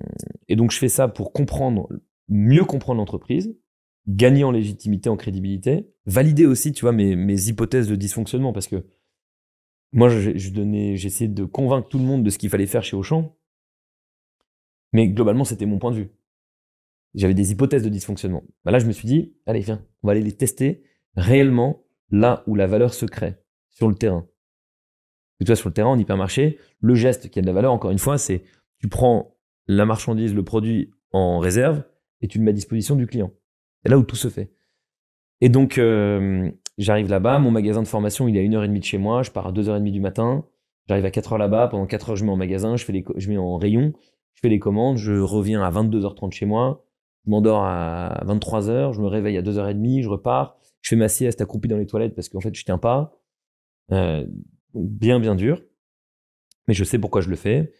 et donc, je fais ça pour comprendre, mieux comprendre l'entreprise, gagner en légitimité, en crédibilité, valider aussi, tu vois, mes, hypothèses de dysfonctionnement, parce que moi, j'ai je, essayé de convaincre tout le monde de ce qu'il fallait faire chez Auchan, mais globalement, c'était mon point de vue. J'avais des hypothèses de dysfonctionnement. Bah là, je me suis dit, allez, viens, on va aller les tester réellement là où la valeur se crée, sur le terrain tu toi, sur le terrain, en hypermarché, le geste qui a de la valeur, encore une fois, c'est tu prends la marchandise, le produit en réserve et tu le mets à disposition du client. C'est là où tout se fait. Et donc, euh, j'arrive là-bas, mon magasin de formation, il est à 1h30 de chez moi, je pars à 2h30 du matin, j'arrive à 4h là-bas, pendant 4h, je mets en magasin, je, fais les, je mets en rayon, je fais les commandes, je reviens à 22h30 chez moi, je m'endors à 23h, je me réveille à 2h30, je repars, je fais ma sieste accroupie dans les toilettes parce qu'en fait, je tiens pas. Euh, bien, bien dur. Mais je sais pourquoi je le fais.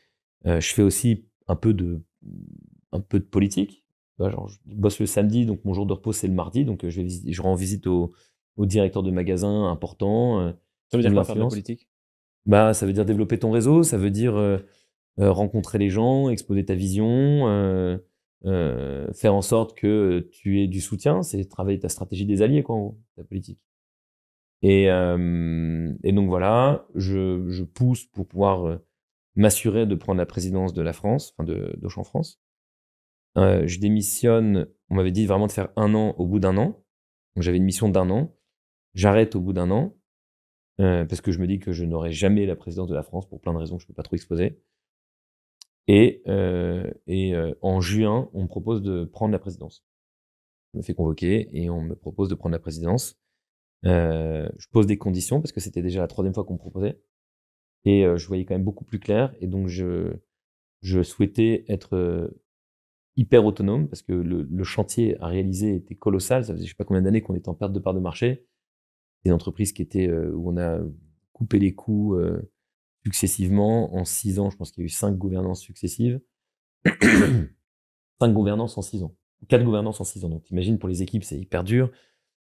Euh, je fais aussi un peu de, politique. je bosse le samedi, donc mon jour de repos, c'est le mardi. Donc, euh, je, vais je rends visite au, directeur de magasin important. Euh, ça veut dire quoi faire de la politique bah, Ça veut dire développer ton réseau, ça veut dire rencontrer les gens, exposer ta vision, faire en sorte que tu aies du soutien, c'est travailler ta stratégie des alliés, quoi, en ta politique. Euh, et, donc voilà, je, pousse pour pouvoir euh, m'assurer de prendre la présidence de la France, enfin d'Auchan France. Euh, je démissionne, on m'avait dit vraiment de faire un an au bout d'un an. Donc j'avais une mission d'un an. J'arrête au bout d'un an, parce que je me dis que je n'aurai jamais la présidence de la France pour plein de raisons que je ne peux pas trop exposer. Et, en juin, on me propose de prendre la présidence. Je me fais convoquer et on me propose de prendre la présidence. Euh, je pose des conditions parce que c'était déjà la troisième fois qu'on me proposait. Et euh, je voyais quand même beaucoup plus clair. Et donc, je, je souhaitais être euh, hyper autonome parce que le, chantier à réaliser était colossal. Ça faisait je sais pas combien d'années qu'on était en perte de part de marché. des entreprises qui étaient où on a coupé les coûts successivement. En six ans, je pense qu'il y a eu cinq gouvernances successives. cinq gouvernances en six ans. Quatre gouvernances en six ans. Donc, imagine pour les équipes, c'est hyper dur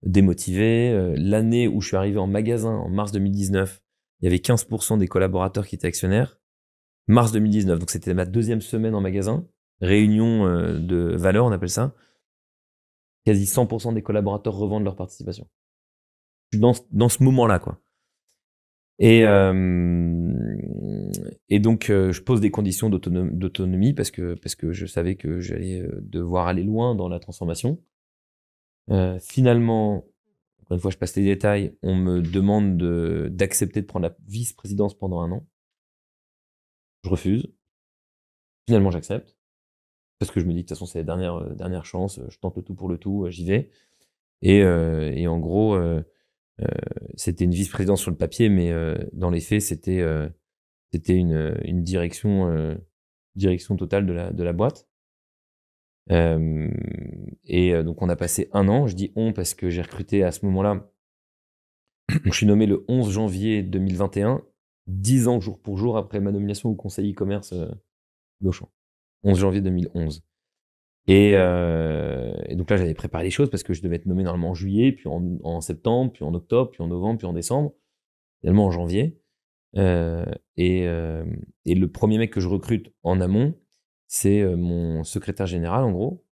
démotivé. Euh, l'année où je suis arrivé en magasin, en mars 2019, il y avait 15% des collaborateurs qui étaient actionnaires. Mars 2019, donc c'était ma deuxième semaine en magasin, réunion euh, de valeur, on appelle ça. Quasi 100% des collaborateurs revendent leur participation. Je suis dans, ce moment-là, quoi. Et, euh, et donc, je pose des conditions d'autonomie parce que, parce que je savais que j'allais devoir aller loin dans la transformation. Euh, finalement, encore une fois, je passe les détails, on me demande d'accepter de, prendre la vice-présidence pendant un an. Je refuse. Finalement, j'accepte. Parce que je me dis que de toute façon, c'est la dernière, euh, dernière chance, euh, je tente le tout pour le tout, j'y vais. Et, en gros, c'était une vice-présidence sur le papier, mais dans les faits, c'était c'était une, une, direction, direction totale de la, de la boîte et donc on a passé un an, je dis on parce que j'ai recruté à ce moment-là, je suis nommé le 11 janvier 2021, 10 ans jour pour jour après ma nomination au conseil e-commerce d'Auchan, 11 janvier 2011. Et, donc là j'avais préparé les choses parce que je devais être nommé normalement en juillet, puis en, septembre, puis en octobre, puis en novembre, puis en décembre, finalement en janvier. et le premier mec que je recrute en amont, c'est euh, mon secrétaire général, en gros,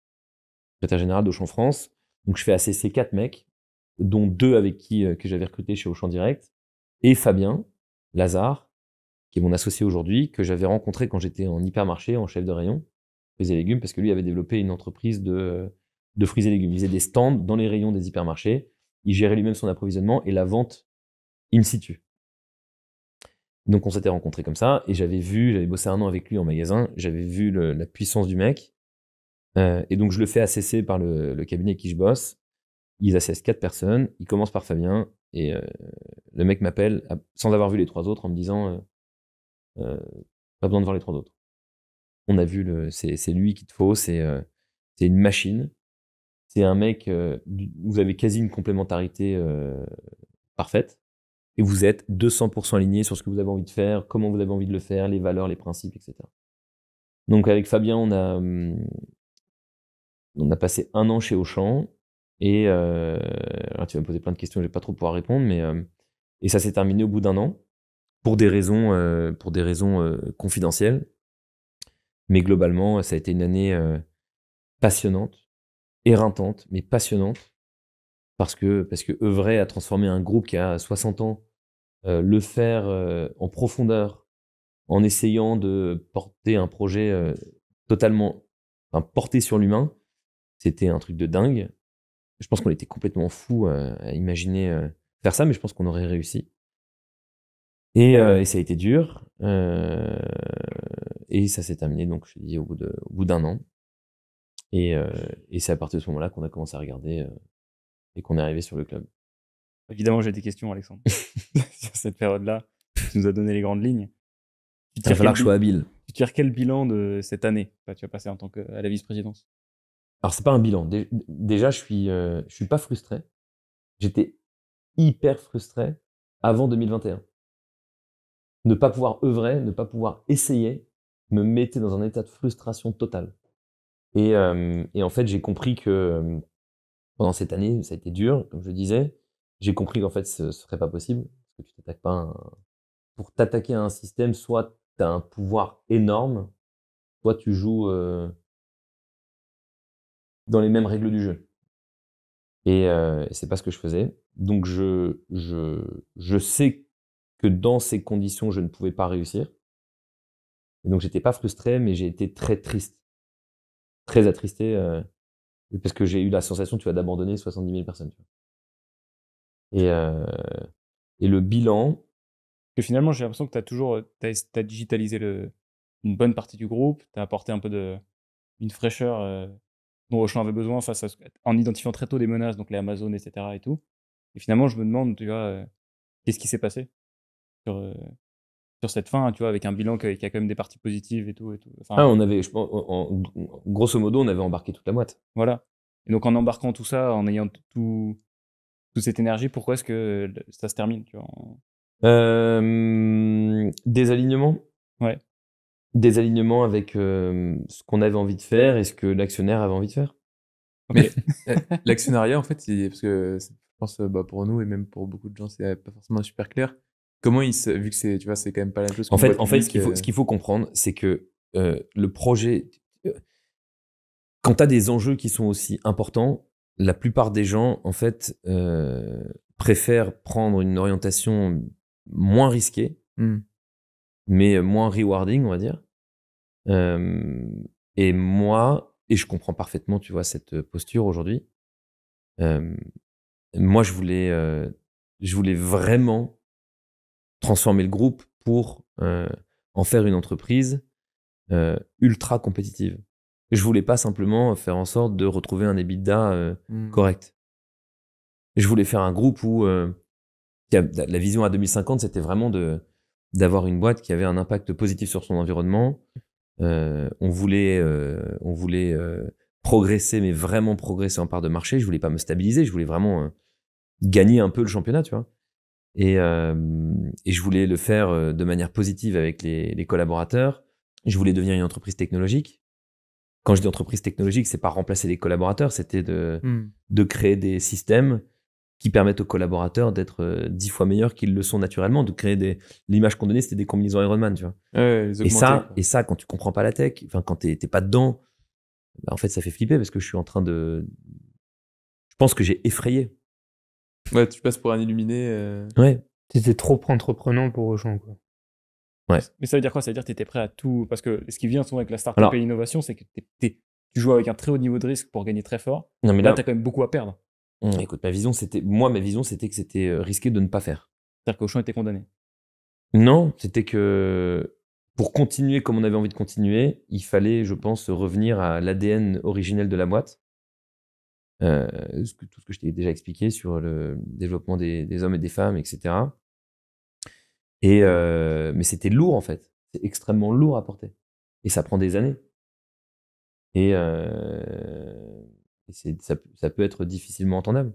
secrétaire général d'Auchan France. Donc, je fais assez ces quatre mecs, dont deux avec qui euh, que j'avais recruté chez Auchan Direct, et Fabien Lazare, qui est mon associé aujourd'hui, que j'avais rencontré quand j'étais en hypermarché, en chef de rayon, fruits et légumes, parce que lui avait développé une entreprise de, de fruits et légumes. Il faisait des stands dans les rayons des hypermarchés, il gérait lui-même son approvisionnement et la vente il me situe. Donc on s'était rencontrés comme ça, et j'avais vu, j'avais bossé un an avec lui en magasin, j'avais vu la puissance du mec, euh, et donc je le fais assesser par le, cabinet qui je bosse. Ils assessent quatre personnes, ils commencent par Fabien, et euh, le mec m'appelle ah, sans avoir vu les trois autres en me disant euh, pas besoin de voir les trois autres. On a vu, le, c'est, lui qu'il te faut, c'est, c'est une machine, c'est un mec, vous avez quasi une complémentarité parfaite et vous êtes 200% aligné sur ce que vous avez envie de faire, comment vous avez envie de le faire, les valeurs, les principes, etc. Donc avec Fabien, on a, hum, on a passé un an chez Auchan et euh, ah, tu vas me poser plein de questions, je vais pas trop pouvoir répondre, mais euh, et ça s'est terminé au bout d'un an pour des raisons, euh, pour des raisons confidentielles. Mais globalement, ça a été une année passionnante, éreintante, mais passionnante parce que parce que œuvrer à transformer un groupe qui a 60 ans euh, le faire euh, en profondeur, en essayant de porter un projet euh, totalement porté sur l'humain, c'était un truc de dingue. Je pense qu'on était complètement fous à imaginer faire ça, mais je pense qu'on aurait réussi. Et, ça a été dur. et ça s'est terminé, donc je dis, au bout d'un an. et c'est à partir de ce moment-là qu'on a commencé à regarder et qu'on est arrivé sur le club.
Évidemment, j'ai des questions, Alexandre, sur cette période-là. Tu nous as donné les
grandes
lignes. Tu que je sois habile. tu tires quel bilan de cette année Tu as passé en tant que à la vice-présidence
Alors, c'est pas un bilan. déjà, je suis, euh, je suis pas frustré. J'étais hyper frustré avant 2021. Ne pas pouvoir œuvrer, ne pas pouvoir essayer, me mettait dans un état de frustration totale. Et, euh, et en fait, j'ai compris que euh, pendant cette année, ça a été dur, comme je disais j'ai compris qu'en fait, ce serait pas possible. Parce que tu t'attaques pas Pour t'attaquer à un système, soit tu as un pouvoir énorme, soit tu joues euh, dans les mêmes règles du jeu. Euh, et, c'est pas ce que je faisais. Donc je, je, sais que dans ces conditions, je ne pouvais pas réussir. Et donc j'étais pas frustré, mais j'ai été très triste. Très attristé. Euh, parce que j'ai eu la sensation, tu vas d'abandonner 70 000 personnes.
Et, euh, et le bilan. Que finalement, j'ai l'impression que tu as toujours euh, as, digitalisé le, une bonne partie du groupe, tu as apporté un peu de, une fraîcheur euh, dont Auchan avait besoin face à, en identifiant très tôt des menaces, donc les Amazon, etc.
Et tout. Et finalement, je me demande, tu vois, qu'est-ce qui s'est passé sur,
sur cette fin, tu vois, avec un bilan qui, a quand même des parties positives et tout. Et tout. Ah, on avait, je
pense, en, grosso modo, on avait embarqué toute la boîte. Voilà. Et donc, en embarquant tout ça, en ayant tout,
cette énergie, pourquoi est-ce que ça se termine tu vois euh,
Des alignements Ouais. Des alignements avec euh, ce qu'on avait envie de
faire et ce que l'actionnaire avait envie de faire. Mais euh, l'actionnariat, en fait, parce que je pense bah, pour nous et même pour beaucoup de gens, c'est pas forcément super clair. Comment ils se, vu que c'est, tu vois, c'est quand même pas la même chose. En fait, en fait, ce qu'il faut, ce qu'il faut comprendre, c'est que le projet,
quand tu as des enjeux qui sont aussi importants, la plupart des gens, en fait, euh, préfèrent prendre une orientation moins risquée, hmm. mais moins rewarding, on va dire. Euh, et moi, et je comprends parfaitement, tu vois, cette posture aujourd'hui. Euh, moi, je voulais, je voulais vraiment transformer le groupe pour en faire une entreprise ultra compétitive. Je voulais pas simplement faire en sorte de retrouver un EBITDA euh, hmm. correct. Je voulais faire un groupe où euh, la vision à 2050, c'était vraiment de d'avoir une boîte qui avait un impact positif sur son environnement. Euh, on voulait, on voulait progresser, mais vraiment progresser en part de marché. Je voulais pas me stabiliser. Je voulais vraiment gagner un peu le championnat, tu vois. Et, je voulais le faire de manière positive avec les, collaborateurs. Je voulais devenir une entreprise technologique quand je dis entreprise technologique, c'est pas remplacer les collaborateurs, c'était de, hmm. de créer des systèmes qui permettent aux collaborateurs d'être euh, dix fois meilleurs qu'ils le sont naturellement, de créer des l'image qu'on donnait, c'était des combinaisons Ironman, tu vois. et ça, et ça, quand tu comprends pas la tech, enfin quand t'es pas dedans, bah, en fait, ça fait flipper parce que je suis en train de, je pense que j'ai effrayé.
Ouais, tu passes pour un illuminé. Euh.
Ouais. c'était
trop entreprenant
pour gens quoi.
Mais
ça veut dire quoi Ça veut dire que tu étais prêt à tout. Parce que ce qui vient souvent avec la startup et l'innovation, c'est que tu
joues avec un très haut niveau de risque pour gagner très fort. mais là, tu as quand même beaucoup à perdre. Mmh, écoute, ma vision, c'était. Moi, ma vision, c'était que c'était euh, risqué de ne pas faire. C'est-à-dire qu'Auchan était condamné Non, c'était que pour continuer comme on avait envie de continuer, il fallait, je pense, revenir à l'ADN originel de la boîte. Euh, tout ce que je t'ai déjà expliqué sur le développement des hommes et des femmes, etc. Euh, mais c'était lourd en fait. C'est extrêmement lourd à porter. Et ça prend des années. Et, euh, ça, peut être difficilement entendable.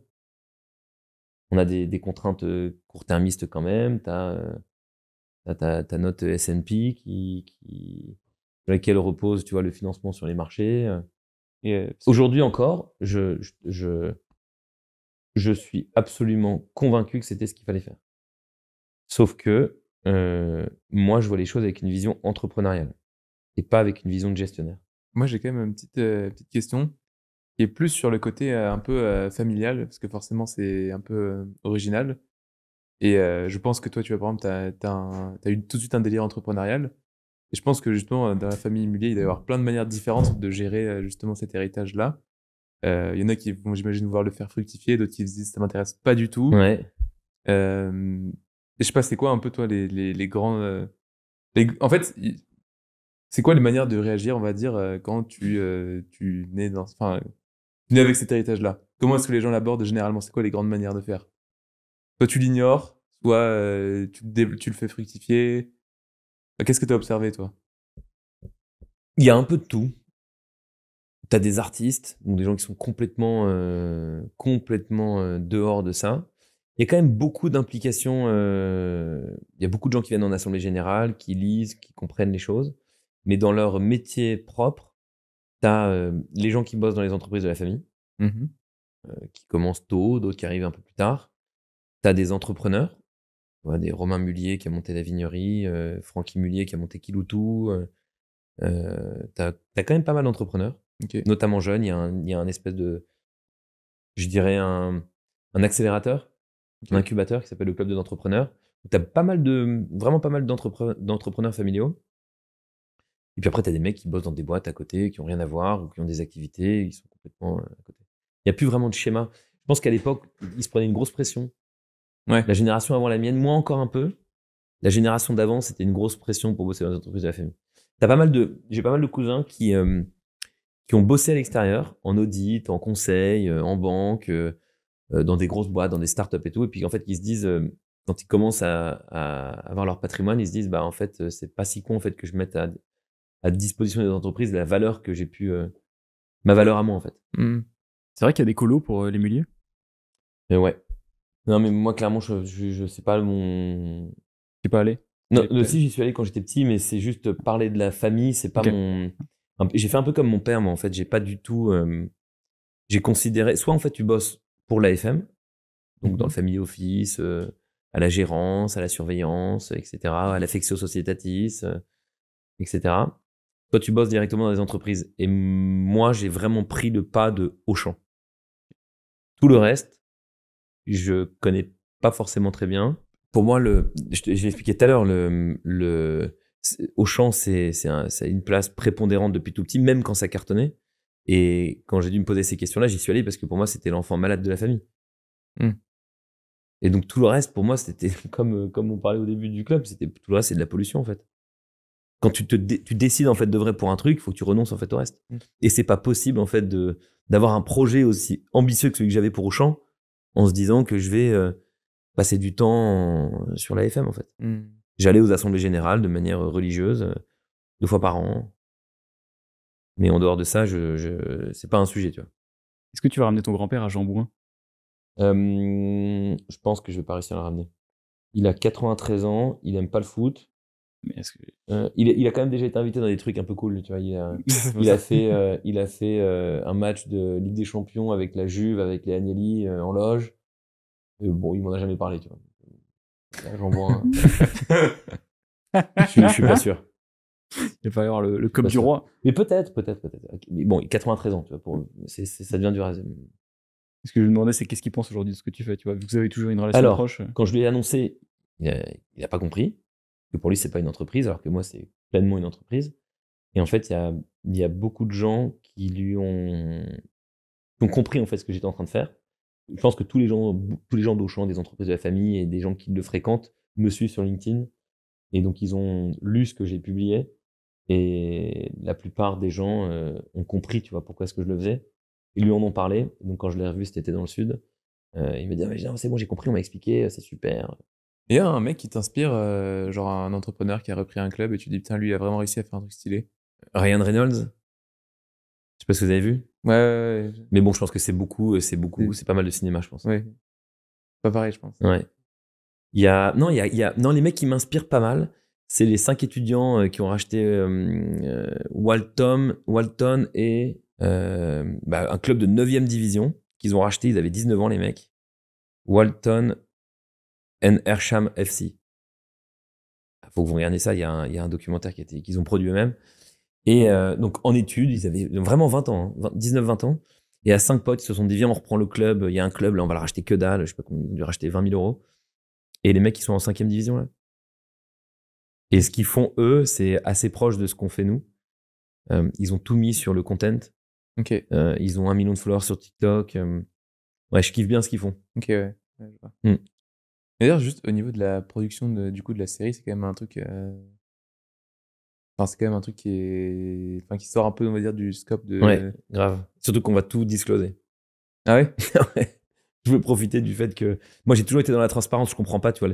On a des, contraintes euh, court-termistes quand même. Tu as, as, as, notre S&P qui, qui, sur laquelle repose tu vois, le financement sur les marchés. Aujourd'hui encore, je, je, je suis absolument convaincu que c'était ce qu'il fallait faire. Sauf que euh, moi, je vois les choses avec une vision entrepreneuriale et pas avec une vision de gestionnaire.
Moi, j'ai quand même une petite, euh, petite question qui est plus sur le côté euh, un peu familial, parce que forcément, c'est un peu original. Et je pense que toi, tu vas par exemple, tu as, eu tout de suite un délire entrepreneurial. Et je pense que justement, dans la famille Mullier, il doit y avoir plein de manières différentes de gérer justement cet héritage-là. Il y en a qui vont, j'imagine, vouloir le faire fructifier, d'autres qui se disent ça m'intéresse pas du tout. Ouais. Et je sais pas, c'est quoi un peu toi les, les, grands. Euh, en fait, c'est quoi les manières de réagir, on va dire, euh, quand tu, euh, tu nais dans. Enfin, nais avec cet héritage-là. Comment est-ce que les gens l'abordent généralement C'est quoi les grandes manières de faire Soit tu l'ignores, soit tu, tu le fais fructifier. Bah, qu'est-ce que tu as observé, toi Il y a un peu de tout.
Tu as des artistes, donc des gens qui sont complètement, complètement dehors de ça il y a quand même beaucoup d'implications. Euh, il y a beaucoup de gens qui viennent en assemblée générale, qui lisent, qui comprennent les choses. Mais dans leur métier propre, tu as euh, les gens qui bossent dans les entreprises de la famille, mmh euh, qui commencent tôt, d'autres qui arrivent un peu plus tard. Tu as des entrepreneurs, des Romain Mullier qui a monté la vignerie, Francky Mullier qui a monté Kiloutou. tu as, quand même pas mal d'entrepreneurs, notamment jeunes. Il y, a un espèce de, je dirais, un accélérateur un incubateur qui s'appelle le Club des entrepreneurs. Tu as pas mal de, vraiment pas mal d'entrepreneurs familiaux. Et puis après, tu as des mecs qui bossent dans des boîtes à côté, qui ont rien à voir, ou qui ont des activités, ils sont complètement euh, à côté. Il n'y a plus vraiment de schéma. Je pense qu'à l'époque, ils se prenaient une grosse pression. La génération avant la mienne, moi encore un peu. La génération d'avant, c'était une grosse pression pour bosser dans les entreprises de la famille. pas mal de, j'ai pas mal de cousins qui, euh, qui ont bossé à l'extérieur, en audit, en conseil, euh, en banque, euh, dans des grosses boîtes, dans des startups et tout, et puis en fait, ils se disent, euh, quand ils commencent à, avoir leur patrimoine, ils se disent, bah en fait, euh, c'est pas si con en fait que je mette à, à disposition des entreprises la valeur que j'ai pu, ma valeur à moi en fait. Hmm. C'est vrai qu'il y a des colos pour les muliers. Mais ouais. Non mais moi clairement, je, je, sais pas mon. Tu pas allé. Non, aussi j'y suis allé quand j'étais petit, mais c'est juste parler de la famille, c'est pas mon. J'ai fait un peu comme mon père, mais en fait, j'ai pas du tout. J'ai considéré, soit en fait tu bosses pour l'AFM, donc dans mhm. le family office, euh, à la gérance, à la surveillance, etc., à l'affectio societatis, euh, etc. Toi, tu bosses directement dans les entreprises. Et moi, j'ai vraiment pris le pas de Auchan. Tout le reste, je connais pas forcément très bien. Pour moi, le, j'ai expliqué tout à l'heure, le, le, Auchan, c'est une place prépondérante depuis tout petit, même quand ça cartonnait. Et quand j'ai dû me poser ces questions-là, j'y suis allé parce que pour moi, c'était l'enfant malade de la famille. Hmm. Et donc tout le reste, pour moi, c'était euh, comme, on parlait au début du club, c'était tout le reste, c'est de la pollution en fait. Quand tu, décides en fait de vrai pour un truc, il faut que tu renonces en fait au reste. Hmm. Et c'est pas possible en fait de d'avoir un projet aussi ambitieux que celui que j'avais pour Auchan en se disant que je vais euh, passer du temps sur la FM en fait. Hmm. J'allais aux assemblées générales de manière religieuse, euh, deux fois par an. Mais en dehors de ça, je, je c'est pas un sujet, tu vois. Est-ce que tu vas ramener ton grand-père à Jean euh, Je pense que je vais pas réussir à le ramener. Il a 93 ans, il aime pas le foot. Mais euh, il, a, quand même déjà été invité dans des trucs un peu cool, tu vois. Il a, fait, euh, il a fait un match de Ligue des Champions avec la Juve, avec les Agnelli en loge. bon, il m'en a jamais parlé, tu vois. Jean je, je suis pas sûr. Il va falloir le, le du roi. Mais peut-être, peut-être, peut-être. Mais bon, 93 ans, tu vois, ça devient dur Ce que je lui demandais, c'est qu'est-ce qu'il pense aujourd'hui de ce que tu fais, tu
vois, vous avez toujours une relation alors, proche. Euh.
Quand je lui ai annoncé, il n'a pas compris que pour lui, c'est pas une entreprise, alors que moi, c'est pleinement une entreprise. Et en fait, il y a, y a, beaucoup de gens qui lui ont, ont compris en fait ce que j'étais en train de faire. Je pense que tous les gens, tous les gens d'Auchan, des entreprises de la famille et des gens qui le fréquentent me suivent sur LinkedIn. Et donc, ils ont lu ce que j'ai publié et la plupart des gens euh, ont compris, tu vois, pourquoi est-ce que je le faisais. Ils lui en ont parlé. Donc quand je l'ai revu, c'était dans le sud. Euh, il me dit, «Ah, c'est bon, j'ai compris, on m'a expliqué, euh, c'est
super. Il y a un mec qui t'inspire, genre un entrepreneur qui a repris un club et tu dis, putain, lui, il a vraiment réussi à faire un truc stylé. Ryan Reynolds. Je
sais pas si vous avez vu. Ouais. Mais bon, je pense que c'est beaucoup, c'est beaucoup, c'est pas mal de cinéma, je pense. Ouais. Pas pareil, je pense. Ouais. Il y a, non, il y a, il y a, non, les mecs qui m'inspirent pas mal, c'est les cinq étudiants euh, qui ont racheté euh, euh, Walton, Walton et bah, un club de 9e division qu'ils ont racheté. Ils avaient 19 ans, les mecs. Walton and Hersham FC. Il ah, faut que vous regardiez ça. Il y, a un, documentaire qu'ils ont produit eux-mêmes. Et donc, en études, ils avaient vraiment 20 ans, 19-20 hein, ans. Et à cinq potes, ils se sont dit, viens, on reprend le club. Il y a un club, là, on va le racheter que dalle. Je sais pas combien, ils ont dû racheter 20 000 euros. Et les mecs, ils sont en 5 5e division, là. Et ce qu'ils font, eux, c'est assez proche de ce qu'on fait nous. Euh, ils ont tout mis sur le content. Ok. Euh, ils ont un million de followers sur TikTok. Euh, ouais, je kiffe bien ce qu'ils font.
Ok, ouais. Hmm. D'ailleurs, juste au niveau de la production de, du coup de la série, c'est quand même un truc. c'est quand même un truc qui est, enfin, qui sort un peu, on va dire, du scope de. grave. Surtout qu'on va tout discloser. Ah ouais. je veux profiter du fait
que moi j'ai toujours été dans la transparence. Je comprends pas, tu vois.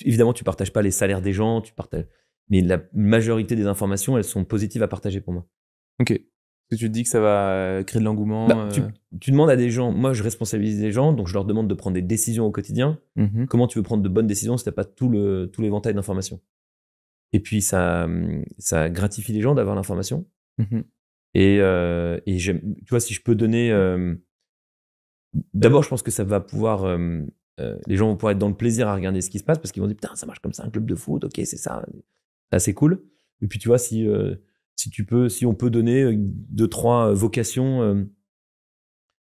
Évidemment, tu partages pas les salaires des gens, tu partages, mais la majorité des informations, elles sont positives à partager pour moi. Ok. Est-ce que tu te dis que ça va euh, créer de l'engouement bah, euh? tu, demandes à des gens. Moi, je responsabilise les gens, donc je leur demande de prendre des décisions au quotidien. Mm-hmm. Comment tu veux prendre de bonnes décisions si t'as pas tout le tout l'éventail d'informations Et puis ça ça gratifie les gens d'avoir l'information. Mm-hmm. Et, euh, tu vois, si je peux donner euh, D'abord, je pense que ça va pouvoir. Euh, euh, les gens vont pouvoir être dans le plaisir à regarder ce qui se passe parce qu'ils vont dire putain, ça marche comme ça, un club de foot, ok, c'est ça. Ça, c'est cool. Et puis, tu vois, si, euh, si, tu peux, si on peut donner deux, trois vocations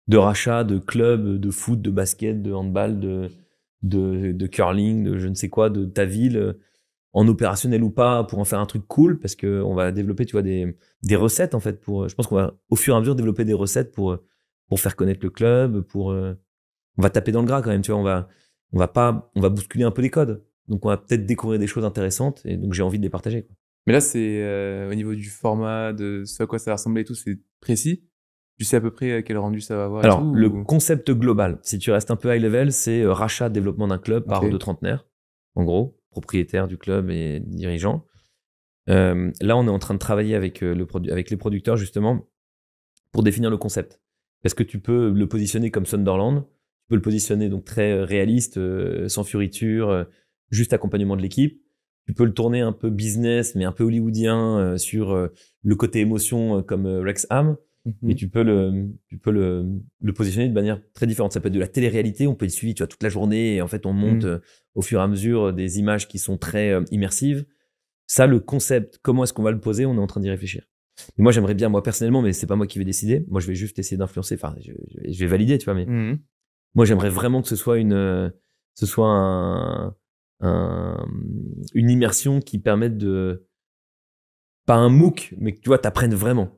de rachat, de club, de foot, de basket, de handball, de, de, curling, de je ne sais quoi, de ta ville, en opérationnel ou pas, pour en faire un truc cool parce qu'on va développer, tu vois, des, des recettes en fait. Pour, je pense qu'on va au fur et à mesure développer des recettes pour pour faire connaître le club, pour euh, on va taper dans le gras quand même, tu vois, on va on va pas on va bousculer un peu les codes. Donc on va peut-être découvrir des choses intéressantes et donc j'ai envie de les partager. Quoi.
Mais là c'est euh, au niveau du format de ce à quoi ça va ressembler et tout, c'est précis. Tu sais à peu près euh, quel rendu ça va avoir. Alors le concept global, si tu restes un peu high level, c'est
rachat développement d'un club par deux trentenaires, en gros, propriétaire du club et dirigeant. là, on est en train de travailler avec, le avec les producteurs justement pour définir le concept parce que tu peux le positionner comme Sunderland, tu peux le positionner donc très euh, réaliste, euh, sans furiture, euh, juste accompagnement de l'équipe. Tu peux le tourner un peu business, mais un peu hollywoodien sur le côté émotion comme Rex Ham. Mm-hmm. Et tu peux, le, positionner de manière très différente. Ça peut être de la télé-réalité, on peut le suivre tu toute la journée et en fait on monte mm. au fur et à mesure des images qui sont très immersives. Ça, le concept, comment est-ce qu'on va le poser, on est en train d'y réfléchir moi, j'aimerais bien, moi personnellement, mais c'est pas moi qui vais décider. Moi, je vais juste essayer d'influencer. Enfin, je, vais valider, tu vois. Mais mhm. moi, j'aimerais vraiment que ce soit une, euh, ce soit une immersion qui permette de, pas un MOOC, mais que tu vois, t'apprennes vraiment.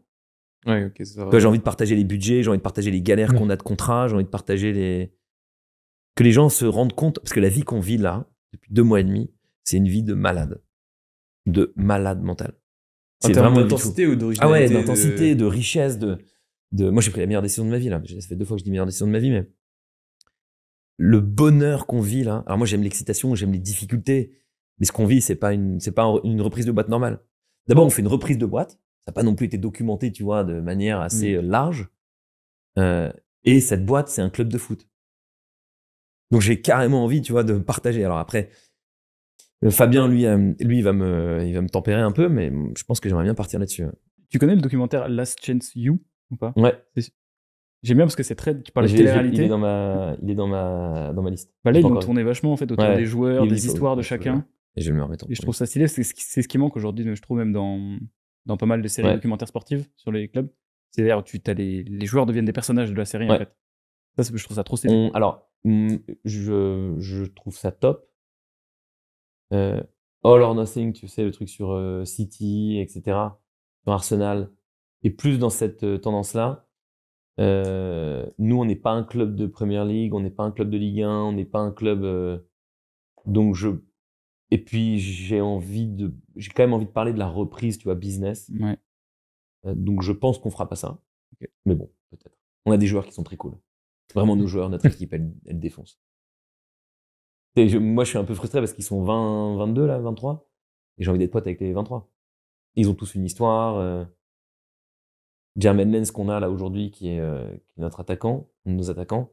Ouais, c'est J'ai envie de partager les budgets, j'ai envie de partager les galères qu'on a de contrat, j'ai envie de partager les. Que les gens se rendent compte, parce que la vie qu'on vit là, depuis deux mois et demi, c'est une vie de malade. De malade mental. C'est vraiment d'intensité ou d'originalité Ah ouais, euh, d'intensité, de... richesse, de, de... Moi, j'ai pris la meilleure décision de ma vie, là. Ça fait deux fois que je dis meilleure décision de ma vie, mais le bonheur qu'on vit, là. Alors moi, j'aime l'excitation, j'aime les difficultés, mais ce qu'on vit, c'est pas une, c'est pas une reprise de boîte normale. D'abord, on fait une reprise de boîte. Ça n'a pas non plus été documenté, tu vois, de manière assez mm. euh, large. Euh, et cette boîte, c'est un club de foot. Donc j'ai carrément envie, tu vois, de partager. Alors après, euh, Fabien, lui, euh, lui il, va me, il va me tempérer un peu, mais je pense que j'aimerais bien partir là-dessus.
Tu connais le documentaire Last Chance You ou pas Ouais.
J'aime bien parce que c'est très. Tu parles de réalité Il est dans ma, il est dans ma, dans ma liste.
Bah là, ils tourné vachement en fait autour des joueurs, des histoires de chacun. Et je me en je trouve ça stylé. C'est ce qui manque aujourd'hui, je trouve, même dans, dans pas mal de séries documentaires sportives sur les clubs. C'est-à-dire, tu as les, les, joueurs deviennent des personnages de la série en fait. Ça, je trouve ça trop stylé. alors, je,
je trouve ça top. Euh, all or Nothing, tu sais, le truc sur euh, City, etc., sur Arsenal, et plus dans cette euh, tendance-là. nous, on n'est pas un club de Première Ligue, on n'est pas un club de Ligue 1, on n'est pas un club. donc je. Et puis j'ai envie de, j'ai quand même envie de parler de la reprise, tu vois, business. donc je pense qu'on fera pas ça. Mais bon, peut-être. On a des joueurs qui sont très cool. Vraiment, nos joueurs, notre équipe, elle, elle défonce moi, je suis un peu frustré parce qu'ils sont 20, 22, là, 23. Et j'ai envie d'être pote avec les 23. Ils ont tous une histoire. Euh... Jermaine Lenz, qu'on a là aujourd'hui, qui, est, euh, notre attaquant, un notre attaquant, nos attaquants,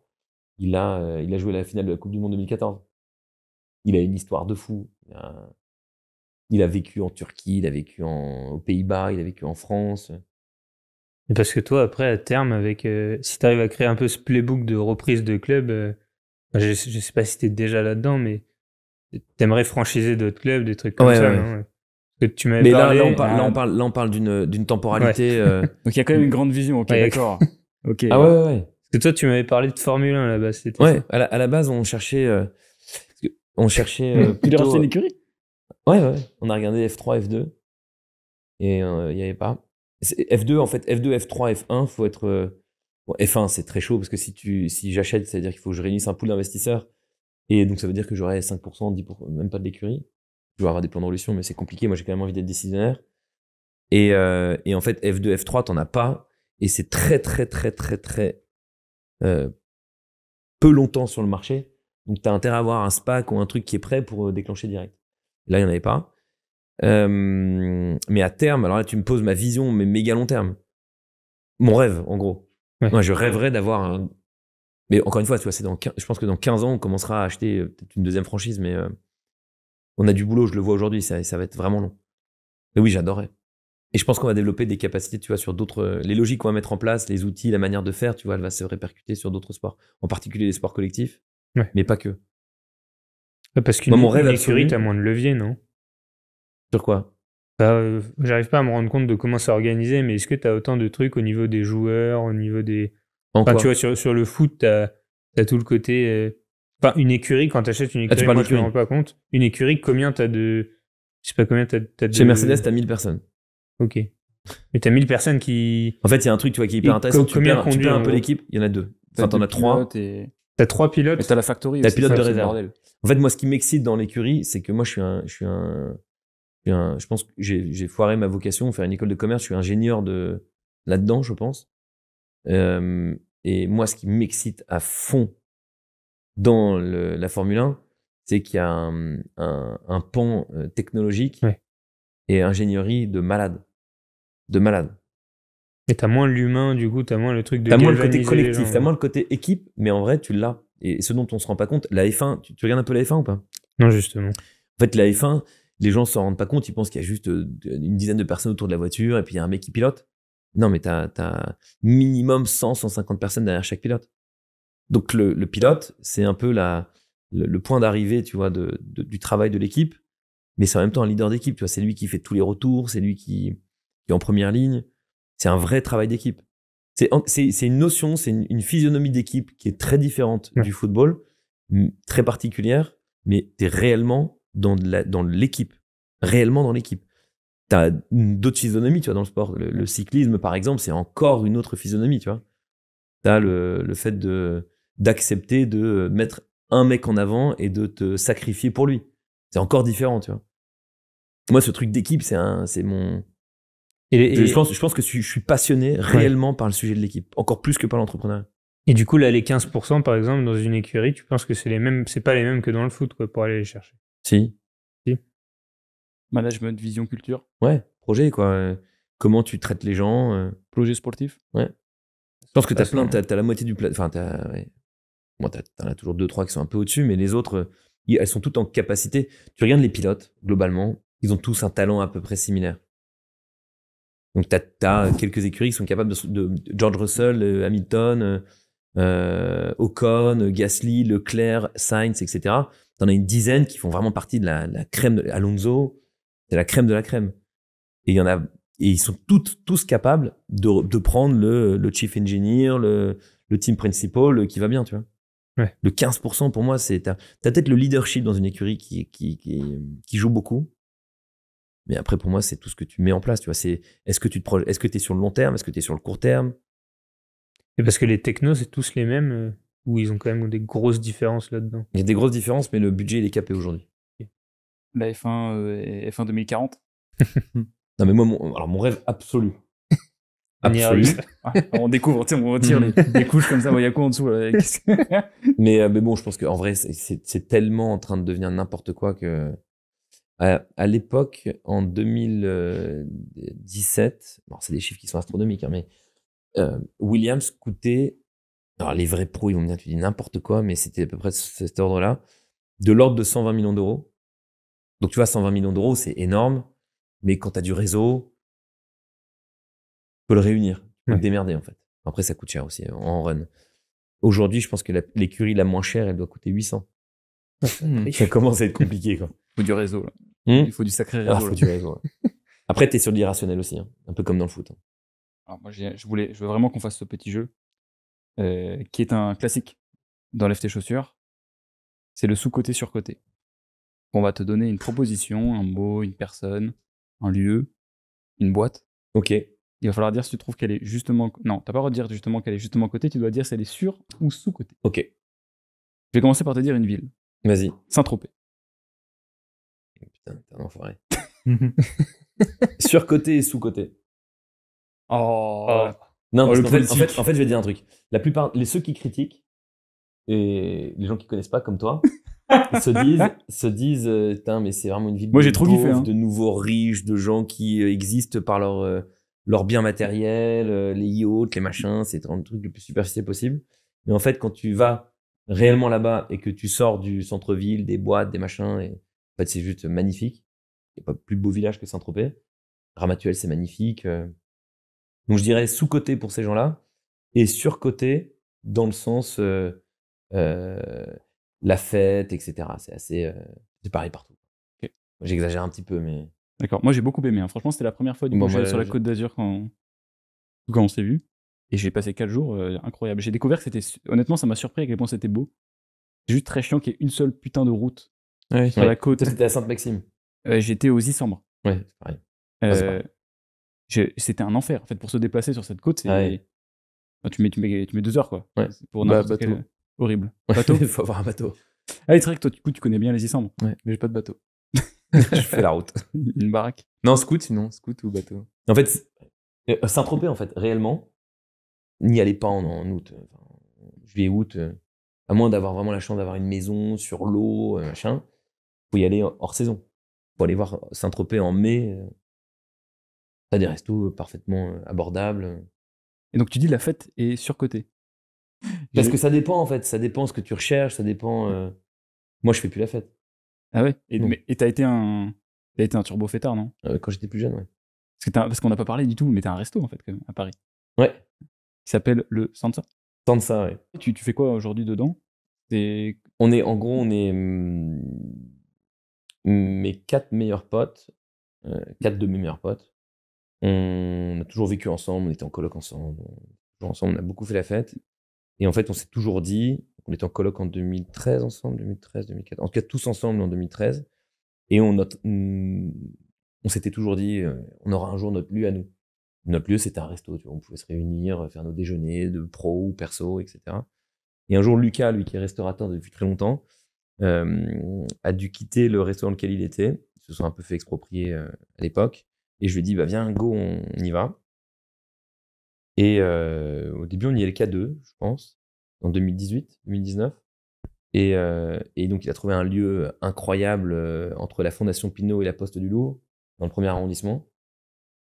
il a, euh, il a joué la finale de la Coupe du Monde 2014. Il a une histoire de fou. Il a, vécu en Turquie, il a vécu aux Pays-Bas, il a vécu en France.
Et parce que toi, après, à terme, avec, euh, si tu arrives à créer un peu ce playbook de reprise de club, je, je sais pas si t'es déjà là-dedans, mais t'aimerais franchiser d'autres clubs, des trucs comme ça, ouais. Non que tu Mais parlé, là, là, on
parle, ah, parle, d'une, d'une temporalité. Euh. Donc il y a quand même une grande vision, ok, d'accord. Ah ouais, ouais. Parce que toi, tu m'avais parlé de Formule 1 là-bas, c'était. Ouais, à la, à la, base, on cherchait. Tu euh, on cherchait. Mmh. Euh, plutôt, une euh, écurie Ouais, ouais. On a regardé F3, F2. Et il n'y avait pas. F2, en fait, F2, F3, F1, faut être F1, c'est très chaud parce que si, si j'achète, ça veut dire qu'il faut que je réunisse un pool d'investisseurs. Et donc, ça veut dire que j'aurai 5%, 10%, même pas de l'écurie. Je vais avoir des plans d'évolution, mais c'est compliqué. Moi, j'ai quand même envie d'être décisionnaire. Et, euh, et, en fait, F2, F3, t'en as pas. Et c'est très, très, très, très, très euh, peu longtemps sur le marché. Donc, tu as intérêt à avoir un SPAC ou un truc qui est prêt pour euh, déclencher direct. Là, il n'y en avait pas. mais à terme, alors là, tu me poses ma vision, mais méga long terme. Mon rêve, en gros. Moi, je rêverais d'avoir un. Mais encore une fois, tu vois, dans je pense que dans 15 ans, on commencera à acheter euh, peut-être une deuxième franchise, mais euh, on a du boulot, je le vois aujourd'hui, ça, ça va être vraiment long. Mais oui, j'adorais Et je pense qu'on va développer des capacités, tu vois, sur d'autres. Euh, les logiques qu'on va mettre en place, les outils, la manière de faire, tu vois, elle va se répercuter sur d'autres sports, en particulier les sports collectifs, mais pas que.
Parce qu'une écurie, t'as moins de levier, non Sur quoi bah, euh, j'arrive pas à me rendre compte de comment c'est organisé, mais est-ce que tu as autant de trucs au niveau des joueurs, au niveau des. En enfin, tu vois, sur, sur le foot, tu as, tout le côté. Euh, enfin, une écurie, quand achètes une ah, écurie, tu moi, je me rends pas compte. Une écurie, combien tu as de. Je sais pas combien t'as de. Chez Mercedes, t'as
1000 personnes. Ok.
Mais tu as 1000 personnes qui. En fait, il y a un truc, tu vois, qui est hyper intéressant.
Tu perds, un peu l'équipe, il y en a deux. Enfin, t'en as trois.
T'as trois pilotes. Mais as la factory. T'as pilote de réserve.
En fait, moi, ce qui m'excite dans l'écurie, c'est que moi, je suis un, je suis un, je pense que j'ai foiré ma vocation, faire une école de commerce, je suis ingénieur de là-dedans, je pense. Euh, et moi, ce qui m'excite à fond dans le, la Formule 1, c'est qu'il y a un, un, un pan euh, technologique et ingénierie de malade. De malade.
Et t'as moins l'humain, du coup, t'as moins le truc de. T'as moins le côté collectif, t'as moins
le côté équipe, mais en vrai, tu l'as. Et ce dont on se rend pas compte, la F1, tu regardes un peu la F1 ou pas
Non, justement. En
fait, la F1, les gens s'en rendent pas compte, ils pensent qu'il y a juste euh, une dizaine de personnes autour de la voiture et puis il y a un mec qui pilote. Non, mais tu as, minimum 100, 150 personnes derrière chaque pilote. Donc le, pilote, c'est un peu la, le, point d'arrivée, tu vois, du travail de l'équipe, mais c'est en même temps un leader d'équipe, tu vois, c'est lui qui fait tous les retours, c'est lui qui, est en première ligne, c'est un vrai travail d'équipe. C'est une notion, c'est une, physionomie d'équipe qui est très différente du football, très particulière, mais tu es réellement dans, l'équipe, réellement dans l'équipe. Tu as d'autres physionomies, tu vois, dans le sport. Le, cyclisme, par exemple, c'est encore une autre physionomie, tu vois. Tu as le, fait de, d'accepter de mettre un mec en avant et de te sacrifier pour lui. C'est encore différent, tu vois. Moi, ce truc d'équipe, c'est un, c'est mon. je, pense, je pense que je suis passionné réellement par le sujet de
l'équipe, encore plus que par l'entrepreneuriat.
Et
du
coup, là, les 15%, par exemple, dans une écurie, tu penses que c'est les mêmes, c'est pas les mêmes que dans le foot, pour aller les chercher. Si. Management, vision,
culture.
Ouais, projet, quoi. Comment tu traites les gens. Euh. Projet sportif. Ouais. Je pense que tu as bah, plein, tu as, la moitié du plat. Enfin, tu as, as, toujours deux, trois qui sont un peu au-dessus, mais les autres, elles sont toutes en capacité. Tu regardes les pilotes, globalement, ils ont tous un talent à peu près similaire. Donc, tu as, quelques écuries qui sont capables de, George Russell, euh, Hamilton, euh, euh, Ocon, Gasly, Leclerc, Sainz, etc. T'en as une dizaine qui font vraiment partie de la, crème de Alonso, c'est la crème de la crème. Et il y en a et ils sont toutes, tous capables de, de prendre le, le, chief engineer, le, le team principal qui va bien, tu vois. Le 15% pour moi, c'est. Tu as, peut-être le leadership dans une écurie qui, qui, qui, joue beaucoup. Mais après, pour moi, c'est tout ce que tu mets en place. Tu vois, c'est est-ce que tu te est-ce que tu es sur le long terme, est-ce que tu es sur le court
terme Et parce que les technos, c'est tous les mêmes. Euh, où ils ont quand même des grosses différences là-dedans Il y a
des grosses différences, mais le budget, il est capé aujourd'hui.
La F1, 2040
Non, mais moi, mon, alors mon rêve absolu. absolu.
on découvre, on retire les, couches comme ça, il y a quoi en dessous
mais, euh, mais bon, je pense qu'en vrai, c'est tellement en train de devenir n'importe quoi que. À, l'époque, en 2017, euh, bon, c'est des chiffres qui sont astronomiques, hein, mais euh, Williams coûtait alors, les vrais pros, ils vont me dire, tu dis n'importe quoi, mais c'était à peu près cet ordre-là. De l'ordre de 120 millions d'euros. Donc, tu vois, 120 millions d'euros, c'est énorme. Mais quand tu as du réseau, tu peux le réunir. Tu peux te démerder, en fait. Après, ça coûte cher aussi, euh, en run. Aujourd'hui, je pense que l'écurie la, moins chère, elle doit coûter 800. ça commence à être compliqué, quoi. Il faut du réseau, là. Hmm Il faut du sacré ah, réseau. Après, tu es sur l'irrationnel aussi, hein. un peu comme dans le foot. Hein.
Alors, moi, je voulais, je veux vraiment qu'on fasse ce petit jeu. Euh, qui est un classique dans Lève tes chaussures,
c'est le sous-côté sur-côté. On va te donner une proposition, un mot, une personne, un lieu, une boîte. Ok. Il va falloir dire si tu trouves qu'elle est justement. Non, tu t'as pas le droit de dire justement qu'elle est justement côté, tu dois dire si elle est sur ou sous-côté. Ok. Je vais commencer par te dire une ville.
Vas-y. Saint-Tropez.
Putain, t'es un enfoiré. sur-côté et sous-côté. oh. oh. Non, en, fait, je vais te dire un truc. La plupart, les ceux qui critiquent, et les gens qui connaissent pas comme toi,
se disent,
se disent, euh, putain, mais c'est vraiment une vie de, Moi, j'ai hein. de nouveaux riches, de gens qui euh, existent par leur, euh, leur bien matériel, les yachts, les machins, c'est un truc le plus superficiel possible. Mais en fait, quand tu vas réellement là-bas et que tu sors du centre-ville, des boîtes, des machins, et en fait, c'est juste magnifique. Il n'y a pas plus beau village que Saint-Tropez. Ramatuel, c'est magnifique. Donc je dirais sous-côté pour ces gens-là et sur-côté dans le sens euh, euh, la fête, etc. C'est assez. Euh, c'est pareil partout. J'exagère un petit peu, mais.
D'accord. Moi j'ai beaucoup aimé. Hein. Franchement, c'était la première fois du bon, sur la côte d'Azur quand, quand on s'est vu. Et j'ai passé 4 jours incroyable. J'ai découvert que c'était. Honnêtement, ça m'a surpris à quel point c'était beau. C'est juste très chiant qu'il y ait une seule putain de route
sur la côte. C'était
à Sainte-Maxime. J'étais aux Isambres. Ouais, c'est pareil.
Ah, c'était un enfer. En fait, pour se déplacer sur cette côte, tu, mets, deux heures, quoi. Pour un bah, bateau. Euh, horrible. Bateau Il faut avoir un bateau. Ah, c'est vrai que toi, du tu connais bien les Islandes. Ouais, mais j'ai pas de bateau. je fais la route. Une baraque. Non, scout, sinon. Scout ou bateau. En
fait, euh, euh, Saint-Tropez, en fait, réellement, n'y allez pas en, août. Enfin, juillet, août. À moins d'avoir vraiment la chance d'avoir une maison sur l'eau, machin. Faut y aller hors saison. Faut aller voir Saint-Tropez en mai T'as des restos euh, parfaitement euh, abordables. Et donc tu dis la fête est surcotée.
Parce que ça dépend
en fait, ça dépend ce que tu recherches, ça dépend. Euh, moi je fais plus la fête. Ah ouais
Et t'as été un t'as été un turbo fêtard non Quand j'étais plus jeune, ouais. Parce, qu'on n'a pas parlé du tout, mais t'as un resto en fait à Paris. Ouais. Qui s'appelle le Sansa. Sansa, ouais. Tu, fais quoi aujourd'hui dedans On est en gros on
est mm, mes quatre meilleurs potes, quatre de mes meilleurs potes on a toujours vécu ensemble, on était en coloc ensemble, on, a beaucoup fait la fête. Et en fait, on s'est toujours dit, on était en coloc en 2013 ensemble, 2013, 2014, en tout cas tous ensemble en 2013. Et mm, on, s'était toujours dit, euh, on aura un jour notre lieu à nous. Notre lieu, c'était un resto, tu on pouvait se réunir, faire nos déjeuners de pro ou perso, etc. Et un jour, Lucas, lui qui est restaurateur depuis très longtemps, euh, a dû quitter le restaurant dans lequel il était. Ils se sont un peu fait exproprier euh, à l'époque. Et je lui ai dit, bah, viens, go, on, y va. Et euh, au début, on y est le cas 2 je pense, en 2018, 2019. Et, euh, et, donc, il a trouvé un lieu incroyable euh, entre la Fondation Pinault et la Poste du Louvre, dans le premier arrondissement,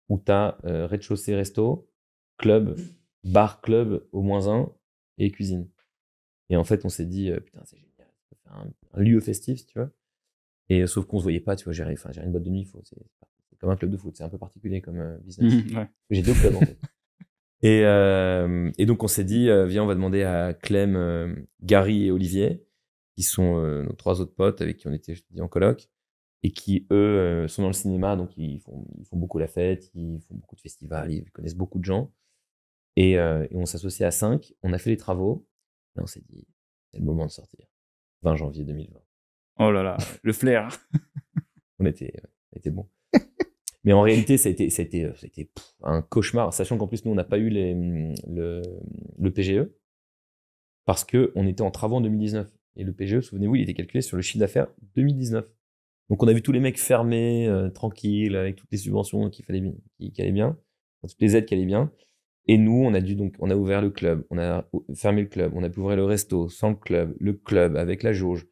où tu as rez-de-chaussée resto, club, bar club au moins un, et cuisine. Et en fait, on s'est dit, putain, c'est génial, un, lieu festif, tu vois. Et sauf qu'on se voyait pas, tu vois, j'ai, j'ai une boîte de nuit, faut, comme un club de foot. C'est un peu particulier comme euh, business. Mmh, J'ai deux clubs en fait. Et, euh, et, donc on s'est dit, euh, viens, on va demander à Clem, Gary et Olivier, qui sont nos trois autres potes avec qui on était, je en colloque, et qui, eux, sont dans le cinéma, donc ils font, ils font, beaucoup la fête, ils font beaucoup de festivals, ils connaissent beaucoup de gens. Et, on s'associe à cinq, on a fait les travaux, et on s'est dit, c'est le moment de sortir. 20 janvier 2020. Oh
là là, le flair
on, était, était bon. Mais en réalité, c'était c'était c'était un cauchemar, sachant qu'en plus nous on n'a pas eu mm, le, PGE e. parce qu'on était en travaux en 2019 et le PGE, souvenez-vous, il était calculé sur le chiffre d'affaires 2019. Donc on a vu tous les mecs fermés, euh, tranquilles, avec toutes les subventions qui, fallait, qui, qui allaient bien, toutes les aides qui allaient bien. Et nous, on a dû donc, on a ouvert le club, on a fermé le club, on a pu ouvrir le resto, sans le club, le club avec la jauge.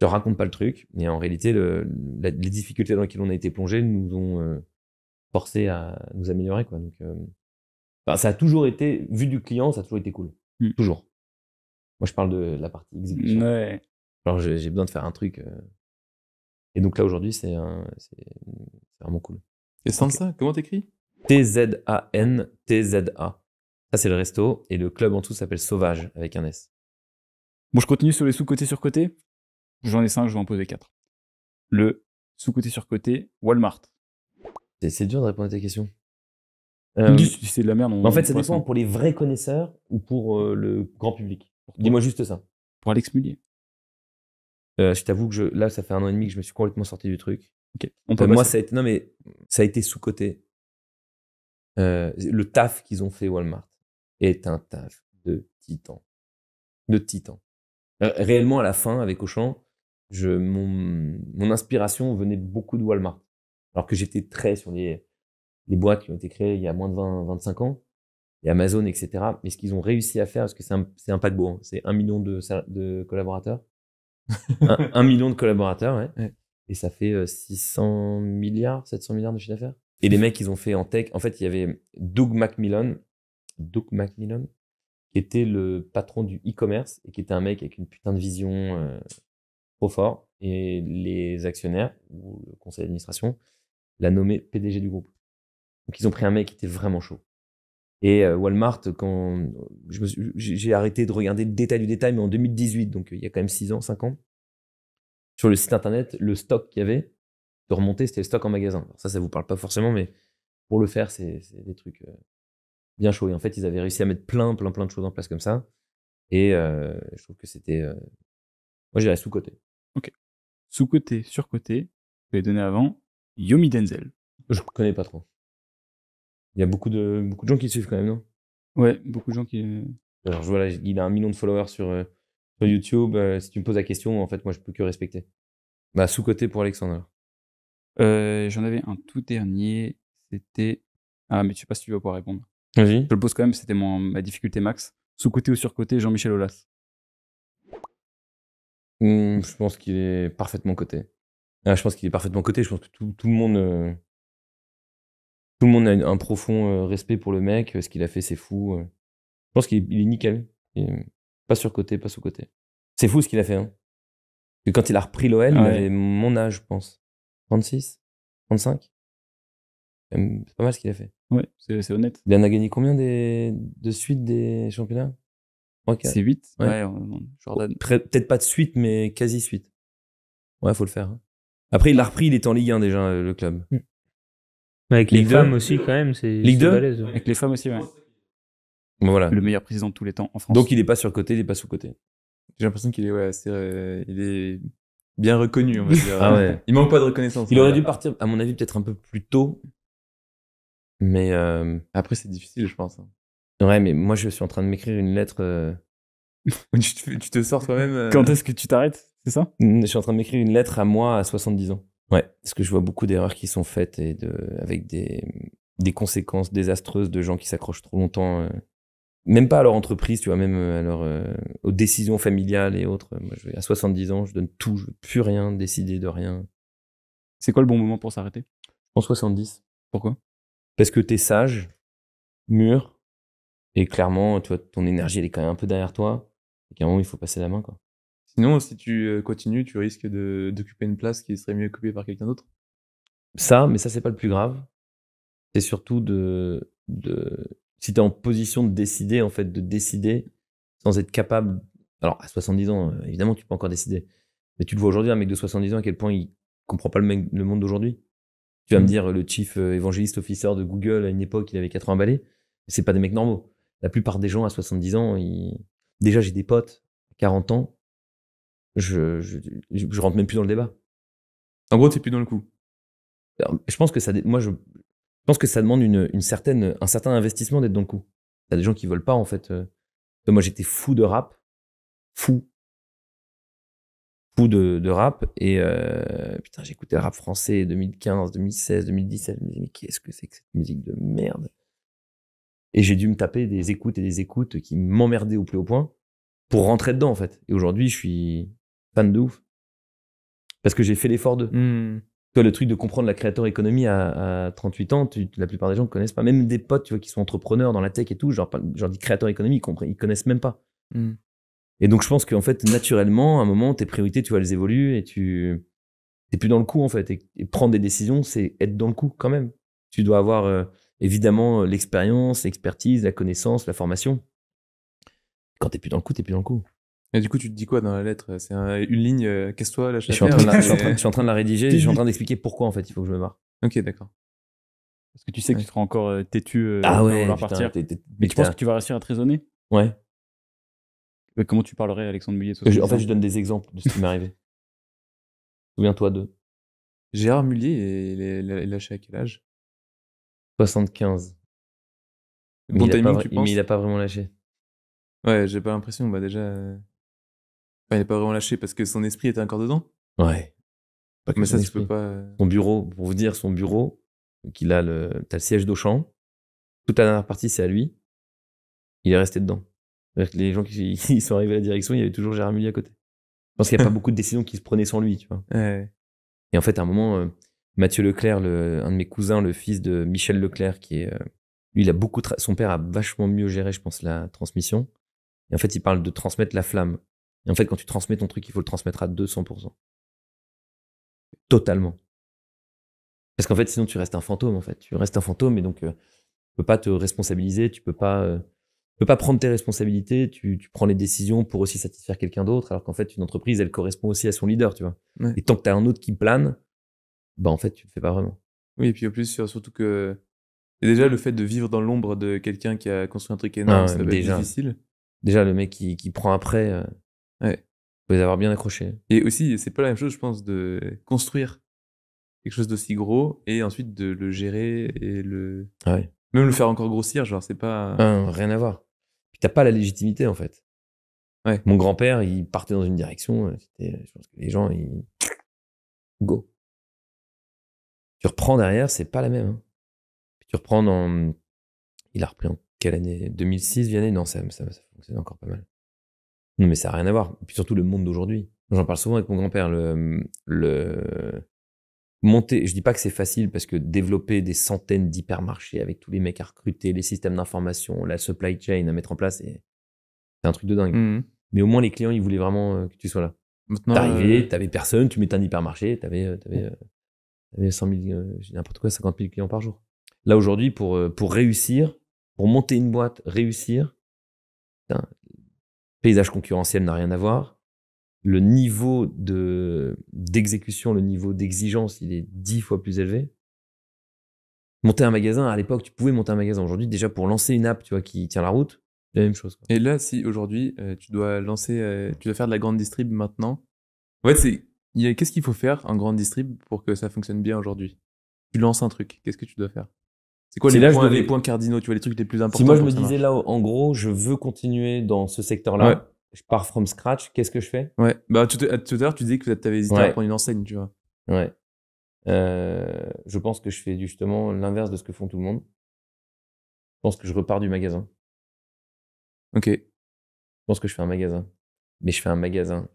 Je raconte pas le truc, mais en réalité, le, les difficultés dans lesquelles on a été plongé nous ont euh, forcé à nous améliorer. Quoi. Donc, euh, ça a toujours été, vu du client, ça a toujours été cool. Hmm. Toujours. Moi, je parle de la partie exécution. Ouais. Alors, j'ai besoin de faire un truc. Euh. Et donc là, aujourd'hui, c'est vraiment cool. Et Sansa, ça, comment t'écris T-Z-A-N-T-Z-A. Ça, c'est le resto. Et le club en tout s'appelle Sauvage, avec un S.
Bon, je continue sur les sous-côtés sur côté.
J'en ai 5, je vais en poser 4. Le sous-côté sur-côté, Walmart. C'est dur de répondre à ta question. Euh, c'est de la merde. en fait, ça dépend pour les vrais connaisseurs ou pour euh, le grand public. Dis-moi juste ça. Pour Alex Mullier. Euh, je t'avoue que je, là, ça fait un an et demi que je me suis complètement sorti du truc. OK. On moi, ça a non, mais ça a été sous-côté. le taf qu'ils ont fait Walmart est un taf de titan. De titan. réellement, à la fin, avec Auchan, mon, inspiration venait beaucoup de Walmart. Alors que j'étais très sur les, les, boîtes qui ont été créées il y a moins de 20, 25 ans, et Amazon, etc. Mais ce qu'ils ont réussi à faire, parce que c'est un, un de hein, c'est un million de, collaborateurs. un, million de collaborateurs, ouais. Et ça fait 600 euh, milliards, 700 milliards de chiffre d'affaires. Et les mecs, ils ont fait en tech. En fait, il y avait Doug Macmillan, Doug Macmillan, qui était le patron du e-commerce et qui était un mec avec une putain de vision. Euh, trop fort. Et les actionnaires ou le conseil d'administration l'a nommé PDG du groupe. Donc ils ont pris un mec qui était vraiment chaud. Et euh, Walmart, quand j'ai arrêté de regarder le détail du détail, mais en 2018, donc euh, il y a quand même 6 ans, 5 ans, sur le site internet, le stock qu'il y avait, de remonter, c'était le stock en magasin. Alors ça, ça vous parle pas forcément, mais pour le faire, c'est des trucs euh, bien chauds. Et en fait, ils avaient réussi à mettre plein, plein, plein de choses en place comme ça. Et je trouve que c'était moi, j'ai sous-côté. Ok. Sous-côté, sur-côté, je vais donner avant Yomi Denzel. Je ne connais pas trop. Il y a beaucoup de, beaucoup de gens qui suivent quand même, non Ouais, beaucoup de gens qui. Euh, Alors, je vois là, il a un million de followers sur, euh, YouTube. Euh, si tu me poses la question, en fait, moi, je peux que respecter. Bah, sous-côté pour Alexandre. J'en avais un
tout dernier. C'était. Ah, mais je sais pas si tu vas pouvoir répondre. Vas-y. Je le pose quand même, c'était ma difficulté max. Sous-côté ou sur-côté, Jean-Michel Aulas.
Mmh. je pense qu'il est parfaitement coté. Ah, je pense qu'il est parfaitement coté. Je pense que tout, le monde. Euh, tout le monde a un profond euh, respect pour le mec. Euh, ce qu'il a fait, c'est fou. Je pense qu'il est, nickel. sur pas surcoté, pas sous côté. C'est fou ce qu'il a fait. Hein. quand il a repris l'OL, il ah avait mon âge, je pense. 36 35 C'est pas mal ce qu'il a fait. Oui, c'est honnête. Il en a gagné combien de suite des championnats c'est 8 Ouais, Peut-être pas de suite, mais quasi suite. Ouais, faut le faire. Hein. Après, il l'a repris, il est en Ligue 1 déjà, le club. Mm.
Bah, avec
les 2. femmes aussi, quand même. c'est Ligue 2
Avec les femmes aussi, ouais.
Voilà. Le
meilleur président de tous les temps en France. Donc, il n'est pas sur côté, il n'est pas sous côté J'ai l'impression qu'il est, ouais, euh,
il est bien reconnu, on va dire. Ah il manque pas de reconnaissance. Il hein. aurait dû partir, à mon avis, peut-être un peu plus tôt. Mais euh, après, c'est difficile, je pense. Hein. Ouais, mais moi, je suis en train de m'écrire une lettre. Euh, tu,
te, sors toi-même. Euh Quand est-ce
que tu t'arrêtes C'est ça Je suis en train de m'écrire une lettre à moi à 70 ans. Ouais, parce que je vois beaucoup d'erreurs qui sont faites et de, avec des, des conséquences désastreuses de gens qui s'accrochent trop longtemps, euh, même pas à leur entreprise, tu vois, même à leur, aux décisions familiales et autres. Moi, je vais à 70 ans, je donne tout, je veux plus rien, décider de rien. C'est quoi le bon moment pour s'arrêter En 70, Pourquoi parce que t'es sage, mûr, et clairement, tu vois, ton énergie, elle est quand même un peu derrière toi. Et il faut passer la main, quoi.
Sinon, si tu euh, continues, tu risques d'occuper une place qui serait mieux occupée par quelqu'un d'autre.
Ça, mais ça, c'est pas le plus grave. C'est surtout de, de. Si tu es en position de décider, en fait, de décider sans être capable. Alors, à 70 ans, euh, évidemment, tu peux encore décider. Mais tu le vois aujourd'hui, un mec de 70 ans, à quel point il comprend pas le, mec, le monde d'aujourd'hui. Tu vas me mmh. dire, le chief euh, évangéliste officer de Google, à une époque, il avait 80 balais. C'est pas des mecs normaux la plupart des gens à 70 ans, déjà j'ai des potes 40 ans, je, rentre même plus dans le débat. En gros, n'es plus dans le coup. je pense que ça, moi, je, pense que ça demande une, certaine, un certain investissement d'être dans le coup. Il y a des gens qui veulent pas en fait. Euh. Moi, j'étais fou de rap, fou, fou de, rap et euh, putain, j'écoutais rap français 2015, 2016, 2017. Je me disais mais qu'est-ce que c'est que cette musique de merde et j'ai dû me taper des écoutes et des écoutes qui m'emmerdaient au plus haut point pour rentrer dedans, en fait. Et aujourd'hui, je suis fan de ouf. Parce que j'ai fait l'effort de. Hmm. Tu Toi, le truc de comprendre la créateur économie à, à, 38 ans, la plupart des gens ne connaissent pas. Même des potes, tu vois, qui sont entrepreneurs dans la tech et tout, genre, genre dit créateur économie, ils, ils connaissent même pas. Hmm. Et donc, je pense qu'en fait, naturellement, à un moment, tes priorités, tu vois, elles évoluent et tu n'es plus dans le coup, en fait. Et, prendre des décisions, c'est être dans le coup quand même. Tu dois avoir. Euh, évidemment euh, l'expérience, l'expertise, la connaissance, la formation. Quand t'es plus dans le coup, t'es plus dans le coup.
Et du coup, tu te dis quoi dans la lettre C'est une ligne, quest casse-toi, je, suis en train de la, rédiger, je suis en train d'expliquer pourquoi en fait il faut que je me marre. Ok, d'accord.
Parce que tu sais que tu seras encore euh, têtu euh,
ah ouais, partir. Mais tu penses que tu vas réussir à te raisonner Ouais. Comment tu parlerais, à Alexandre Mullier En fait, je donne des exemples de ce qui m'est arrivé. Souviens-toi de. Gérard Mullier, et l'a à quel âge
75. il timing, pas, il
pas vraiment lâché. Ouais, j'ai pas l'impression. Bah déjà, euh, il a pas vraiment lâché parce que son esprit était encore dedans.
Ouais. Pas mais ça, tu peux pas. Euh, son bureau, pour vous dire, son bureau, qu'il a le, t'as le siège d'Auchan. Toute la dernière partie, c'est à lui. Il est resté dedans. les gens qui, sont arrivés à la direction, il y avait toujours Gérard à côté. Je pense qu'il n'y a pas beaucoup de décisions qui se prenaient sans lui, tu vois. Et en fait, à un moment, euh, Mathieu Leclerc, le, un de mes cousins, le fils de Michel Leclerc, qui est. Euh, lui, il a beaucoup. son père a vachement mieux géré, je pense, la transmission. Et en fait, il parle de transmettre la flamme. Et en fait, quand tu transmets ton truc, il faut le transmettre à 200%. Totalement. Parce qu'en fait, sinon, tu restes un fantôme, en fait. Tu restes un fantôme et donc, euh, tu peux pas te responsabiliser, tu peux pas, euh, peux pas prendre tes responsabilités, tu, tu, prends les décisions pour aussi satisfaire quelqu'un d'autre, alors qu'en fait, une entreprise, elle correspond
aussi à son leader, tu vois. Et
tant que tu as un autre qui plane, bah en fait, tu le fais pas vraiment.
Oui, et puis en plus, surtout que déjà le fait de vivre dans l'ombre de quelqu'un qui a construit un truc ah énorme, ça déjà, difficile.
Déjà, le mec qui, qui prend après, prêt euh, ouais. faut avoir bien accroché
Et aussi, c'est pas la même chose, je pense, de construire quelque chose d'aussi gros et ensuite de le gérer et le. Même le faire encore grossir, genre, c'est pas. Ah, rien à voir.
Puis t'as pas la légitimité, en fait. Ouais. Mon grand-père, il partait dans une direction, euh, c'était, je
pense que les gens, ils. Go. Tu reprends derrière, c'est pas la même. Hein. tu reprends dans. Il a repris en quelle année 2006, Vianney
Non, ça, ça, fonctionne encore pas mal. Non, mais ça n'a rien à voir. Et puis surtout le monde d'aujourd'hui. J'en parle souvent avec mon grand-père. Le, le monter, je dis pas que c'est facile parce que développer des centaines d'hypermarchés avec tous les mecs à recruter, les systèmes d'information, la supply chain à mettre en place, c'est un truc de dingue. Mmh mais au moins les clients, ils voulaient vraiment euh, que tu sois là. T'arrivais, tu euh, t'avais personne, tu mettais un hypermarché, t'avais, euh, avais, 100 eh euh, n'importe quoi, 50 000 clients par jour. Là, aujourd'hui, pour, euh, pour réussir, pour monter une boîte, réussir, le paysage concurrentiel n'a rien à voir. Le niveau de, d'exécution, le niveau d'exigence, il est dix fois plus élevé. Monter un magasin, à l'époque, tu pouvais monter un magasin. Aujourd'hui, déjà, pour lancer une app tu vois, qui tient la route, la même chose.
Et là, si aujourd'hui, euh, tu dois lancer, tu dois faire de la grande distrib maintenant, ouais c'est Qu'est-ce qu'il faut faire en grande distrib pour que ça fonctionne bien aujourd'hui Tu lances un truc, qu'est-ce que tu dois faire C'est quoi les, points, les, points, cardinaux Tu vois les trucs les plus importants Si moi je me disais là, en gros, je veux continuer dans ce secteur-là, je pars from scratch, qu'est-ce que je fais Ouais, bah tout, à l'heure tu disais que tu avais hésité à prendre une enseigne, tu vois. Ouais. Euh, je pense que je fais
justement l'inverse de ce que font tout le monde. Je pense que je repars du magasin. Ok. Je pense que je fais un magasin. Mais je fais un magasin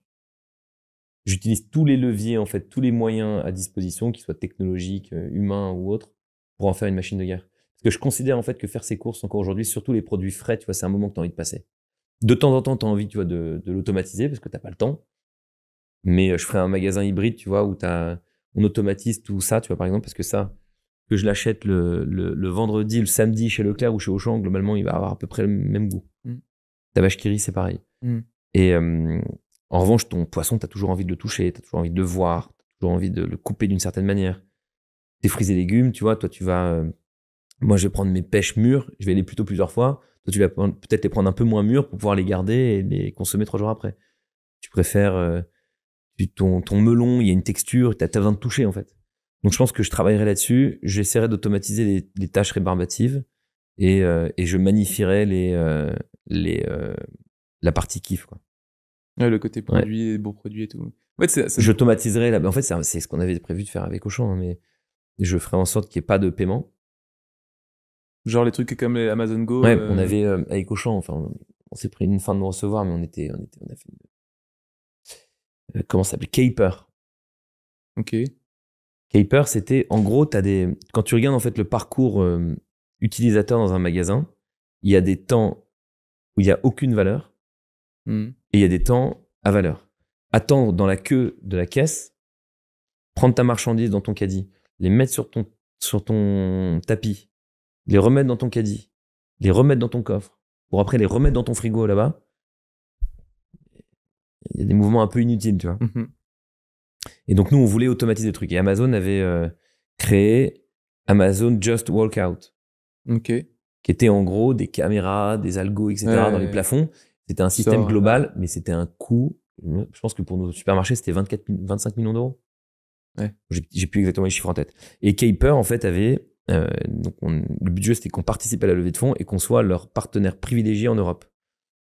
j'utilise tous les leviers, en fait, tous les moyens à disposition, qu'ils soient technologiques, euh, humains ou autres, pour en faire une machine de guerre. Parce que je considère, en fait, que faire ses courses encore aujourd'hui, surtout les produits frais, tu vois, c'est un moment que tu as envie de passer. De temps en temps, tu as envie, tu vois, de, l'automatiser parce que tu n'as pas le temps. Mais euh, je ferai un magasin hybride, tu vois, où as, on automatise tout ça, tu vois, par exemple, parce que ça, que je l'achète le, le, vendredi, le samedi chez Leclerc ou chez Auchan, globalement, il va avoir à peu près le même goût. Mm. rit, c'est pareil. Mm. Et, euh, en revanche, ton poisson, tu as toujours envie de le toucher, tu as toujours envie de le voir, tu toujours envie de le couper d'une certaine manière. Tes fruits et légumes, tu vois, toi, tu vas. Euh, moi, je vais prendre mes pêches mûres, je vais les plutôt plusieurs fois. Toi, tu vas peut-être les prendre un peu moins mûres pour pouvoir les garder et les consommer trois jours après. Tu préfères. Euh, ton, ton melon, il y a une texture, tu as, besoin de toucher, en fait. Donc, je pense que je travaillerai là-dessus. J'essaierai d'automatiser les, tâches rébarbatives euh, et, je magnifierai les, la partie kiff, quoi
le côté produit, bon produit et tout.
Je là. En fait, c'est ce qu'on avait prévu de faire avec Auchan, hein, mais je ferai en sorte qu'il n'y ait pas de paiement.
Genre les trucs comme les Amazon Go.
Ouais, euh, on avait euh, avec Auchan, enfin, on, s'est pris une fin de nous recevoir, mais on était, on était, a fait euh, comment ça s'appelle Caper. Ok. Caper, c'était en gros, as des, quand tu regardes en fait le parcours utilisateur dans un magasin, il y a des temps où il n'y a aucune valeur. Hmm. Et il y a des temps à valeur. Attendre dans la queue de la caisse, prendre ta marchandise dans ton caddie, les mettre sur ton, sur ton tapis, les remettre dans ton caddie, les remettre dans ton coffre, pour après les remettre dans ton frigo là-bas. Il y a des mouvements un peu inutiles, tu vois. Mhm. Et donc nous, on voulait automatiser le trucs Et Amazon avait euh, créé Amazon Just Walkout. OK. Qui était en gros des caméras, des algos, etc. dans les plafonds c'était un système global, mais c'était un coût. Je pense que pour nos supermarchés, c'était 24, 25 millions d'euros. J'ai plus exactement les chiffres en tête. Et Caper, en fait, avait. Euh, donc le budget, c'était qu'on participe à la levée de fonds et qu'on soit leur partenaire privilégié en Europe.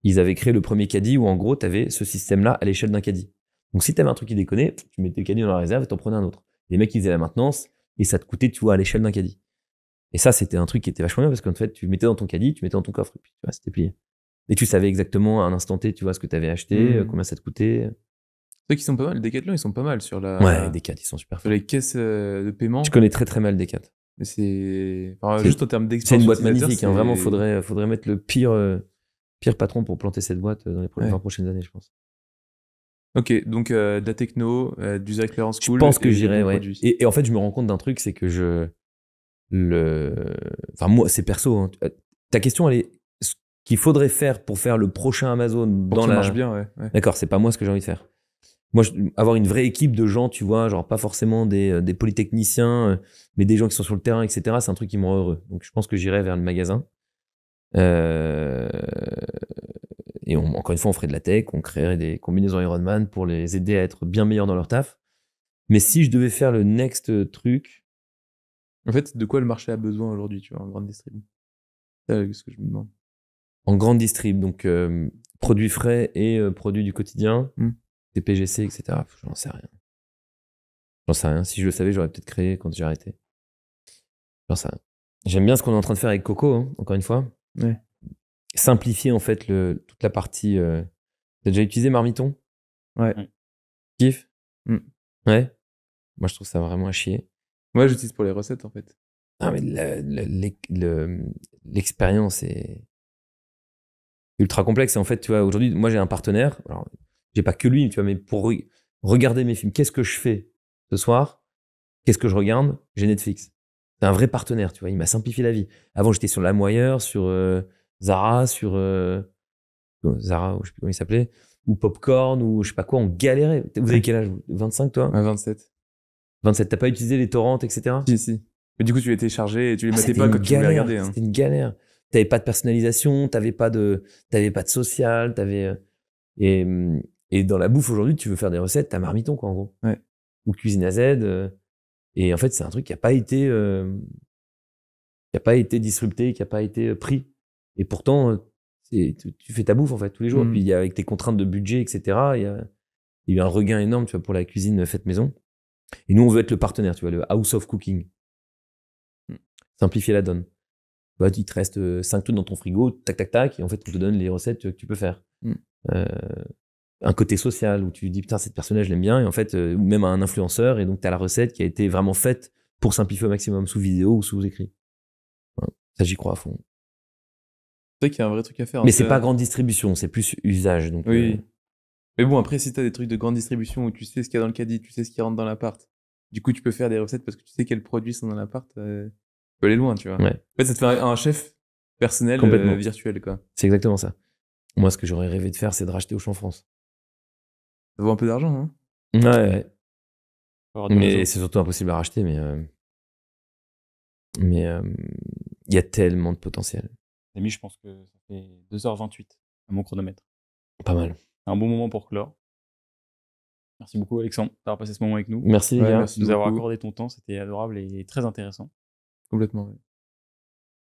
Ils avaient créé le premier caddie où, en gros, tu avais ce système-là à l'échelle d'un caddie. Donc, si tu avais un truc qui déconnait, tu mettais le caddie dans la réserve et t'en prenais un autre. Les mecs, ils faisaient la maintenance et ça te coûtait, tu vois, à l'échelle d'un caddie. Et ça, c'était un truc qui était vachement bien parce qu'en fait, tu mettais dans ton caddie, tu mettais dans ton coffre et puis, tu vois, c'était plié. Et tu savais exactement à un instant T, tu vois, ce que tu avais acheté, euh, mmh. combien ça te coûtait.
Ceux qui sont pas mal, Decathlon, ils sont pas mal sur la. Ouais, Decat, ils sont super. Sur les caisses euh, de paiement. Je connais très très mal Decat. Mais c'est. juste en termes d'expérience. C'est une boîte magnifique, hein. vraiment, faudrait, faudrait mettre le pire, euh,
pire patron pour planter cette boîte dans les prochaines années, je pense.
Ok, donc euh, de techno, du Zach Je pense que j'irai, ouais.
Et, en fait, je me rends compte d'un truc, c'est que je. Le... Enfin, moi, c'est perso. Hein. Ta question, elle est qu'il faudrait faire pour faire le prochain Amazon dans la. marche bien, ouais. D'accord, c'est pas moi ce que j'ai envie de faire. Moi, avoir une vraie équipe de gens, tu vois, genre pas forcément des, euh, polytechniciens, euh, mais des gens qui sont sur le terrain, etc. C'est un truc qui me rend heureux. Donc, je pense que j'irais vers le magasin. Euh, et encore une fois, on ferait de la tech, on créerait des combinaisons Ironman pour les aider à être bien meilleurs dans leur taf. Mais si je devais faire le next truc. En fait,
de quoi le marché a besoin aujourd'hui, tu vois, en grande distribution
C'est ce que je me demande en grande distrib, donc euh, produits frais et euh, produits du quotidien, hmm. des PGC, etc. J'en sais rien. J'en sais rien. Si je le savais, j'aurais peut-être créé quand j'ai arrêté. J'en sais J'aime bien ce qu'on est en train de faire avec Coco, hein, encore une fois. Simplifier en fait le, toute la partie. Euh... T'as déjà utilisé Marmiton Ouais. Kiff hmm. Ouais. Moi, je trouve ça vraiment à chier.
Moi, j'utilise pour les recettes en fait.
Non, mais
l'expérience est ultra complexe. Et en fait, tu vois, aujourd'hui, moi, j'ai un partenaire. Alors, j'ai pas que lui, tu vois, mais pour regarder mes films, qu'est-ce que je fais ce soir Qu'est-ce que je regarde J'ai Netflix. C'est un vrai partenaire, tu vois. Il m'a simplifié la vie. Avant, j'étais sur La Moyeur, sur euh, Zara, sur euh, euh, Zara, ou je sais plus comment il s'appelait, ou Popcorn, ou je sais pas quoi. On galérait. Vous avez quel âge 25, toi ouais, 27. 27. T'as pas utilisé les torrents, etc. Si, si. Mais du coup, tu les chargé
et tu les ah, mettais pas quand galère, tu voulais regarder. Hein. C'était
une galère t'avais pas de personnalisation, t'avais pas de, t'avais pas de social, t'avais euh, et, et dans la bouffe aujourd'hui, tu veux faire des recettes, t'as marmiton quoi en gros. Ou cuisine à Z. Euh, et en fait, c'est un truc qui a pas été, euh, qui a pas été disrupté, qui a pas été pris. Et pourtant, tu, tu, fais ta bouffe en fait tous les jours. Et mmh. puis avec tes contraintes de budget, etc. Il y, a, y a eu un regain énorme, tu vois, pour la cuisine faite maison. Et nous, on veut être le partenaire, tu vois, le House of Cooking. Mmh. Simplifier la donne. Bah, il te reste 5 euh, trucs dans ton frigo, tac, tac, tac, et en fait, on te donne les recettes que tu peux faire. Mm. Euh, un côté social où tu dis, putain, cette personne-là, je l'aime bien, et en fait, euh, même à un influenceur, et donc tu as la recette qui a été vraiment faite pour simplifier au maximum sous vidéo ou sous écrit. ça, j'y crois à fond.
C'est vrai qu'il y a un vrai truc à faire. Mais hein. c'est pas grande
distribution, c'est plus usage. Donc, oui.
Mais bon, après, si tu as des trucs de grande distribution où tu sais ce qu'il y a dans le caddie, tu sais ce qui rentre dans l'appart, du coup, tu peux faire des recettes parce que tu sais quels produits sont dans l'appart aller loin, tu vois. En fait, ça te fait un chef personnel euh, Complètement. virtuel, quoi. C'est exactement ça.
Moi, ce que j'aurais rêvé de faire, c'est de racheter Auchan France.
Ça vaut un peu d'argent, hein
Ouais, ouais. Mais c'est surtout impossible à racheter, mais. Euh, mais euh, il y a tellement de potentiel.
Amis, je pense que ça fait 2h28 à mon chronomètre. Pas mal. un bon moment pour clore. Merci beaucoup, Alexandre, d'avoir passé ce moment avec nous. Merci, Merci de nous avoir accordé ton temps. C'était adorable et très intéressant. Complètement. Oui.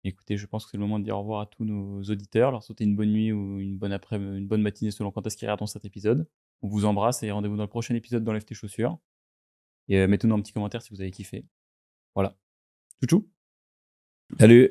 Écoutez, je pense que c'est le moment de dire au revoir à tous nos auditeurs, leur souhaiter une bonne nuit ou une bonne après une bonne matinée selon quand est-ce qu'ils regardent cet épisode. On vous embrasse et rendez-vous dans le prochain épisode d'Enlève tes chaussures.
Et euh, mettez-nous un petit
commentaire si vous avez kiffé.
Voilà. Tchou Salut.